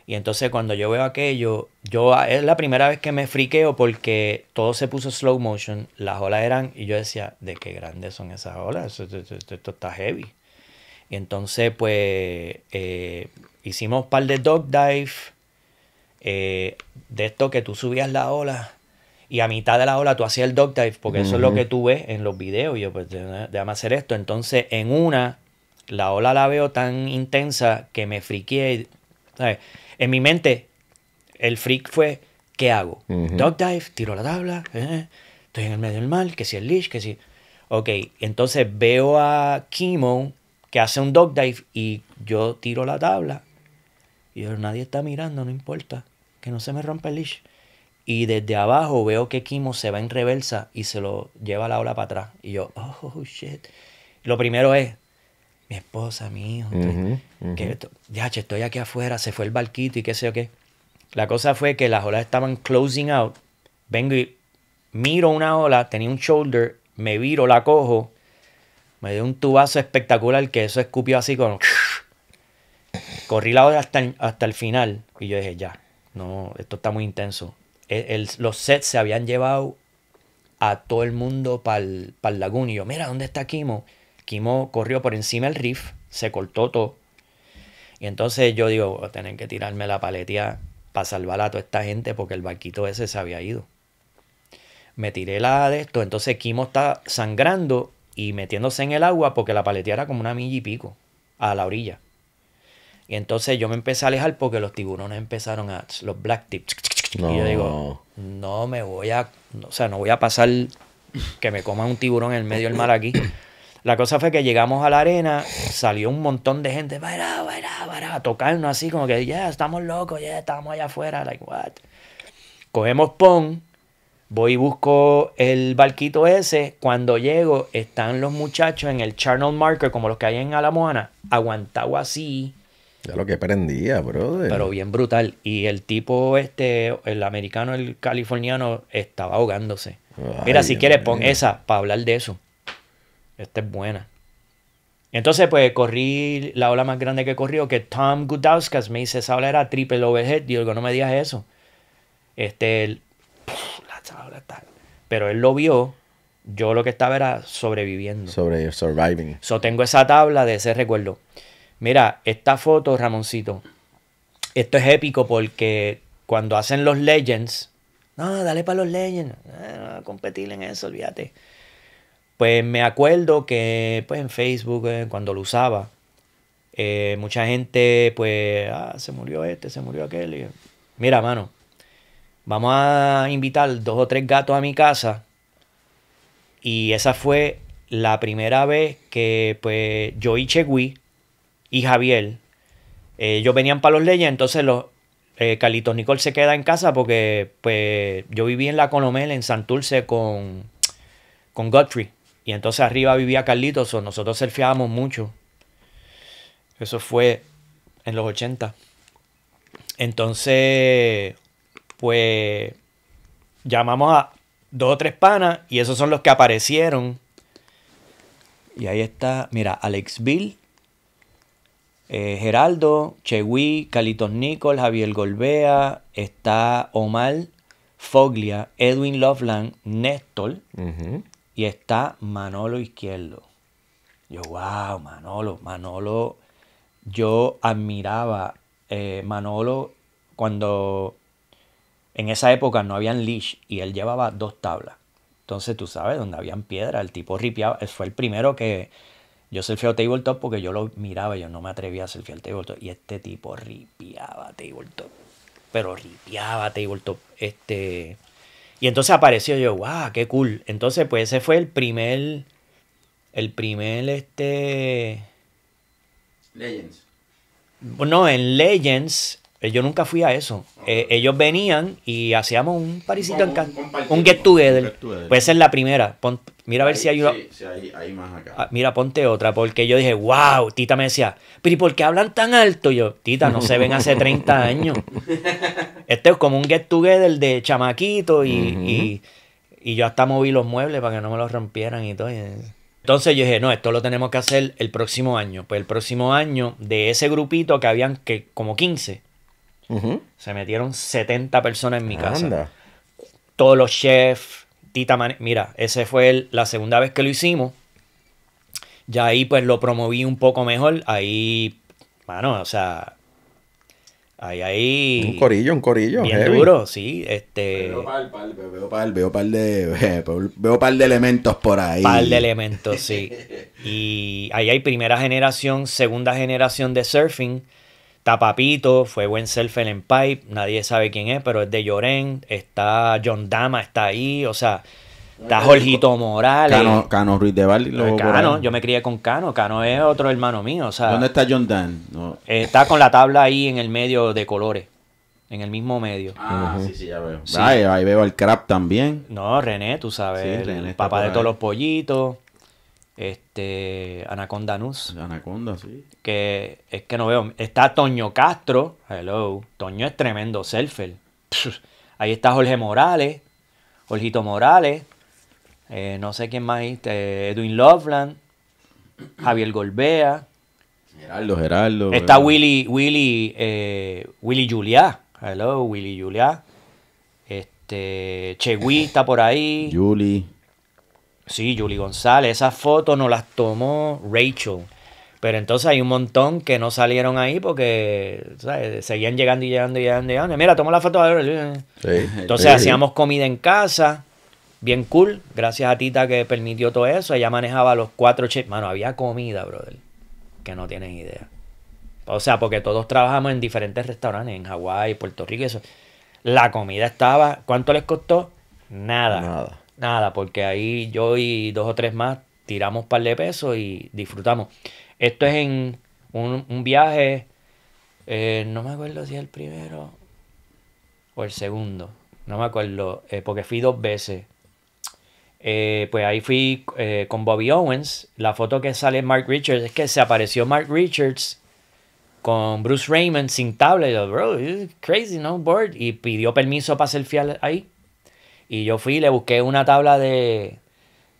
Y entonces cuando yo veo aquello, yo ah, es la primera vez que me friqueo porque todo se puso slow motion, las olas eran, y yo decía, ¿de qué grandes son esas olas? Esto, está heavy. Y entonces, pues, eh, Hicimos un par de dog dive. Eh, de esto que tú subías la ola y a mitad de la ola tú hacías el dog dive, porque eso es lo que tú ves en los videos. yo, pues déjame hacer esto. Entonces, en una, la ola la veo tan intensa que me friqué. En mi mente, el freak fue, ¿qué hago? Dog dive, tiro la tabla, eh, estoy en el medio del mal que si el leash, que si... Ok, entonces veo a Kimo que hace un dog dive y yo tiro la tabla y yo, nadie está mirando, no importa, que no se me rompa el leash. Y desde abajo veo que Kimo se va en reversa y se lo lleva la ola para atrás. Y yo, oh, shit. Lo primero es, mi esposa, mi hijo, ya estoy aquí afuera, se fue el barquito y qué sé o qué. La cosa fue que las olas estaban closing out. Vengo y miro una ola, tenía un shoulder, me viro, la cojo. Me dio un tubazo espectacular que eso escupió así con... Como Corrí la hora hasta el, hasta el final y yo dije, ya, no, esto está muy intenso. los sets se habían llevado a todo el mundo para el, y yo, mira, ¿dónde está Kimo? Kimo corrió por encima del riff, se cortó todo. Y entonces yo digo, voy a tener que tirarme la paletía para salvar a toda esta gente porque el barquito ese se había ido. Me tiré la de esto, entonces Kimo está sangrando y metiéndose en el agua porque la paletía era como una milla y pico a la orilla. Y entonces yo me empecé a alejar porque los tiburones empezaron a. Los black tips. Y yo digo, no me voy a. O sea, no voy a pasar que me coma un tiburón en el medio del mar aquí. La cosa fue que llegamos a la arena, salió un montón de gente, para, para, para, a tocarnos así, como que, ya, estamos locos, ya, estamos allá afuera, like, what. Cogemos pon, voy y busco el barquito ese. Cuando llego, están los muchachos en el charnel marker, como los que hay en Alamoana, aguantado así, ya lo que prendía, brother. Pero bien brutal. Y el tipo, este, el americano, el californiano, estaba ahogándose. Mira, si quieres, pon esa para hablar de eso. Esta es buena. Entonces, pues corrí la ola más grande que corrió, que Tom Gudowskas me dice, esa ola era triple overhead. Digo, no me digas eso. Este, el, Pero él lo vio. Yo lo que estaba era sobreviviendo. Sobre, surviving. So tengo esa tabla de ese recuerdo mira, esta foto, Ramoncito, esto es épico porque cuando hacen los Legends, no, dale para los Legends, no, a competir en eso, olvídate. Pues me acuerdo que pues, en Facebook, eh, cuando lo usaba, eh, mucha gente, pues, ah, se murió este, se murió aquel. mira, mano, vamos a invitar dos o tres gatos a mi casa. Y esa fue la primera vez que, pues, y Chegui, y Javier, eh, ellos venían para los leyes, entonces los eh, Carlitos Nicol se queda en casa porque pues, yo viví en la Colomel, en Santulce con, con Guthrie. Y entonces arriba vivía Carlitos, o nosotros surfeábamos mucho. Eso fue en los 80. Entonces, pues llamamos a dos o tres panas y esos son los que aparecieron. Y ahí está, mira, Alex Bill, eh, Geraldo, Chewi, Calitos Nicol, Javier Golbea, está Omar Foglia, Edwin Loveland, Néstor y está Manolo Izquierdo. Yo, wow, Manolo, Manolo, yo admiraba eh, Manolo cuando en esa época no habían leash y él llevaba dos tablas. Entonces tú sabes, donde habían piedra, el tipo ripiaba, fue el primero que, yo surfeo tabletop porque yo lo miraba, yo no me atrevía a surfear tabletop. Y este tipo ripiaba tabletop. Pero ripiaba tabletop. Este. Y entonces apareció yo, ¡guau! Wow, ¡Qué cool! Entonces, pues ese fue el primer. El primer, este. Legends. No, en Legends eh, yo nunca fui a eso. Eh, ellos venían y hacíamos un parisito en casa. Un get together. Puede ser la primera. mira a ver si hay más acá. Ah, mira, ponte otra. Porque yo dije, wow, Tita me decía, pero ¿y por qué hablan tan alto? yo, Tita, no se ven hace 30 años. Este es como un get together de chamaquito y, yo hasta moví los muebles para que no me los rompieran y todo. Entonces yo dije, no, esto lo tenemos que hacer el próximo año. Pues el próximo año, de ese grupito que habían que como 15 se metieron 70 personas en mi casa. Todos los chefs, Tita Mira, esa fue la segunda vez que lo hicimos. Ya ahí pues lo promoví un poco mejor. Ahí, bueno, o sea, Ahí, ahí. Un corillo, un corillo. Bien duro, sí. Este... Veo pal, par, veo par, veo par de. Veo par de elementos por ahí. Par de elementos, sí. y ahí hay primera generación, segunda generación de surfing. Papito, fue buen self en Pipe, nadie sabe quién es, pero es de Lloren, está John Dama, está ahí, o sea, está Jorgito Morales. Cano, Ruiz de Valle. Pues Cano, yo me crié con Cano, Cano es otro hermano mío, o sea. ¿Dónde está John Dan? Eh, está con la tabla ahí en el medio de colores. En el mismo medio. Ah, sí, sí, ya veo. ahí veo al crap también. No, René, tú sabes. el papá de todos los pollitos. Este, Anaconda News. Anaconda, sí. Que es que no veo. Está Toño Castro. Hello. Toño es tremendo selfel, Ahí está Jorge Morales. Jorgito Morales. Eh, no sé quién más. Este, Edwin Loveland. Javier Golbea. Gerardo, Gerardo. Está eh. Willy, Willy, eh, Willy Julia. Hello, Willy Julia. Este, Cheguita está por ahí. Julie. Sí, Julie González. Esas fotos no las tomó Rachel. Pero entonces hay un montón que no salieron ahí porque seguían llegando y llegando y llegando y llegando. Mira, tomó la foto. entonces hacíamos comida en casa. Bien cool. Gracias a Tita que permitió todo eso. Ella manejaba los cuatro chefs. Mano, había comida, brother. Que no tienes idea. O sea, porque todos trabajamos en diferentes restaurantes. En Hawái, Puerto Rico eso. La comida estaba... ¿Cuánto les costó? Nada. Nada. Nada, porque ahí yo y dos o tres más tiramos un par de pesos y disfrutamos. Esto es en un, viaje, eh, no me acuerdo si es el primero o el segundo, no me acuerdo, eh, porque fui dos veces. Eh, pues ahí fui con Bobby Owens. La foto que sale Mark Richards es que se apareció Mark Richards con Bruce Raymond sin tabla. yo, bro, crazy, no board. Y pidió permiso para fiel ahí. Y yo fui, le busqué una tabla de,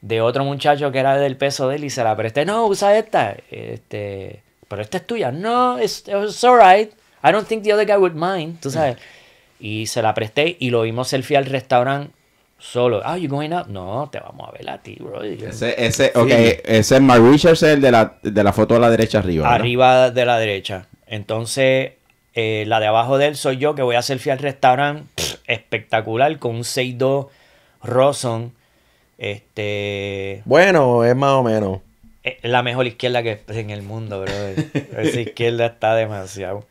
de otro muchacho que era del peso de él y se la presté. No, usa esta. Este, pero esta es tuya. No, it's, alright. I don't think the other guy would mind. Tú sabes. Y se la presté y lo vimos selfie al restaurante solo. Ah, you going up? No, te vamos a ver a ti, bro. Ese, ese, okay, ese es el de la, foto de la derecha arriba. Arriba de la derecha. Entonces, eh, la de abajo de él soy yo, que voy a selfie al restaurante. Espectacular, con un 6-2 Este. Bueno, es más o menos. Eh, la mejor izquierda que en el mundo, bro. Esa izquierda está demasiado.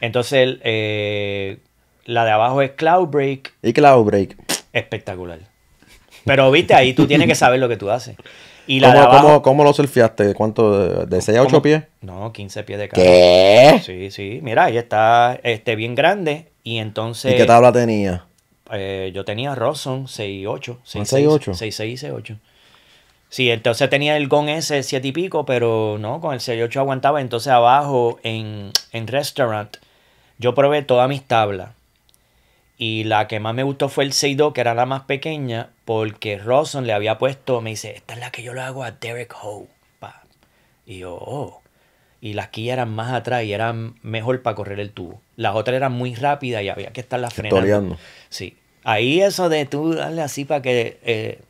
Entonces, eh, la de abajo es Cloudbreak. Y Cloudbreak. Espectacular. Pero viste, ahí tú tienes que saber lo que tú haces. ¿Cómo, lo surfeaste? ¿De 6 a 8 pies? No, 15 pies de cara. ¿Qué? Sí, sí. Mira, ahí está este, bien grande. Y entonces. ¿Y qué tabla tenía? Eh, yo tenía Rosson 6 y 8. 6 6 8. 6 y 6'8. 8. Sí, entonces tenía el GON s 7 y pico, pero no, con el 68 aguantaba. Entonces abajo en, en Restaurant yo probé todas mis tablas. Y la que más me gustó fue el 6-2, que era la más pequeña, porque Rawson le había puesto, me dice, esta es la que yo le hago a Derek Ho. Y yo, oh. Y las quillas eran más atrás y eran mejor para correr el tubo. Las otras eran muy rápidas y había que las frenando. frente Sí. Ahí eso de tú darle así para que eh,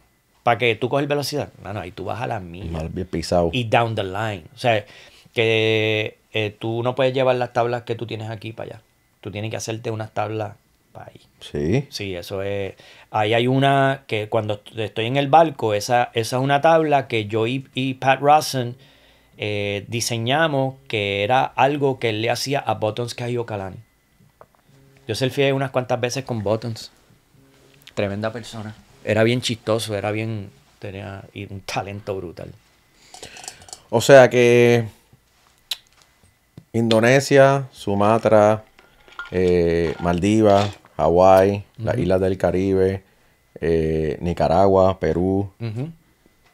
para que tú coges velocidad. No, no, ahí tú vas a las misma. pisado. Y down the line. O sea, que eh, tú no puedes llevar las tablas que tú tienes aquí para allá. Tú tienes que hacerte unas tablas país. Sí. Sí, eso es. Ahí hay una que cuando estoy en el barco, esa, es una tabla que yo y, Pat Russen eh, diseñamos que era algo que él le hacía a Buttons Cayo Calán. Yo selfie unas cuantas veces con Buttons. Tremenda persona. Era bien chistoso, era bien. tenía un talento brutal. O sea que. Indonesia, Sumatra, eh, Maldivas, Hawái, las islas del Caribe, eh, Nicaragua, Perú.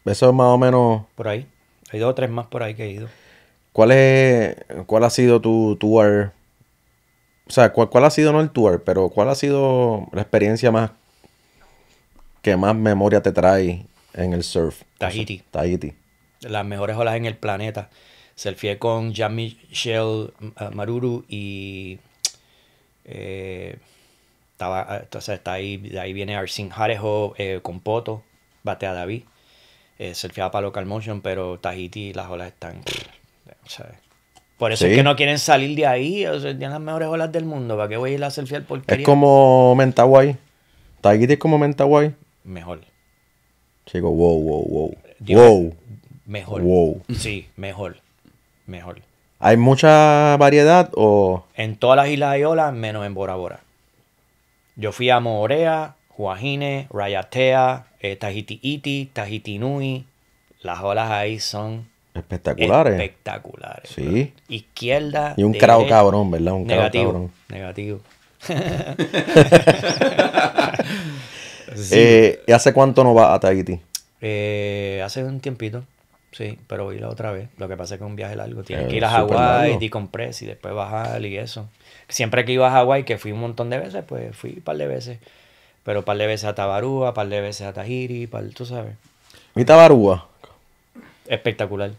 Eso es más o menos... Por ahí. Hay dos o tres más por ahí que he ido. ¿Cuál, es, cuál ha sido tu tour? O sea, ¿cuál, ha sido, no el tour, pero cuál ha sido la experiencia más que más memoria te trae en el surf? Tahiti. Tahiti. Las mejores olas en el planeta. Selfie con Jean-Michel eh, Maruru y... Eh, estaba, eh, entonces está ahí, de ahí viene Arsin Jarejo, eh, Con Poto, batea David, eh, surfeaba para Local Motion, pero Tahiti las olas están. Por eso es que no quieren salir de ahí. O tienen las mejores olas del mundo. ¿Para qué voy a ir a surfear porquería? Es como Mentawai. Tahiti es como Mentawai. Mejor. Chico, wow, wow, wow. Mejor. Wow. Sí, mejor. Mejor. ¿Hay mucha variedad o...? En todas las islas hay olas, menos en Bora Bora. Yo fui a Morea, Huajine, Rayatea, eh, Tahiti Iti, Tahiti Nui. Las olas ahí son espectaculares. Espectaculares. Sí. Izquierda. Y un crao cabrón, ¿verdad? Un negativo, cabrón. Negativo. Eh, ¿Y hace cuánto no vas a Tahiti? Eh, hace un tiempito. Sí, pero voy la otra vez. Lo que pasa es que es un viaje largo. Tienes eh, que ir a Hawái, decompress y después bajar y eso. Siempre que iba a Hawái, que fui un montón de veces, pues fui un par de veces. Pero un par de veces a Tabarúa, un par de veces a Tahiri, par, tú sabes. mi Tabarúa? Espectacular.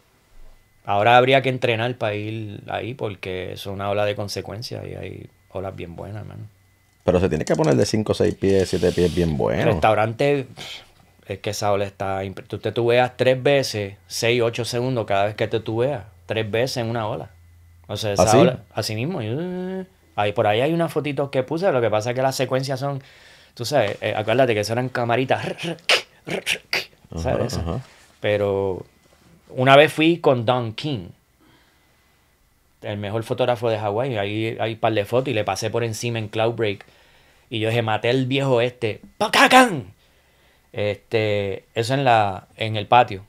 Ahora habría que entrenar para ir ahí porque es una ola de consecuencias y hay olas bien buenas, hermano. Pero se tiene que poner de 5, 6 pies, 7 pies bien bueno. El restaurante, es que esa ola está... Tú te tuveas tres veces, 6, 8 segundos cada vez que te tuveas, Tres veces en una ola. O sea, esa ¿Así? ¿Ah, ola... Así mismo. Uh, Ahí, por ahí hay unas fotitos que puse, lo que pasa es que las secuencias son, tú sabes, eh, acuérdate que son camaritas, ¿sabes? Pero una vez fui con Don King, el mejor fotógrafo de Hawái, ahí hay un par de fotos y le pasé por encima en Cloudbreak. Break y yo dije, maté el viejo este, ¡Pacacán! Este, eso en la en el patio.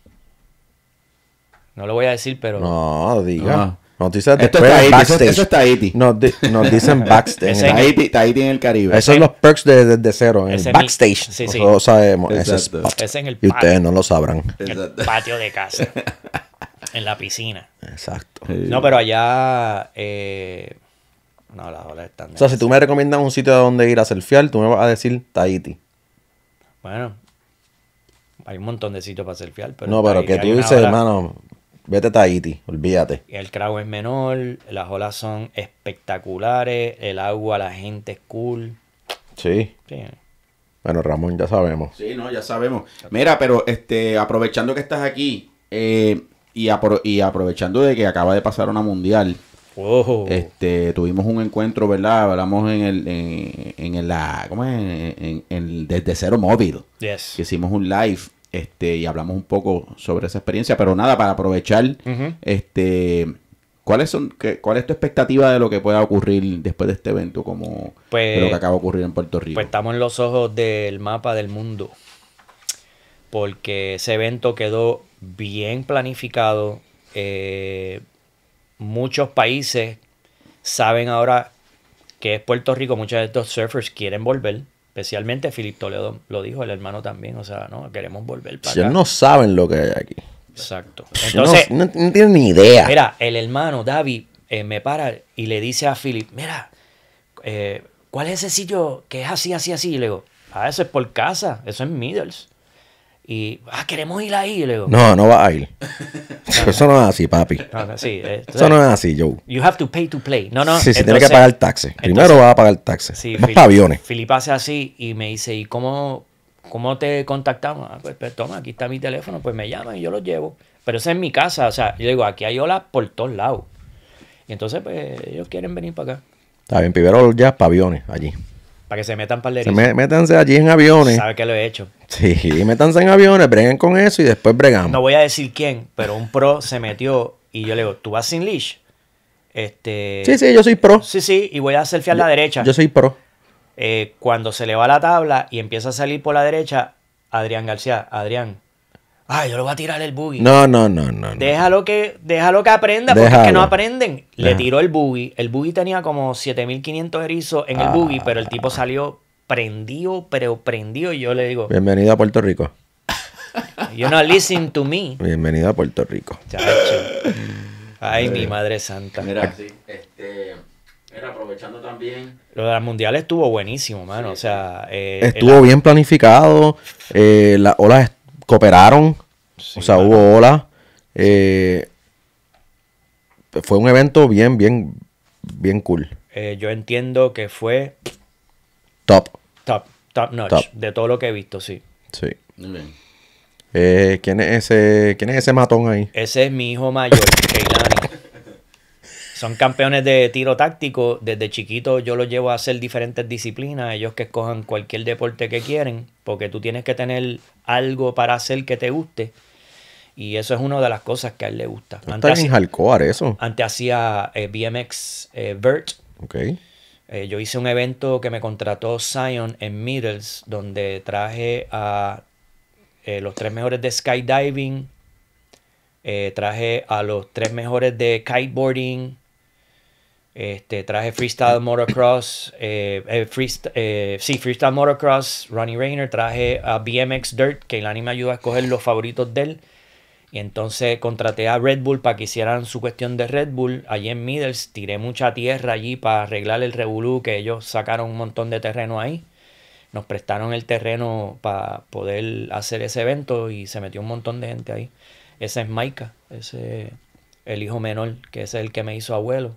No lo voy a decir, pero No, diga. Ah. Nos dicen backstage. Eso, Nos, dicen backstage. Tahiti, en el Caribe. Esos son los perks de, cero. en backstage. sí, sí. sabemos ese Es el Y ustedes no lo sabrán. el patio de casa. en la piscina. Exacto. No, pero allá. Eh, no, las olas están. O sea, si tú me recomiendas un sitio a donde ir a surfear, tú me vas a decir Tahiti. Bueno, hay un montón de sitios para surfear. Pero no, pero que tú dices, hermano, Vete a Tahiti, olvídate. El crowd es menor, las olas son espectaculares, el agua, la gente es cool. Sí. Bueno, Ramón, ya sabemos. Sí, no, ya sabemos. Mira, pero este, aprovechando que estás aquí eh, y, y, aprovechando de que acaba de pasar una mundial, este, tuvimos un encuentro, ¿verdad? Hablamos en el, en, la, ¿cómo es? desde Cero Móvil. Yes. Que hicimos un live este, y hablamos un poco sobre esa experiencia, pero nada, para aprovechar, este, ¿cuáles son, ¿cuál es tu expectativa de lo que pueda ocurrir después de este evento como lo que pues, acaba de ocurrir en Puerto Rico? Pues estamos en los ojos del mapa del mundo, porque ese evento quedó bien planificado, eh, muchos países saben ahora que es Puerto Rico, muchos de estos surfers quieren volver especialmente Philip Toledo lo dijo, el hermano también, o sea, no, queremos volver para si Ellos no saben lo que hay aquí. Exacto. Entonces, no, tienen ni idea. Mira, el hermano David eh, me para y le dice a Philip, mira, eh, ¿cuál es ese sitio que es así, así, así? Y le digo, ah, eso es por casa, eso es Middles. Y, ah, queremos ir ahí. Le digo, no, no va a ir. eso no es así, papi. eso no es así, Joe. You have to pay to play. No, no. Sí, se tiene que pagar el taxi. Primero va a pagar taxes. Sí, Vamos para aviones. Filipe hace así y me dice, ¿y cómo, cómo te contactamos? Ah, pues, pues toma, aquí está mi teléfono, pues me llaman y yo los llevo. Pero eso es mi casa. O sea, yo digo, aquí hay olas por todos lados. Y entonces, pues, ellos quieren venir para acá. Está bien, primero ya para aviones allí. Para que se metan para el Métanse allí en aviones. Sabe que lo he hecho. Sí, métanse en aviones, breguen con eso y después bregamos. No voy a decir quién, pero un pro se metió y yo le digo, ¿tú vas sin leash? Este, sí, sí, yo soy pro. Sí, sí, y voy a selfie a la derecha. Yo soy pro. Eh, cuando se le va la tabla y empieza a salir por la derecha, Adrián García, Adrián, Ay, ah, yo le voy a tirar el boogie. No, no, no, no. Déjalo que, que aprenda, porque es que no aprenden. Le tiró el boogie. El boogie tenía como 7500 erizos en el buggy, ah. pero el tipo salió prendido, pero prendido. Y yo le digo: Bienvenido a Puerto Rico. You're no listening to me. Bienvenido a Puerto Rico. Ay, mi eh. madre santa. Este, mira, aprovechando también. Lo las mundial estuvo buenísimo, mano. o sea, eh, estuvo bien planificado. Eh, las olas cooperaron, o sea, hubo ola. Eh, fue un evento bien, bien, bien cool. Eh, yo entiendo que fue top. Top, top notch. De todo lo que he visto, sí. Sí. Muy bien. Eh, ¿quién, es ese, ¿Quién es ese matón ahí? Ese es mi hijo mayor, son campeones de tiro táctico. Desde chiquito yo los llevo a hacer diferentes disciplinas. Ellos que escojan cualquier deporte que quieren, porque tú tienes que tener algo para hacer que te guste. Y eso es una de las cosas que a él le gusta. antes hacía, eso. Antes hacía eh, BMX eh, Vert. Eh, yo hice un evento que me contrató Zion en Middles, donde traje a los tres mejores de skydiving, traje a los tres mejores de kiteboarding, este, traje Freestyle Motocross, eh, eh, eh, sí, Freestyle Motocross, Ronnie Rainer, traje a BMX Dirt, que el anime ayuda a escoger los favoritos de él. Y entonces contraté a Red Bull para que hicieran su cuestión de Red Bull allí en Middles. Tiré mucha tierra allí para arreglar el revolú, que ellos sacaron un montón de terreno ahí. Nos prestaron el terreno para poder hacer ese evento y se metió un montón de gente ahí. Ese es Maika, ese el hijo menor, que es el que me hizo abuelo.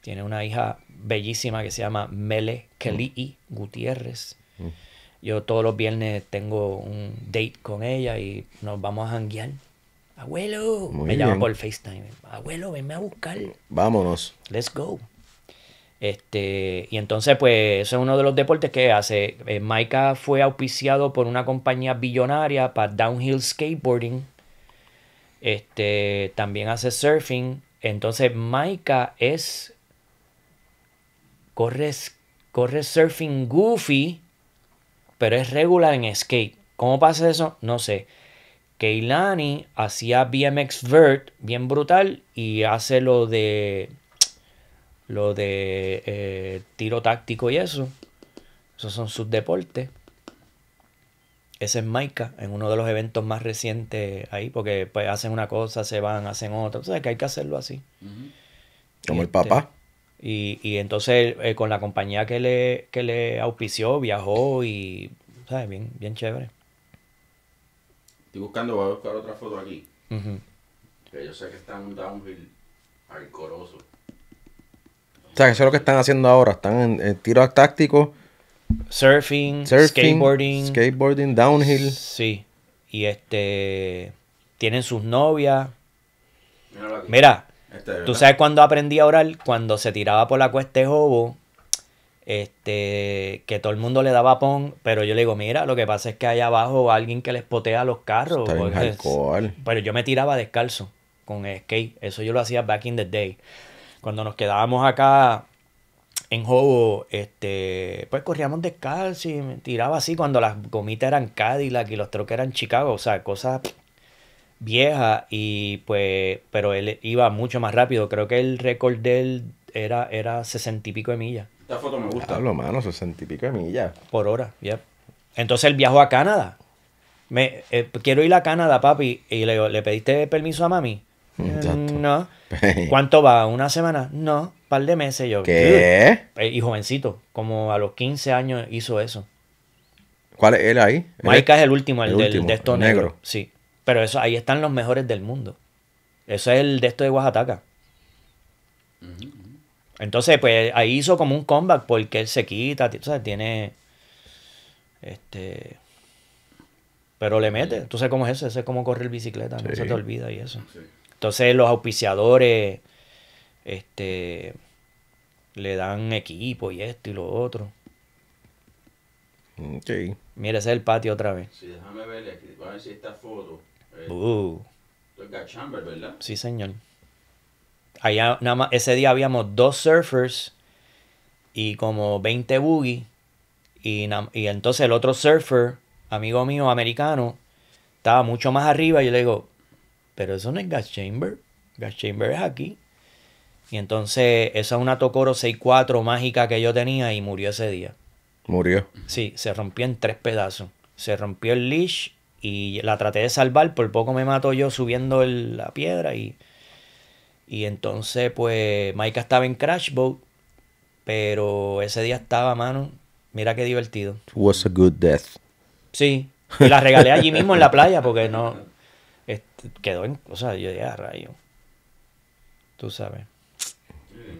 Tiene una hija bellísima que se llama Mele Kelii Gutiérrez. Mm. Yo todos los viernes tengo un date con ella y nos vamos a janguear. Abuelo, me llama por FaceTime. Abuelo, venme a buscar. Vámonos. Let's go. Este, y entonces, pues, eso es uno de los deportes que hace. Eh, Maika fue auspiciado por una compañía billonaria para downhill skateboarding. Este, también hace surfing. Entonces, Maika es corre, corre surfing goofy, pero es regular en skate. ¿Cómo pasa eso? No sé. Keilani hacía BMX Vert bien brutal y hace lo de lo de eh, tiro táctico y eso. Esos son sus deportes. Ese es Maika, en uno de los eventos más recientes ahí, porque pues, hacen una cosa, se van, hacen otra. Entonces que hay que hacerlo así. Como el este, papá. Y, entonces eh, con la compañía que le, que le auspició, viajó y, ¿sabes? Bien, bien chévere. Estoy buscando, voy a buscar otra foto aquí. Que yo sé que está en un downhill alcoroso. O sea, eso es lo que están haciendo ahora. Están en, en tiros tácticos. Surfing, surfing, skateboarding. Skateboarding, downhill. Sí. Y este. Tienen sus novias. Mira, este, Tú sabes cuando aprendí a orar, cuando se tiraba por la cuesta de Jobo, este, que todo el mundo le daba pon, pero yo le digo, mira, lo que pasa es que allá abajo alguien que les potea los carros. pero yo me tiraba descalzo con skate, eso yo lo hacía back in the day. Cuando nos quedábamos acá en Jobo, este, pues corríamos descalzo y me tiraba así cuando las gomitas eran Cadillac y los troques eran Chicago, o sea, cosas vieja y pues, pero él iba mucho más rápido. Creo que el récord de él era, era 60 y pico de millas. Esta foto me gusta. Hablo, 60 y pico de millas. Por hora, ya Entonces él viajó a Canadá. Me, eh, quiero ir a Canadá, papi. Y le ¿le pediste permiso a mami? Mm, eh, no. ¿Cuánto va? ¿Una semana? No, un par de meses yo. ¿Qué? Eh, y jovencito, como a los 15 años hizo eso. ¿Cuál es él ahí? es el último, el, de estos negros. Negro. Sí. Pero eso, ahí están los mejores del mundo. Eso es el de esto de Oaxaca. Entonces, pues ahí hizo como un comeback porque él se quita, o tiene. Este. Pero le mete. Tú sabes cómo es eso, eso es como correr bicicleta, no se te olvida y eso. Entonces, los auspiciadores. Este. Le dan equipo y esto y lo otro. Mira, ese es el patio otra vez. Sí, déjame verle ver esta foto. Eh, uh. Sí, señor. Allá, nada ese día habíamos dos surfers y como 20 boogie Y, y entonces el otro surfer, amigo mío americano, estaba mucho más arriba. Y yo le digo, pero eso no es Gas Chamber. Gas Chamber es aquí. Y entonces esa es una Tocoro 6.4 mágica que yo tenía y murió ese día. ¿Murió? Sí, se rompió en tres pedazos. Se rompió el leash y la traté de salvar, por poco me mato yo subiendo la piedra y, y entonces pues Maika estaba en Crash Boat, pero ese día estaba, mano, mira qué divertido. Was a good death. Sí, y la regalé allí mismo en la playa porque no, quedó en, o sea, yo dije, ah, rayo, tú sabes,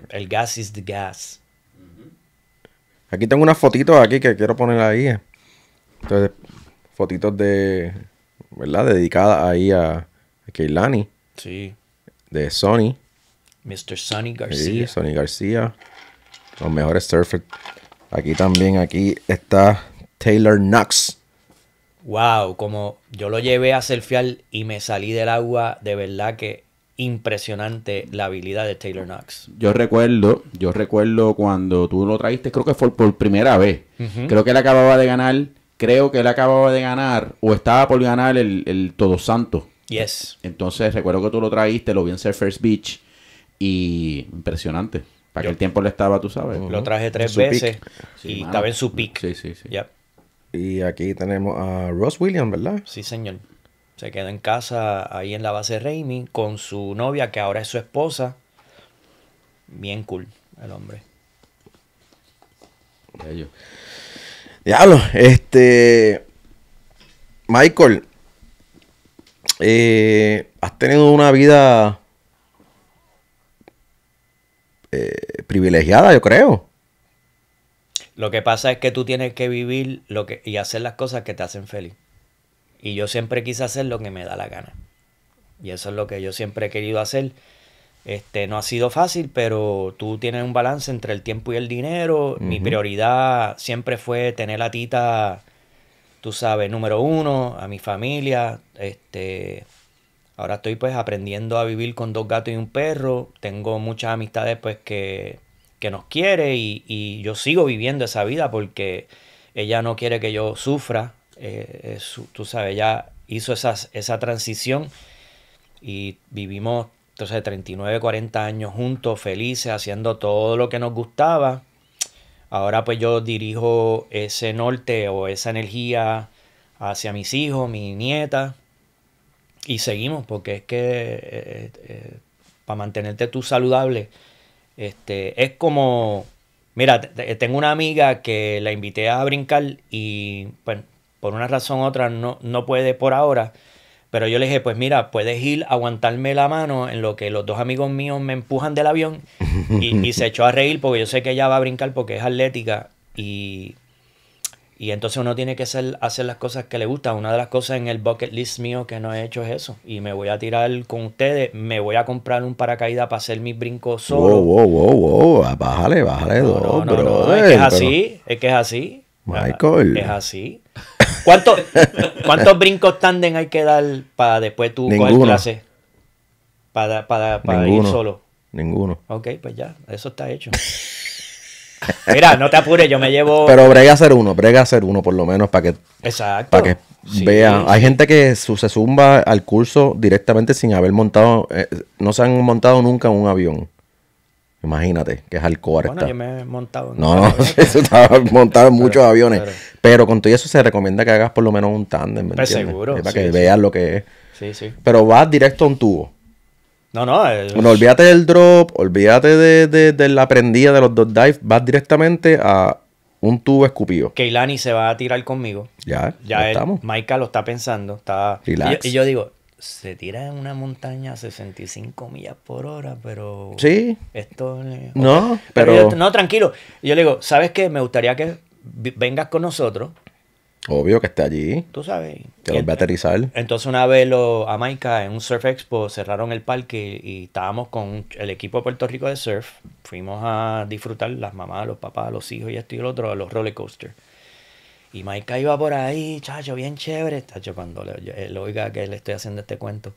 el gas is the gas. Aquí tengo unas fotitos aquí que quiero poner ahí. Eh. Entonces, fotitos de, ¿verdad? dedicada ahí a, Keilani. Sí. De Sony. Mr. Sonny García. Sí, Sonny García. Los mejores surfers. Aquí también, aquí está Taylor Knox. Wow, como yo lo llevé a surfear y me salí del agua, de verdad que impresionante la habilidad de Taylor Knox. Yo recuerdo, yo recuerdo cuando tú lo trajiste, creo que fue por primera vez. Creo que él acababa de ganar creo que él acababa de ganar o estaba por ganar el, el Todos Santos. Yes. Entonces, recuerdo que tú lo traíste, lo vi en Surfers Beach y impresionante. Para que el tiempo le estaba, tú sabes. Lo traje tres veces y estaba en su pick. Sí, sí, sí. Y aquí tenemos a Ross Williams, ¿verdad? Sí, señor. Se quedó en casa ahí en la base de Raimi con su novia, que ahora es su esposa. Bien cool el hombre. Bello. Diablo, este. Michael, eh, has tenido una vida eh, privilegiada, yo creo. Lo que pasa es que tú tienes que vivir lo que, y hacer las cosas que te hacen feliz. Y yo siempre quise hacer lo que me da la gana. Y eso es lo que yo siempre he querido hacer. Este, no ha sido fácil, pero tú tienes un balance entre el tiempo y el dinero. Mi prioridad siempre fue tener a Tita, tú sabes, número uno, a mi familia. Este, ahora estoy pues aprendiendo a vivir con dos gatos y un perro. Tengo muchas amistades pues que, que nos quiere y, yo sigo viviendo esa vida porque ella no quiere que yo sufra. Eh, tú sabes, ella hizo esa transición y vivimos entonces 39, 40 años juntos, felices, haciendo todo lo que nos gustaba. Ahora pues yo dirijo ese norte o esa energía hacia mis hijos, mi nieta. Y seguimos, porque es que eh, eh, eh, para mantenerte tú saludable, este, es como, mira, tengo una amiga que la invité a brincar y pues, por una razón u otra no puede por ahora. Pero yo le dije, pues mira, puedes ir, aguantarme la mano en lo que los dos amigos míos me empujan del avión. Y, se echó a reír porque yo sé que ella va a brincar porque es atlética. Y, y entonces uno tiene que hacer las cosas que le gustan. Una de las cosas en el bucket list mío que no he hecho es eso. Y me voy a tirar con ustedes. Me voy a comprar un paracaídas para hacer mis brincos Wow, wow, wow, wow. Ah, bájale, bájale, no, no, Es que es así, es que es así. Michael. Es así. ¿Cuántos brincos tandem hay que dar para después tú Ninguno. coger clase? Para, para, ir solo. Ninguno. Ok, pues ya, eso está hecho. Mira, no te apures, yo me llevo. Pero brega hacer uno, brega hacer uno por lo menos para que. Exacto. Para que Hay gente que se zumba al curso directamente sin haber montado. Eh, no se han montado nunca en un avión. Imagínate, que es al Bueno, está. yo me he montado No, no, eso estaba montado en muchos aviones. Pero, con todo eso se recomienda que hagas por lo menos un tándem, pues seguro. para que veas lo que es. Sí, sí. Pero vas directo a un tubo. No, no. Bueno, olvídate del drop, olvídate de, de, la prendida de los dos dives, vas directamente a un tubo escupido. Keilani se va a tirar conmigo. Ya, ya, ya estamos. Maika lo está pensando. Está... Relax. y yo digo, se tira en una montaña a 65 millas por hora, pero. Sí. Esto. Eh, no, pero. no, tranquilo. Yo le digo, ¿sabes qué? Me gustaría que vengas con nosotros. Obvio que esté allí. Tú sabes. Que los va a aterrizar. Entonces, una vez lo, a Maica en un Surf Expo cerraron el parque y, estábamos con el equipo de Puerto Rico de surf. Fuimos a disfrutar las mamás, los papás, los hijos y esto y lo otro, los roller coasters. Y Maika iba por ahí, chacho, bien chévere, chacho, cuando le, él oiga que le estoy haciendo este cuento.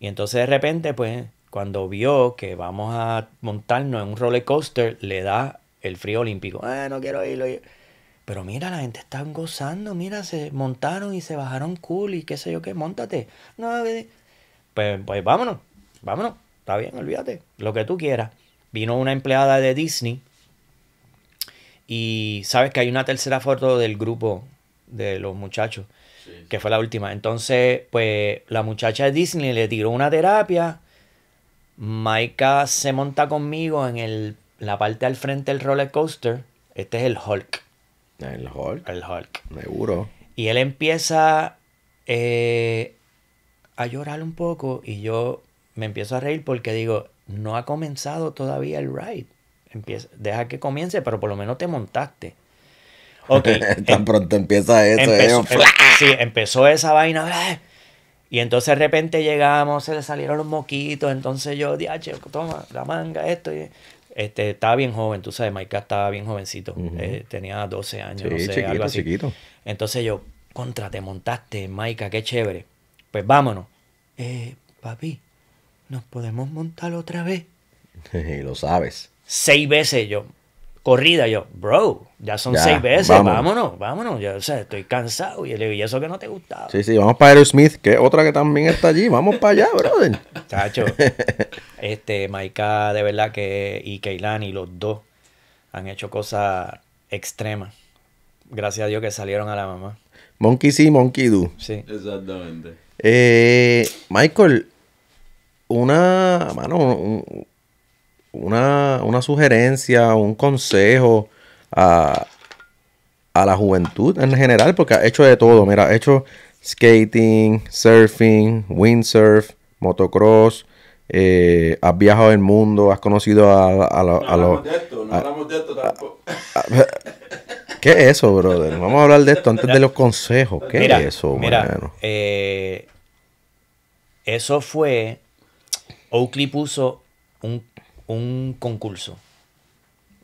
Y entonces de repente, pues, cuando vio que vamos a montarnos en un roller coaster, le da el frío olímpico. Ah, no quiero irlo. Pero mira, la gente está gozando, mira, se montaron y se bajaron cool y qué sé yo qué, montate. No, pues, pues vámonos, vámonos, está bien, olvídate, lo que tú quieras. Vino una empleada de Disney y sabes que hay una tercera foto del grupo de los muchachos, que fue la última. Entonces, pues la muchacha de Disney le tiró una terapia. Maika se monta conmigo en la parte al frente del roller coaster. Este es el Hulk. El Hulk. El Hulk. juro. Y él empieza eh, a llorar un poco y yo me empiezo a reír porque digo, no ha comenzado todavía el ride empieza, deja que comience, pero por lo menos te montaste. Tan em-, pronto empieza eso. Empezó, em-, sí, empezó esa vaina. y entonces de repente llegamos, se le salieron los moquitos. Entonces yo, diache, toma la manga, esto. este, estaba bien joven, tú sabes, Maika estaba bien jovencito. Eh, tenía 12 años, sí, no sé, chiquito, Entonces yo, contra, te montaste, Maika, qué chévere. Pues vámonos. Eh, papi, ¿nos podemos montar otra vez? lo sabes. Seis veces yo. Corrida, yo, bro, ya son seis veces, vámonos, vámonos. o sea, estoy cansado. Y le digo, eso que no te gustaba. Sí, sí, vamos para Aerosmith, que es otra que también está allí. Vamos para allá, brother. Chacho, este, Maika, de verdad que, y y los dos, han hecho cosas extremas. Gracias a Dios que salieron a la mamá. Monkey sí, Monkey do. Sí. Exactamente. Eh, Michael, una, mano, un, una, sugerencia, un consejo a, la juventud en general, porque ha hecho de todo. Mira, ha hecho skating, surfing, windsurf, motocross. Eh, has viajado el mundo, has conocido a, a, los. no ¿Qué es eso, brother? Vamos a hablar de esto antes de los consejos. ¿Qué es eso, mira, eh, eso fue. Oakley puso un un concurso.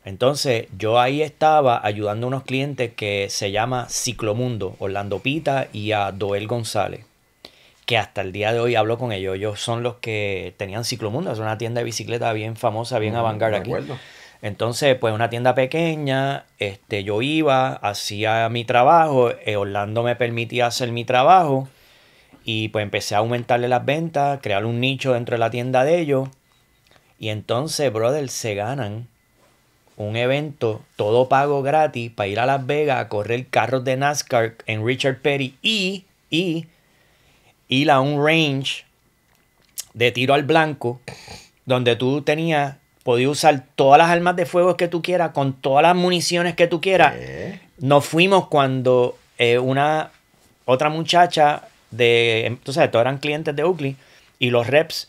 Entonces yo ahí estaba ayudando a unos clientes que se llama Ciclomundo, Orlando Pita y a Doel González, que hasta el día de hoy hablo con ellos. Ellos son los que tenían Ciclomundo, es una tienda de bicicleta bien famosa, bien mm, avant aquí. Entonces, pues una tienda pequeña, este, yo iba, hacía mi trabajo, eh, Orlando me permitía hacer mi trabajo y pues empecé a aumentarle las ventas, crear un nicho dentro de la tienda de ellos y entonces, brother, se ganan un evento todo pago gratis para ir a Las Vegas a correr carros de NASCAR en Richard Petty y, y ir a un range de tiro al blanco donde tú tenías, podías usar todas las armas de fuego que tú quieras, con todas las municiones que tú quieras. Nos fuimos cuando eh, una otra muchacha de, entonces, em, todos eran clientes de Ugly y los reps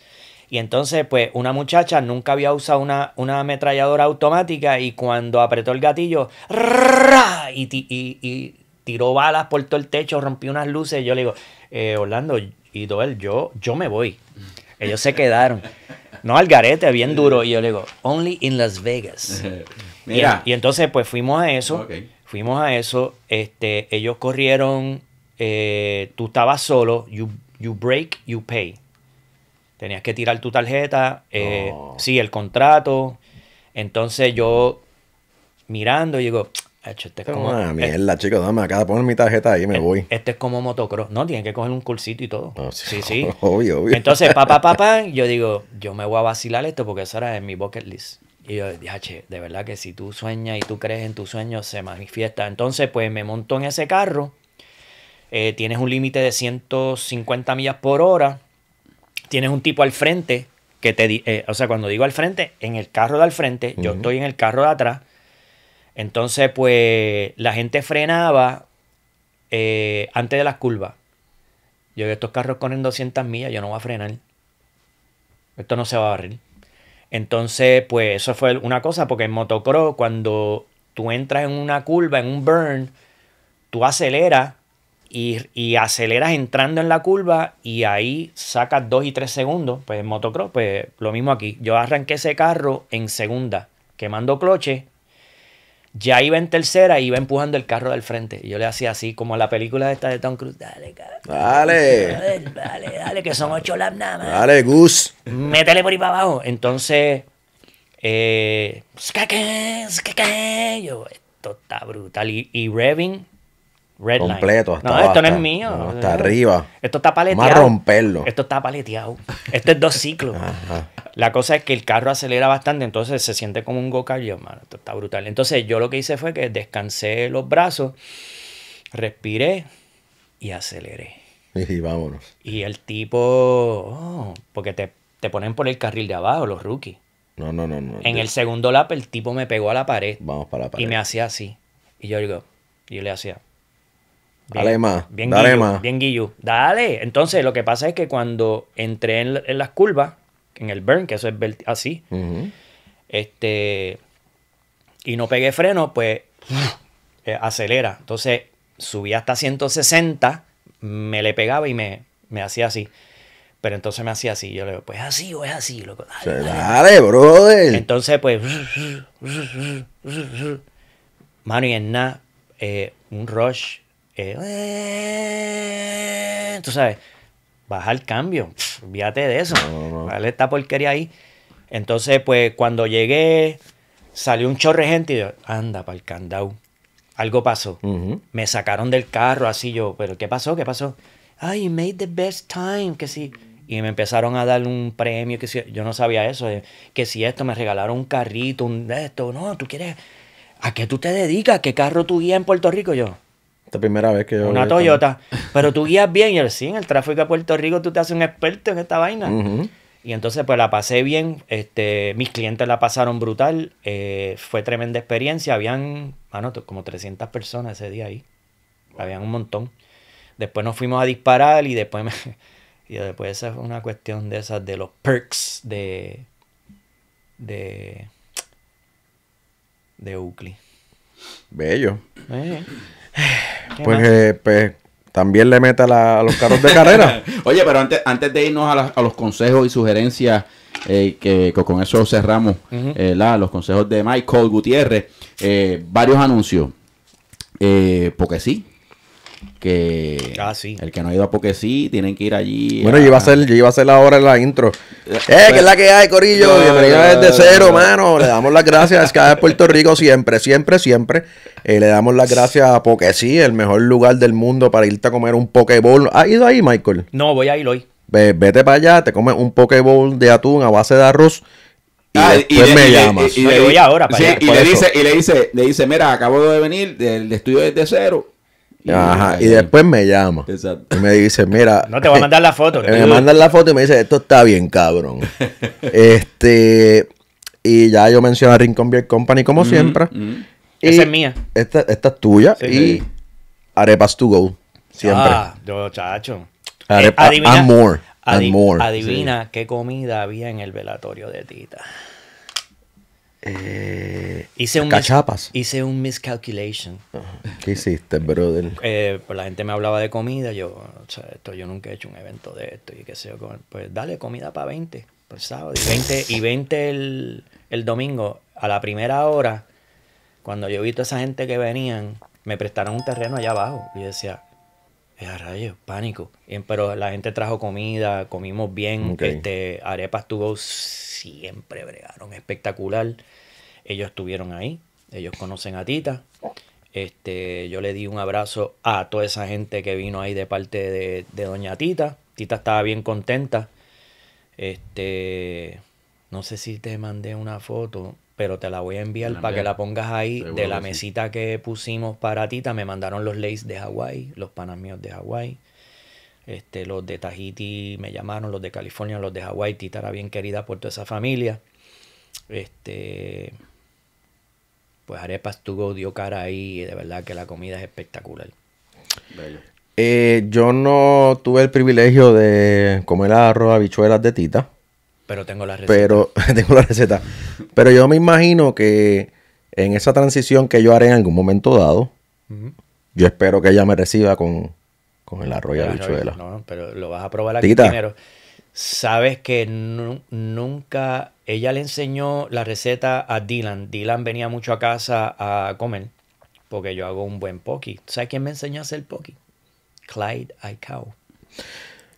y entonces, pues, una muchacha nunca había usado una, ametralladora automática y cuando apretó el gatillo, Y, tiró balas por todo el techo, rompió unas luces. Yo le digo, eh, Orlando y Doel, yo, yo me voy. Ellos se quedaron. No, al garete, bien duro. Y yo le digo, only in Las Vegas. Mira. Y, entonces, pues fuimos a eso. Fuimos a eso. Este, ellos corrieron. Eh, tú estabas solo. You, you break, you pay. Tenías que tirar tu tarjeta, eh, oh. sí, el contrato. Entonces yo mirando y digo, ah, este es como. mierda, chicos, dame acá, pon mi tarjeta ahí me voy. Este es como motocross. No, tienes que coger un cursito y todo. Ah, sí, sí. Obvio, obvio. Entonces, papá, papá, yo digo, yo me voy a vacilar esto porque eso era en mi bucket list. Y yo, dije ah, de verdad que si tú sueñas y tú crees en tus sueños, se manifiesta. Entonces, pues me monto en ese carro. Eh, tienes un límite de 150 millas por hora tienes un tipo al frente que te... Eh, o sea, cuando digo al frente, en el carro de al frente, yo estoy en el carro de atrás. Entonces, pues la gente frenaba eh, antes de las curvas. Yo estos carros corren 200 millas, yo no voy a frenar. Esto no se va a barrer. Entonces, pues eso fue una cosa, porque en motocross, cuando tú entras en una curva, en un burn, tú aceleras y, aceleras entrando en la curva y ahí sacas dos y tres segundos. Pues en motocross, pues lo mismo aquí. Yo arranqué ese carro en segunda, quemando cloche. Ya iba en tercera y iba empujando el carro del frente. yo le hacía así, como la película esta de Tom Cruise. Dale, Dale. Dale, dale, dale que son ocho laps nada más. Dale, Gus. Métele por ahí para abajo. Entonces, eh, yo, esto está brutal. Y, y Revin, completo. no, esto no es mío. hasta arriba. Esto está paleteado. Vamos a romperlo. Esto está paleteado. Esto es dos ciclos. La cosa es que el carro acelera bastante, entonces se siente como un go-kart. esto está brutal. Entonces yo lo que hice fue que descansé los brazos, respiré y aceleré. Y vámonos. Y el tipo, oh, porque te, ponen por el carril de abajo, los rookies. No, no, no, En el segundo lap el tipo me pegó a la pared. Vamos para la pared. Y me hacía así. Y yo digo, yo le hacía dale más. Bien dale más. Bien guillo. Dale. Entonces, lo que pasa es que cuando entré en, las curvas, en el burn, que eso es así, este, y no pegué freno, pues eh, acelera. Entonces, subí hasta 160, me le pegaba y me, me hacía así. Pero entonces me hacía así. Yo le digo, pues así o es así, loco. Dale, dale, brother. Entonces, pues. Mano, y en nada, eh, un rush eh, eh, tú sabes, baja el cambio, de eso, vale esta porquería ahí. Entonces, pues cuando llegué, salió un chorre gente y yo, anda, para el candau. Algo pasó. Me sacaron del carro así yo, pero ¿qué pasó? ¿Qué pasó? Ay, you made the best time, que sí. Y me empezaron a dar un premio, que si, yo no sabía eso, que si esto, me regalaron un carrito, un de esto, no, tú quieres, ¿a qué tú te dedicas? ¿Qué carro tú guías en Puerto Rico? Yo, primera vez que Una Toyota. Pero tú guías bien y el en el tráfico de Puerto Rico tú te haces un experto en esta vaina. Y entonces, pues la pasé bien. Este, mis clientes la pasaron brutal. Eh, fue tremenda experiencia. Habían, mano, como 300 personas ese día ahí. Habían un montón. Después nos fuimos a disparar y después me, Y después esa fue una cuestión de esas, de los perks de. de. de Ucli. Bello. Eh. Pues, eh, pues, también le meta a los carros de carrera. Oye, pero antes, antes de irnos a, los consejos y sugerencias, eh, que, con eso cerramos eh, los consejos de Michael Gutiérrez, varios anuncios. porque sí, que ah, el que no ha ido a porque sí, tienen que ir allí. Bueno, yo iba a hacer, yo iba a la intro. Eh, que es la que hay, Corillo. Bienvenido desde cero, mano. Le damos las gracias a Sky de Puerto Rico siempre, siempre, siempre. Eh, le damos las gracias a Porque sí, el mejor lugar del mundo para irte a comer un pokeball. ¿Has ido ahí, Michael? No, voy a ir hoy. vete para allá, te comes un pokeball de atún a base de arroz. Y ah, después me llamas. Y, le, voy ahora Y le dice, y le dice, le dice, mira, acabo de venir del estudio desde cero y, después me llama. Y me dice, mira. No te voy a mandar la foto. Eh, me mandan la foto y me dice, esto está bien, cabrón. este. Y ya yo menciono a Rincon Beer Company como mm, siempre. Mm. es mía. Esta, es tuya. y Arepas to go. Siempre. Ah, yo, chacho. Arepas eh, Adivina qué comida había en el velatorio de Tita. Eh, hice un cachapas. hice un miscalculation. ¿Qué hiciste, brother? Eh, pues la gente me hablaba de comida. Yo, esto, yo nunca he hecho un evento de esto y qué sé Pues dale comida para 20 sábado y 20, y 20 el, el, domingo. A la primera hora, cuando yo vi toda esa gente que venían, me prestaron un terreno allá abajo. Y yo decía, era eh, rayos, pánico. pero la gente trajo comida, comimos bien. Este, arepas tuvo siempre bregaron espectacular. Ellos estuvieron ahí, ellos conocen a Tita. Este, yo le di un abrazo a toda esa gente que vino ahí de parte de, Doña Tita. Tita estaba bien contenta. Este, no sé si te mandé una foto, pero te la voy a enviar para que la pongas ahí de la mesita que pusimos para Tita. Me mandaron los Lays de Hawái, los panas míos de Hawái. Este, los de Tahiti me llamaron, los de California, los de Hawái, Tita era bien querida por toda esa familia. Este, pues Arepas tuvo, dio cara ahí y de verdad que la comida es espectacular. Eh, yo no tuve el privilegio de comer arroz habichuelas de Tita. Pero tengo la receta. Pero tengo la receta. Pero yo me imagino que en esa transición que yo haré en algún momento dado, yo espero que ella me reciba con en el arroyo de habichuela. No, pero lo vas a probar aquí primero. Sabes que nunca. Ella le enseñó la receta a Dylan. Dylan venía mucho a casa a comer porque yo hago un buen poki. ¿Sabes quién me enseñó a hacer poki? Clyde Aikau.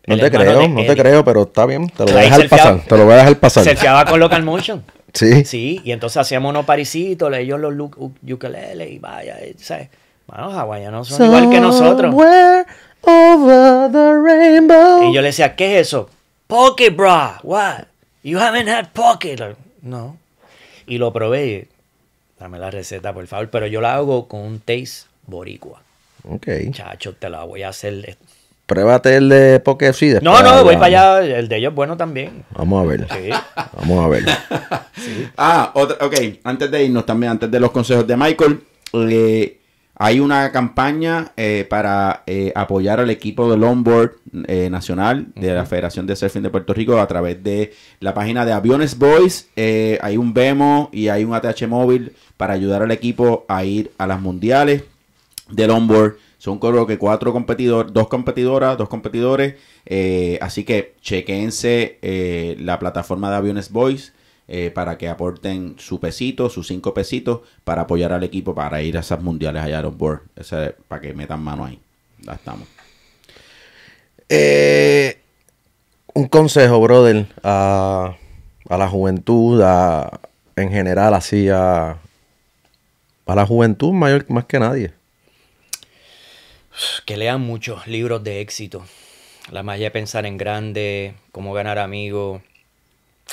No te creo, no te creo, pero está bien. Te lo voy a dejar pasar. Te lo voy a dejar pasar. con Local Motion. Sí. Sí, y entonces hacíamos unos parisitos, le ellos los ukulele y vaya, ¿sabes? Bueno, los son igual que nosotros the rainbow. Y yo le decía, ¿qué es eso? Pocket bra. What? You haven't had pocket. no. Y lo probé. Dame la receta, por favor. Pero yo la hago con un taste boricua. Ok. Chacho, te la voy a hacer. Pruébate el de Pocket sí, No, no, voy para allá. El de ellos es bueno también. Vamos a ver. Sí. Vamos a ver. Ah, otra, ok. Antes de irnos también, antes de los consejos de Michael, le eh, hay una campaña eh, para eh, apoyar al equipo de longboard eh, nacional de la Federación de Surfing de Puerto Rico a través de la página de Aviones Boys. hay un Vemo y hay un ATH móvil para ayudar al equipo a ir a las mundiales de longboard. Son creo que cuatro competidores, dos competidoras, dos competidores. así que chequense la plataforma de Aviones Boys eh, para que aporten su pesito, sus cinco pesitos, para apoyar al equipo para ir a esas mundiales allá a Board. para que metan mano ahí. Ya estamos. Eh, un consejo, brother, a, la juventud, en general, así, a, la juventud mayor más que nadie. Que lean muchos libros de éxito. La magia de pensar en grande, cómo ganar amigos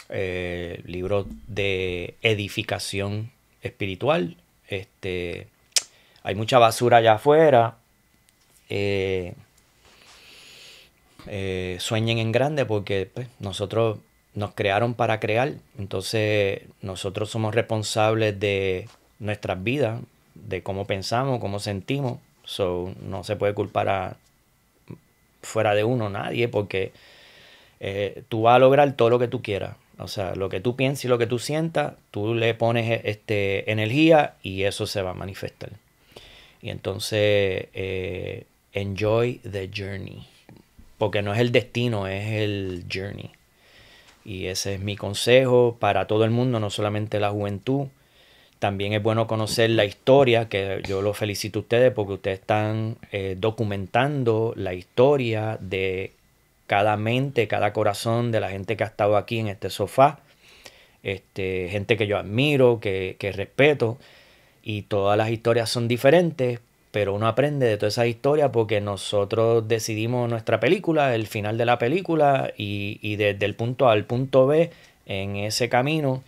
eh, libros de edificación espiritual. Este, hay mucha basura allá afuera. Eh, eh, sueñen en grande porque pues, nosotros nos crearon para crear. Entonces nosotros somos responsables de nuestras vidas, de cómo pensamos, cómo sentimos. So, no se puede culpar a fuera de uno nadie porque eh, tú vas a lograr todo lo que tú quieras. O sea, lo que tú piensas y lo que tú sientas, tú le pones e, este, energía y eso se va a manifestar. Y entonces, eh, enjoy the journey. Porque no es el destino, es el journey. Y ese es mi consejo para todo el mundo, no solamente la juventud. También es bueno conocer la historia, que yo lo felicito a ustedes porque ustedes están eh, documentando la historia de cada mente, cada corazón de la gente que ha estado aquí en este sofá, este, gente que yo admiro, que, respeto, y todas las historias son diferentes, pero uno aprende de todas esas historias porque nosotros decidimos nuestra película, el final de la película, y, desde el punto A al punto B, en ese camino,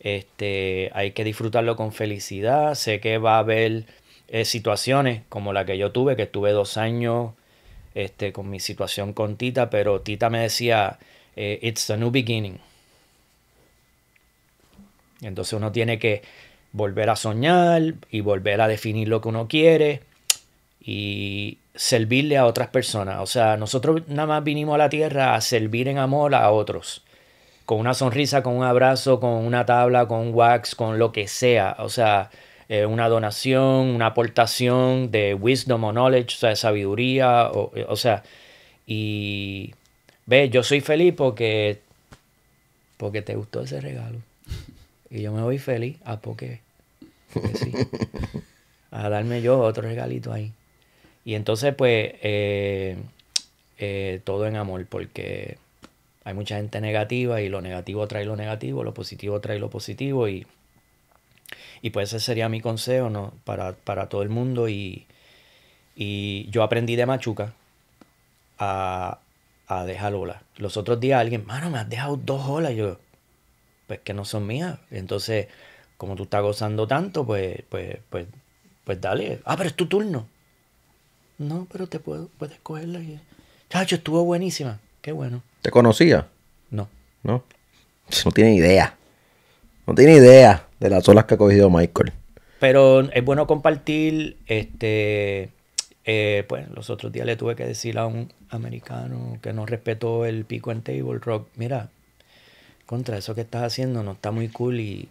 este, hay que disfrutarlo con felicidad, sé que va a haber eh, situaciones como la que yo tuve, que estuve dos años este, con mi situación con Tita, pero Tita me decía, eh, it's a new beginning. Entonces uno tiene que volver a soñar y volver a definir lo que uno quiere y servirle a otras personas. O sea, nosotros nada más vinimos a la tierra a servir en amor a otros. Con una sonrisa, con un abrazo, con una tabla, con un wax, con lo que sea. O sea, eh, una donación, una aportación de wisdom o knowledge, o sea, de sabiduría, eh, o, sea, y ve, yo soy feliz porque, porque te gustó ese regalo. Y yo me voy feliz a ah, porque, porque sí, a darme yo otro regalito ahí. Y entonces, pues, eh, todo en amor, porque hay mucha gente negativa y lo negativo trae lo negativo, lo positivo trae lo positivo y y pues ese sería mi consejo ¿no? para, todo el mundo. Y, yo aprendí de Machuca a, a dejar olas. Los otros días alguien, mano, me has dejado dos olas. yo, pues que no son mías. Entonces, como tú estás gozando tanto, pues, pues, pues, pues dale. Ah, pero es tu turno. No, pero te puedo, puedes cogerla. Y... Chacho, estuvo buenísima. Qué bueno. ¿Te conocía? No. No. No tiene idea. No tiene idea de las olas que ha cogido Michael. Pero es bueno compartir, este, eh, pues los otros días le tuve que decir a un americano que no respetó el pico en table rock, mira, contra eso que estás haciendo no está muy cool y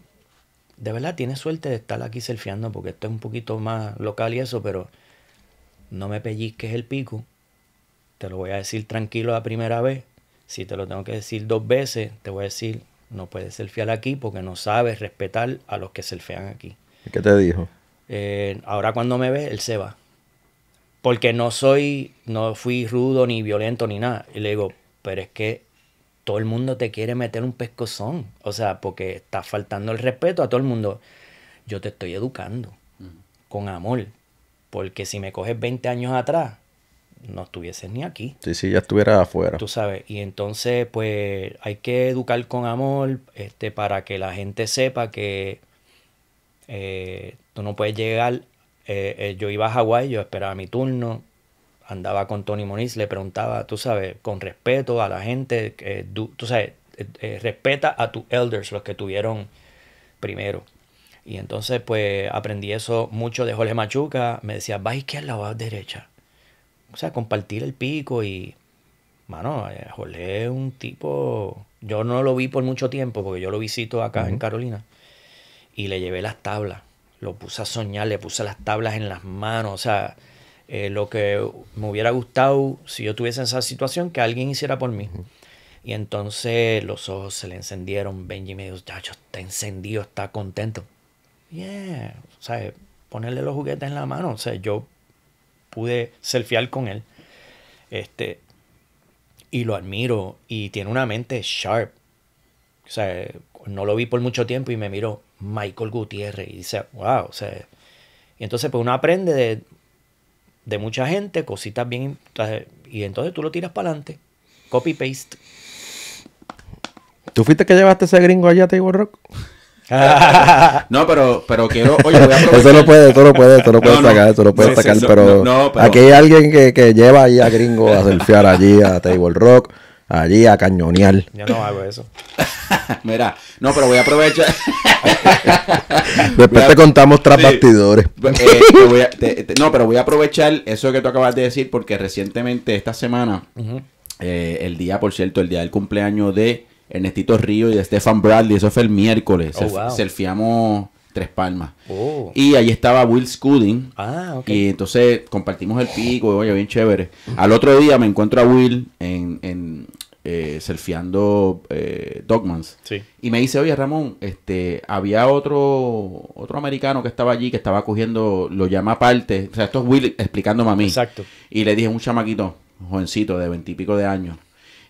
de verdad tienes suerte de estar aquí surfeando porque esto es un poquito más local y eso, pero no me pellizques el pico, te lo voy a decir tranquilo la primera vez, si te lo tengo que decir dos veces, te voy a decir no puedes fiel aquí porque no sabes respetar a los que surfean aquí. ¿Qué te dijo? Eh, ahora cuando me ve, él se va. Porque no soy, no fui rudo ni violento ni nada. Y le digo, pero es que todo el mundo te quiere meter un pescozón. O sea, porque estás faltando el respeto a todo el mundo. Yo te estoy educando con amor. Porque si me coges 20 años atrás, no estuvieses ni aquí. Sí, sí, ya estuviera afuera. Tú sabes, y entonces pues hay que educar con amor este, para que la gente sepa que eh, tú no puedes llegar. Eh, eh, yo iba a Hawái, yo esperaba mi turno, andaba con Tony Moniz, le preguntaba, tú sabes, con respeto a la gente, tú, sabes, respeta a tus elders, los que tuvieron primero. Y entonces pues aprendí eso mucho de Jorge Machuca, me decía, vas izquierda al lado derecha o sea, compartir el pico y, mano, eh, Jorge un tipo, yo no lo vi por mucho tiempo porque yo lo visito acá en Carolina y le llevé las tablas, lo puse a soñar, le puse las tablas en las manos, o sea, eh, lo que me hubiera gustado si yo tuviese esa situación que alguien hiciera por mí. Y entonces los ojos se le encendieron. Benji me dijo, yo está encendido, está contento. Yeah, o sea, ponerle los juguetes en la mano. O sea, yo pude selfiear con él. Este, y lo admiro y tiene una mente sharp. O sea, no lo vi por mucho tiempo y me miró Michael Gutiérrez y dice, wow, o sea, y entonces pues uno aprende de, mucha gente, cositas bien, y entonces tú lo tiras para adelante, copy-paste. ¿Tú fuiste que llevaste ese gringo allá te Table Rock? no, pero, pero quiero. Oye, voy a Eso no puede, esto no puede, tú lo puede no, sacar, no, lo sacar. pero, aquí hay alguien que, lleva ahí a gringo a surfear allí, a Table Rock, allí a cañonear. Yo no hago eso. Mira, no, pero voy a aprovechar. Después te contamos tras bastidores. Eh, no, pero voy a aprovechar eso que tú acabas de decir, porque recientemente, esta semana, eh, el día, por cierto, el día del cumpleaños de. Ernestito Río y de Stefan Bradley. Eso fue el miércoles. Oh, Tres Palmas. Oh. Y ahí estaba Will Scudding. Ah, okay. Y entonces compartimos el pico, oye, bien chévere. Al otro día me encuentro a Will en, en eh, eh Dogmans. Y me dice, oye Ramón, este, había otro, otro americano que estaba allí, que estaba cogiendo, lo llama aparte. O sea, esto es Will explicándome a mí. Exacto. Y le dije, un chamaquito, jovencito de veintipico de años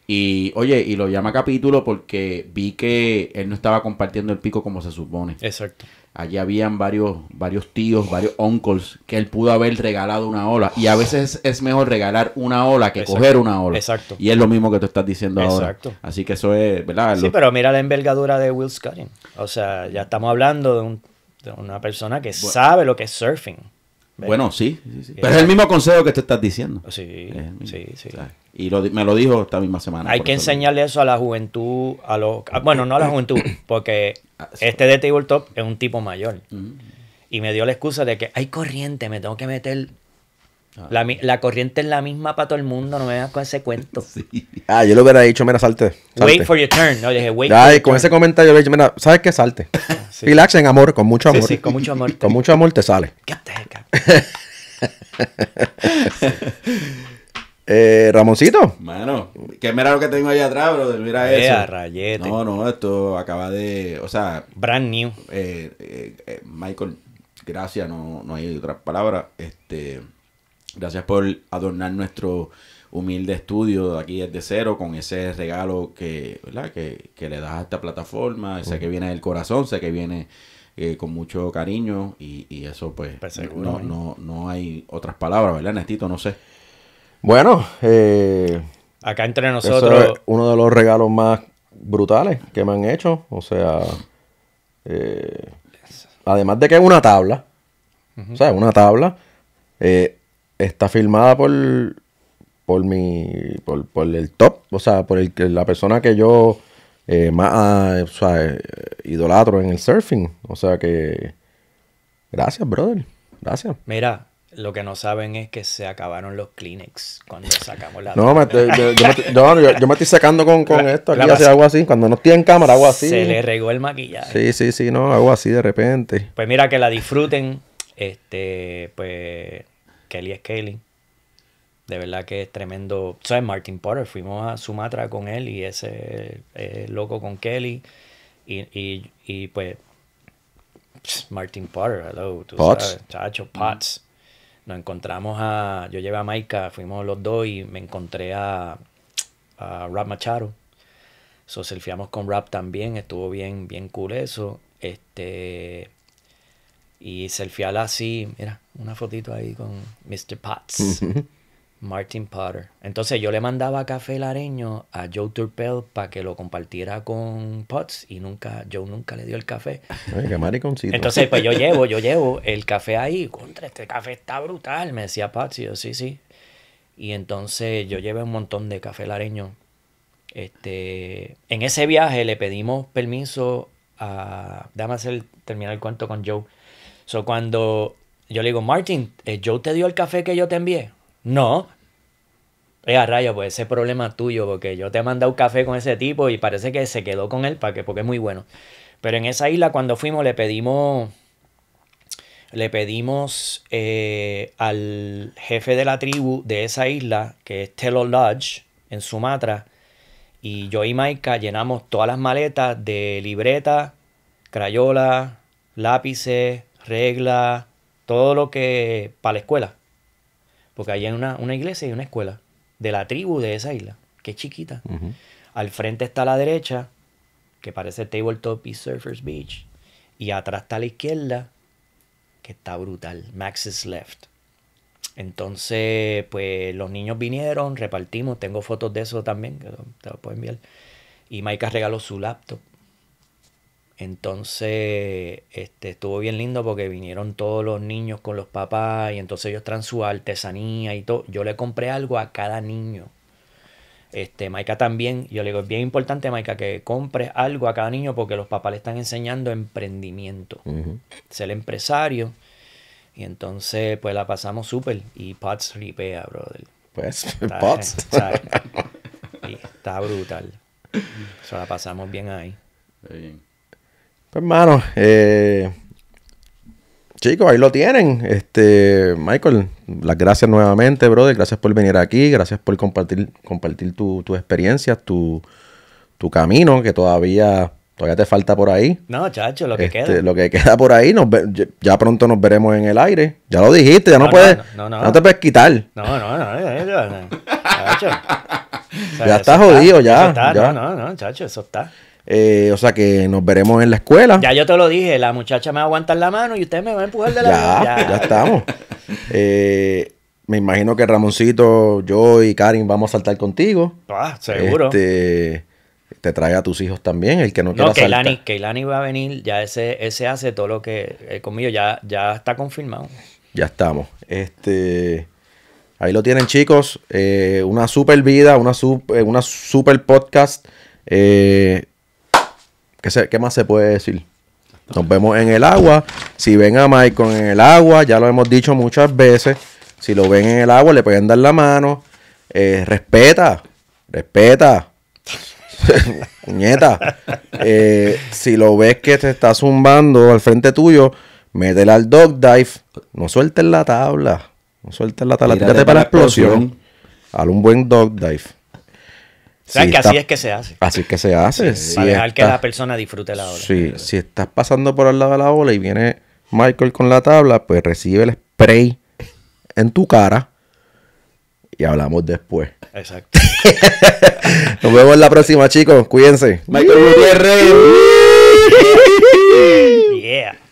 y oye, y lo llama capítulo porque vi que él no estaba compartiendo el pico como se supone. Exacto. Allí habían varios, varios tíos, varios uncles que él pudo haber regalado una ola. Y a veces es mejor regalar una ola que coger una ola. Exacto. Y es lo mismo que tú estás diciendo Exacto. Así que eso es, ¿verdad? Sí, pero mira la envergadura de Will Scudding. O sea, ya estamos hablando de, una persona que sabe lo que es surfing. Bueno, sí, Pero es el mismo consejo que te estás diciendo. Sí, sí, sí. Y me lo dijo esta misma semana. Hay que enseñarle eso a la juventud, a los... bueno, no a la juventud, porque ah, este de Tabletop es un tipo mayor. Y me dio la excusa de que hay corriente, me tengo que meter Ah. La, la, corriente es la misma para todo el mundo, no me vengas con ese cuento. Ah, yo lo hubiera dicho, mira, salte. Wait for your turn. No, dije, wait con ese comentario yo le dije, mira, ¿sabes qué? Salte. Relax en amor, con mucho amor. Sí, sí con mucho amor. con mucho amor te sale. ¿Qué eh, Ramoncito. Bueno, que mira lo que tengo ahí atrás, brother. Mira eso. eso. Rayete. No, no, esto acaba de. O sea. Brand new. eh, eh, eh Michael, gracias, no, no hay otra palabra. Este Gracias por adornar nuestro humilde estudio aquí desde cero con ese regalo que, que, le das a esta plataforma. ese Sé que viene del corazón, sé que viene eh, con mucho cariño y, eso pues, pues ¿eh? no, hay otras palabras, ¿verdad, Nestito? No sé. Bueno, eh, acá entre nosotros... uno de los regalos más brutales que me han hecho. O sea, además de que es una tabla, o sea, una tabla está filmada por por mi por, el top, o sea, por el, la persona que yo eh, más eh, o sea, eh, idolatro en el surfing, o sea que gracias, brother. Gracias. Mira, lo que no saben es que se acabaron los Kleenex cuando sacamos la. No, yo, me, estoy sacando con, esto. Aquí hace algo así. Cuando no estoy en cámara, hago así. Se le regó el maquillaje. Sí, sí, sí, no, hago así de repente. Pues mira, que la disfruten. Este, pues Kelly es Kelly. De verdad que es tremendo. ¿Sabes? Martin Potter, fuimos a Sumatra con él y ese eh, loco con Kelly. Y, pues, Martin Potter, hello, chacho, Potts. Nos encontramos a. Yo llevé a Maika, fuimos los dos y me encontré a, a Rap Machado. So, selfieamos con Rap también, estuvo bien, bien cool eso. Este. Y la así, mira, una fotito ahí con Mr. Potts. Martin Potter. Entonces yo le mandaba café lareño a Joe Turpel para que lo compartiera con Potts y nunca, Joe nunca le dio el café. Entonces, pues yo llevo, yo llevo el café ahí. Contra, este café está brutal, me decía Potts. Y yo, sí, sí. Y entonces yo llevé un montón de café lareño. Este, en ese viaje le pedimos permiso a. Déjame hacer, terminar el cuento con Joe. cuando yo le digo, Martin, yo eh, te dio el café que yo te envié? No. ya eh, rayo, pues ese problema tuyo, porque yo te he mandado café con ese tipo y parece que se quedó con él para qué? porque es muy bueno. Pero en esa isla, cuando fuimos, le pedimos. Le pedimos eh, al jefe de la tribu de esa isla, que es Telo Lodge, en Sumatra. Y yo y Maika llenamos todas las maletas de libreta, crayola, lápices, regla, todo lo que para la escuela. Porque hay una, una iglesia y una escuela de la tribu de esa isla, que es chiquita. Al frente está a la derecha, que parece Tabletop y Surfers Beach. Y atrás está la izquierda, que está brutal, Max's Left. Entonces, pues los niños vinieron, repartimos, tengo fotos de eso también, que te lo puedo enviar. Y Maika regaló su laptop entonces, este, estuvo bien lindo porque vinieron todos los niños con los papás y entonces ellos traen su artesanía y todo. Yo le compré algo a cada niño. Este, Maika también, yo le digo, es bien importante, Maika, que compres algo a cada niño porque los papás le están enseñando emprendimiento, Es el ser empresario. Y entonces, pues la pasamos súper. Y Pots ripea, brother. Pues, está, Pots. Está, está, brutal. Se la pasamos bien ahí. bien. Pues hermano, eh, chicos, ahí lo tienen. Este, Michael, las gracias nuevamente, brother. Gracias por venir aquí, gracias por compartir, compartir tus tu experiencias, tu, camino, que todavía todavía te falta por ahí. No, chacho, lo que este, queda. Lo que queda por ahí, ya pronto nos veremos en el aire. Ya lo dijiste, ya no, puedes. No, te puedes quitar. No, no, no, chacho. ya está jodido, ya. No, no, no, chacho, eso está. Eh, o sea que nos veremos en la escuela. Ya yo te lo dije, la muchacha me va a aguantar la mano y usted me va a empujar de la mano. Ya, ya, estamos. Eh, me imagino que Ramoncito, yo y Karin vamos a saltar contigo. Ah, seguro. Este, te trae a tus hijos también, el que no, no va a venir, ya ese, ese hace todo lo que eh, conmigo, ya, ya está confirmado. Ya estamos. Este... Ahí lo tienen, chicos. una super vida, una super, una super podcast. Eh, ¿Qué, más se puede decir? Nos vemos en el agua. Si ven a Michael en el agua, ya lo hemos dicho muchas veces. Si lo ven en el agua, le pueden dar la mano. Eh, respeta, respeta. Nieta. Eh, si lo ves que te está zumbando al frente tuyo, métela al dog dive. No sueltes la tabla. No sueltes la tabla. Tírate para la explosión. explosión. un buen dog dive así es que se hace. Así es que se hace. para dejar que la persona disfrute la ola. si estás pasando por al lado de la ola y viene Michael con la tabla, pues recibe el spray en tu cara y hablamos después. Exacto. Nos vemos en la próxima, chicos. Cuídense. Michael Gutiérrez. yeah.